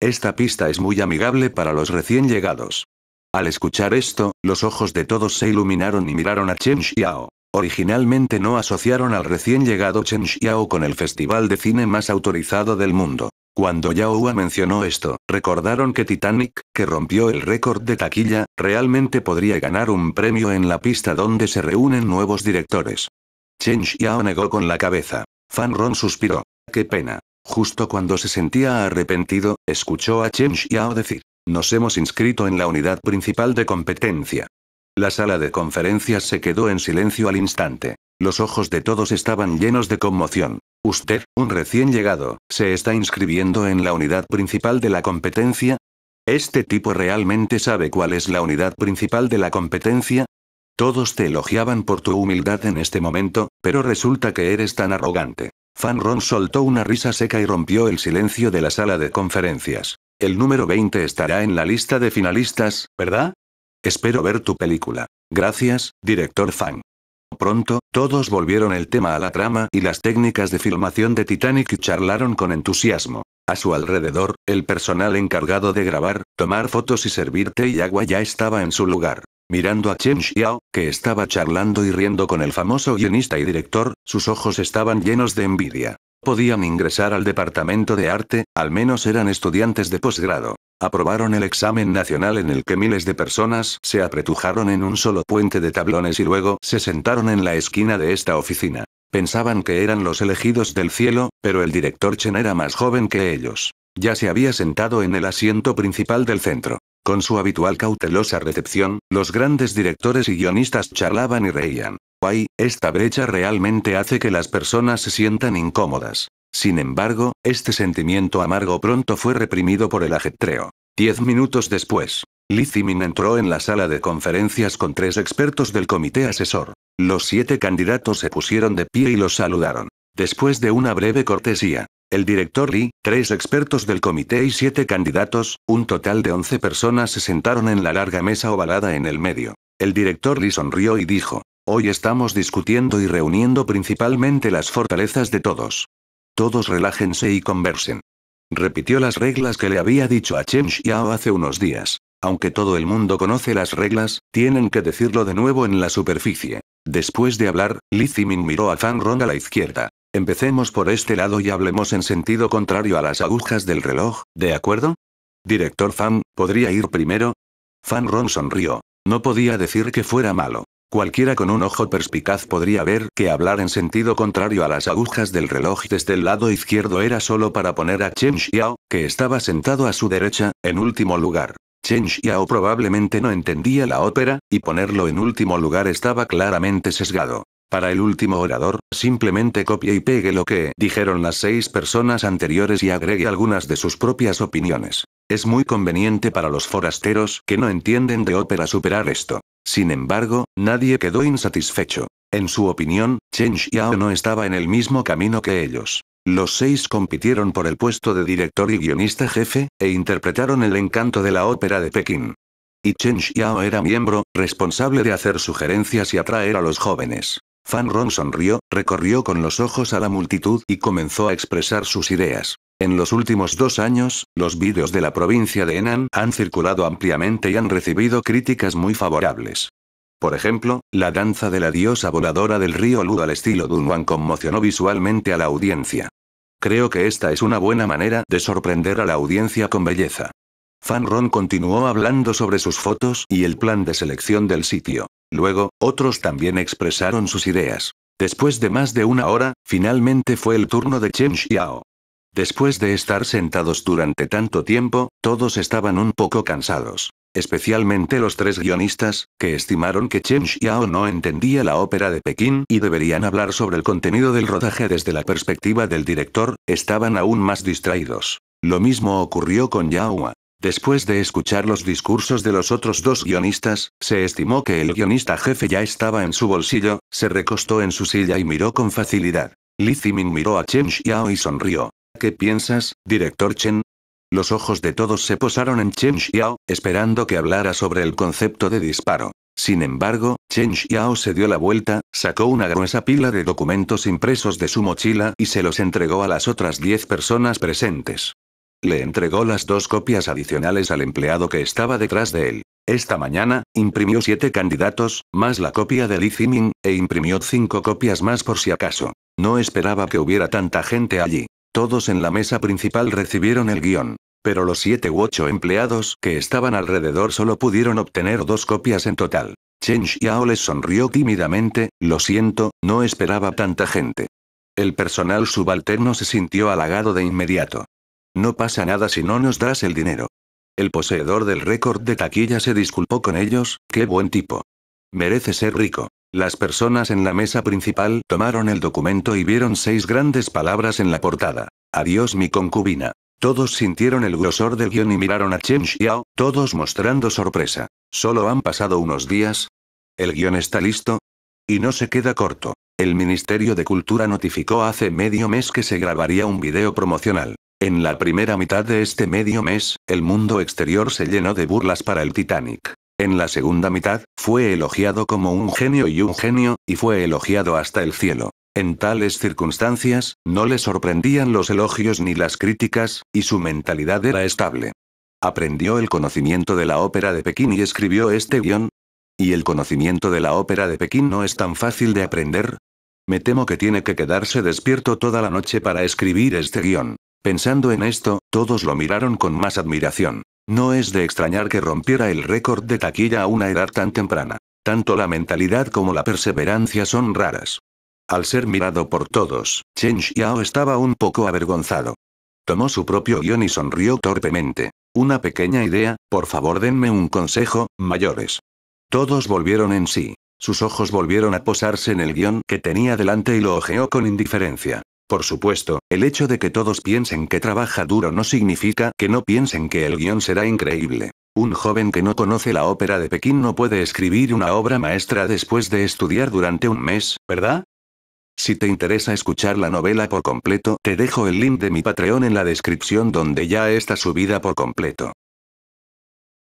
[SPEAKER 1] Esta pista es muy amigable para los recién llegados. Al escuchar esto, los ojos de todos se iluminaron y miraron a Chen Xiao. Originalmente no asociaron al recién llegado Chen Xiao con el festival de cine más autorizado del mundo. Cuando Yao mencionó esto, recordaron que Titanic, que rompió el récord de taquilla, realmente podría ganar un premio en la pista donde se reúnen nuevos directores. Chen Xiao negó con la cabeza. Fan Ron suspiró. ¡Qué pena! Justo cuando se sentía arrepentido, escuchó a Chen Xiao decir. Nos hemos inscrito en la unidad principal de competencia. La sala de conferencias se quedó en silencio al instante. Los ojos de todos estaban llenos de conmoción. Usted, un recién llegado, se está inscribiendo en la unidad principal de la competencia. ¿Este tipo realmente sabe cuál es la unidad principal de la competencia? Todos te elogiaban por tu humildad en este momento, pero resulta que eres tan arrogante. Fan Ron soltó una risa seca y rompió el silencio de la sala de conferencias. El número 20 estará en la lista de finalistas, ¿verdad? Espero ver tu película. Gracias, director Fan. Pronto, todos volvieron el tema a la trama y las técnicas de filmación de Titanic y charlaron con entusiasmo. A su alrededor, el personal encargado de grabar, tomar fotos y servir té y agua ya estaba en su lugar. Mirando a Chen Xiao, que estaba charlando y riendo con el famoso guionista y director, sus ojos estaban llenos de envidia. Podían ingresar al departamento de arte, al menos eran estudiantes de posgrado. Aprobaron el examen nacional en el que miles de personas se apretujaron en un solo puente de tablones y luego se sentaron en la esquina de esta oficina. Pensaban que eran los elegidos del cielo, pero el director Chen era más joven que ellos. Ya se había sentado en el asiento principal del centro. Con su habitual cautelosa recepción, los grandes directores y guionistas charlaban y reían. Guay, esta brecha realmente hace que las personas se sientan incómodas. Sin embargo, este sentimiento amargo pronto fue reprimido por el ajetreo. Diez minutos después, Zimin entró en la sala de conferencias con tres expertos del comité asesor. Los siete candidatos se pusieron de pie y los saludaron. Después de una breve cortesía, el director Li, tres expertos del comité y siete candidatos, un total de once personas se sentaron en la larga mesa ovalada en el medio. El director Li sonrió y dijo, Hoy estamos discutiendo y reuniendo principalmente las fortalezas de todos. Todos relájense y conversen. Repitió las reglas que le había dicho a Chen Xiao hace unos días. Aunque todo el mundo conoce las reglas, tienen que decirlo de nuevo en la superficie. Después de hablar, Li Ziming miró a Fan Rong a la izquierda. Empecemos por este lado y hablemos en sentido contrario a las agujas del reloj, ¿de acuerdo? Director Fan, ¿podría ir primero? Fan Rong sonrió. No podía decir que fuera malo. Cualquiera con un ojo perspicaz podría ver que hablar en sentido contrario a las agujas del reloj desde el lado izquierdo era solo para poner a Chen Xiao, que estaba sentado a su derecha, en último lugar. Chen Xiao probablemente no entendía la ópera, y ponerlo en último lugar estaba claramente sesgado. Para el último orador, simplemente copie y pegue lo que dijeron las seis personas anteriores y agregue algunas de sus propias opiniones. Es muy conveniente para los forasteros que no entienden de ópera superar esto. Sin embargo, nadie quedó insatisfecho. En su opinión, Chen Xiao no estaba en el mismo camino que ellos. Los seis compitieron por el puesto de director y guionista jefe, e interpretaron el encanto de la ópera de Pekín. Y Chen Xiao era miembro, responsable de hacer sugerencias y atraer a los jóvenes. Fan Ron sonrió, recorrió con los ojos a la multitud y comenzó a expresar sus ideas. En los últimos dos años, los vídeos de la provincia de Henan han circulado ampliamente y han recibido críticas muy favorables. Por ejemplo, la danza de la diosa voladora del río Lu al estilo Dunhuan conmocionó visualmente a la audiencia. Creo que esta es una buena manera de sorprender a la audiencia con belleza. Fan Ron continuó hablando sobre sus fotos y el plan de selección del sitio. Luego, otros también expresaron sus ideas. Después de más de una hora, finalmente fue el turno de Chen Xiao. Después de estar sentados durante tanto tiempo, todos estaban un poco cansados. Especialmente los tres guionistas, que estimaron que Chen Xiao no entendía la ópera de Pekín y deberían hablar sobre el contenido del rodaje desde la perspectiva del director, estaban aún más distraídos. Lo mismo ocurrió con Yao. Después de escuchar los discursos de los otros dos guionistas, se estimó que el guionista jefe ya estaba en su bolsillo, se recostó en su silla y miró con facilidad. Li Ziming miró a Chen Xiao y sonrió. ¿Qué piensas, director Chen? Los ojos de todos se posaron en Chen Xiao, esperando que hablara sobre el concepto de disparo. Sin embargo, Chen Xiao se dio la vuelta, sacó una gruesa pila de documentos impresos de su mochila y se los entregó a las otras diez personas presentes. Le entregó las dos copias adicionales al empleado que estaba detrás de él. Esta mañana, imprimió siete candidatos, más la copia de Li Ziming, e imprimió cinco copias más por si acaso. No esperaba que hubiera tanta gente allí. Todos en la mesa principal recibieron el guión. Pero los siete u ocho empleados que estaban alrededor solo pudieron obtener dos copias en total. Chen Xiao les sonrió tímidamente, lo siento, no esperaba tanta gente. El personal subalterno se sintió halagado de inmediato. No pasa nada si no nos das el dinero. El poseedor del récord de taquilla se disculpó con ellos, qué buen tipo. Merece ser rico. Las personas en la mesa principal tomaron el documento y vieron seis grandes palabras en la portada. Adiós mi concubina. Todos sintieron el grosor del guión y miraron a Chen Xiao, todos mostrando sorpresa. ¿Solo han pasado unos días? ¿El guión está listo? Y no se queda corto. El Ministerio de Cultura notificó hace medio mes que se grabaría un video promocional. En la primera mitad de este medio mes, el mundo exterior se llenó de burlas para el Titanic. En la segunda mitad, fue elogiado como un genio y un genio, y fue elogiado hasta el cielo. En tales circunstancias, no le sorprendían los elogios ni las críticas, y su mentalidad era estable. Aprendió el conocimiento de la ópera de Pekín y escribió este guión. ¿Y el conocimiento de la ópera de Pekín no es tan fácil de aprender? Me temo que tiene que quedarse despierto toda la noche para escribir este guión. Pensando en esto, todos lo miraron con más admiración. No es de extrañar que rompiera el récord de taquilla a una edad tan temprana. Tanto la mentalidad como la perseverancia son raras. Al ser mirado por todos, Chen Xiao estaba un poco avergonzado. Tomó su propio guión y sonrió torpemente. Una pequeña idea, por favor denme un consejo, mayores. Todos volvieron en sí. Sus ojos volvieron a posarse en el guión que tenía delante y lo ojeó con indiferencia. Por supuesto, el hecho de que todos piensen que trabaja duro no significa que no piensen que el guión será increíble. Un joven que no conoce la ópera de Pekín no puede escribir una obra maestra después de estudiar durante un mes, ¿verdad? Si te interesa escuchar la novela por completo, te dejo el link de mi Patreon en la descripción donde ya está subida por completo.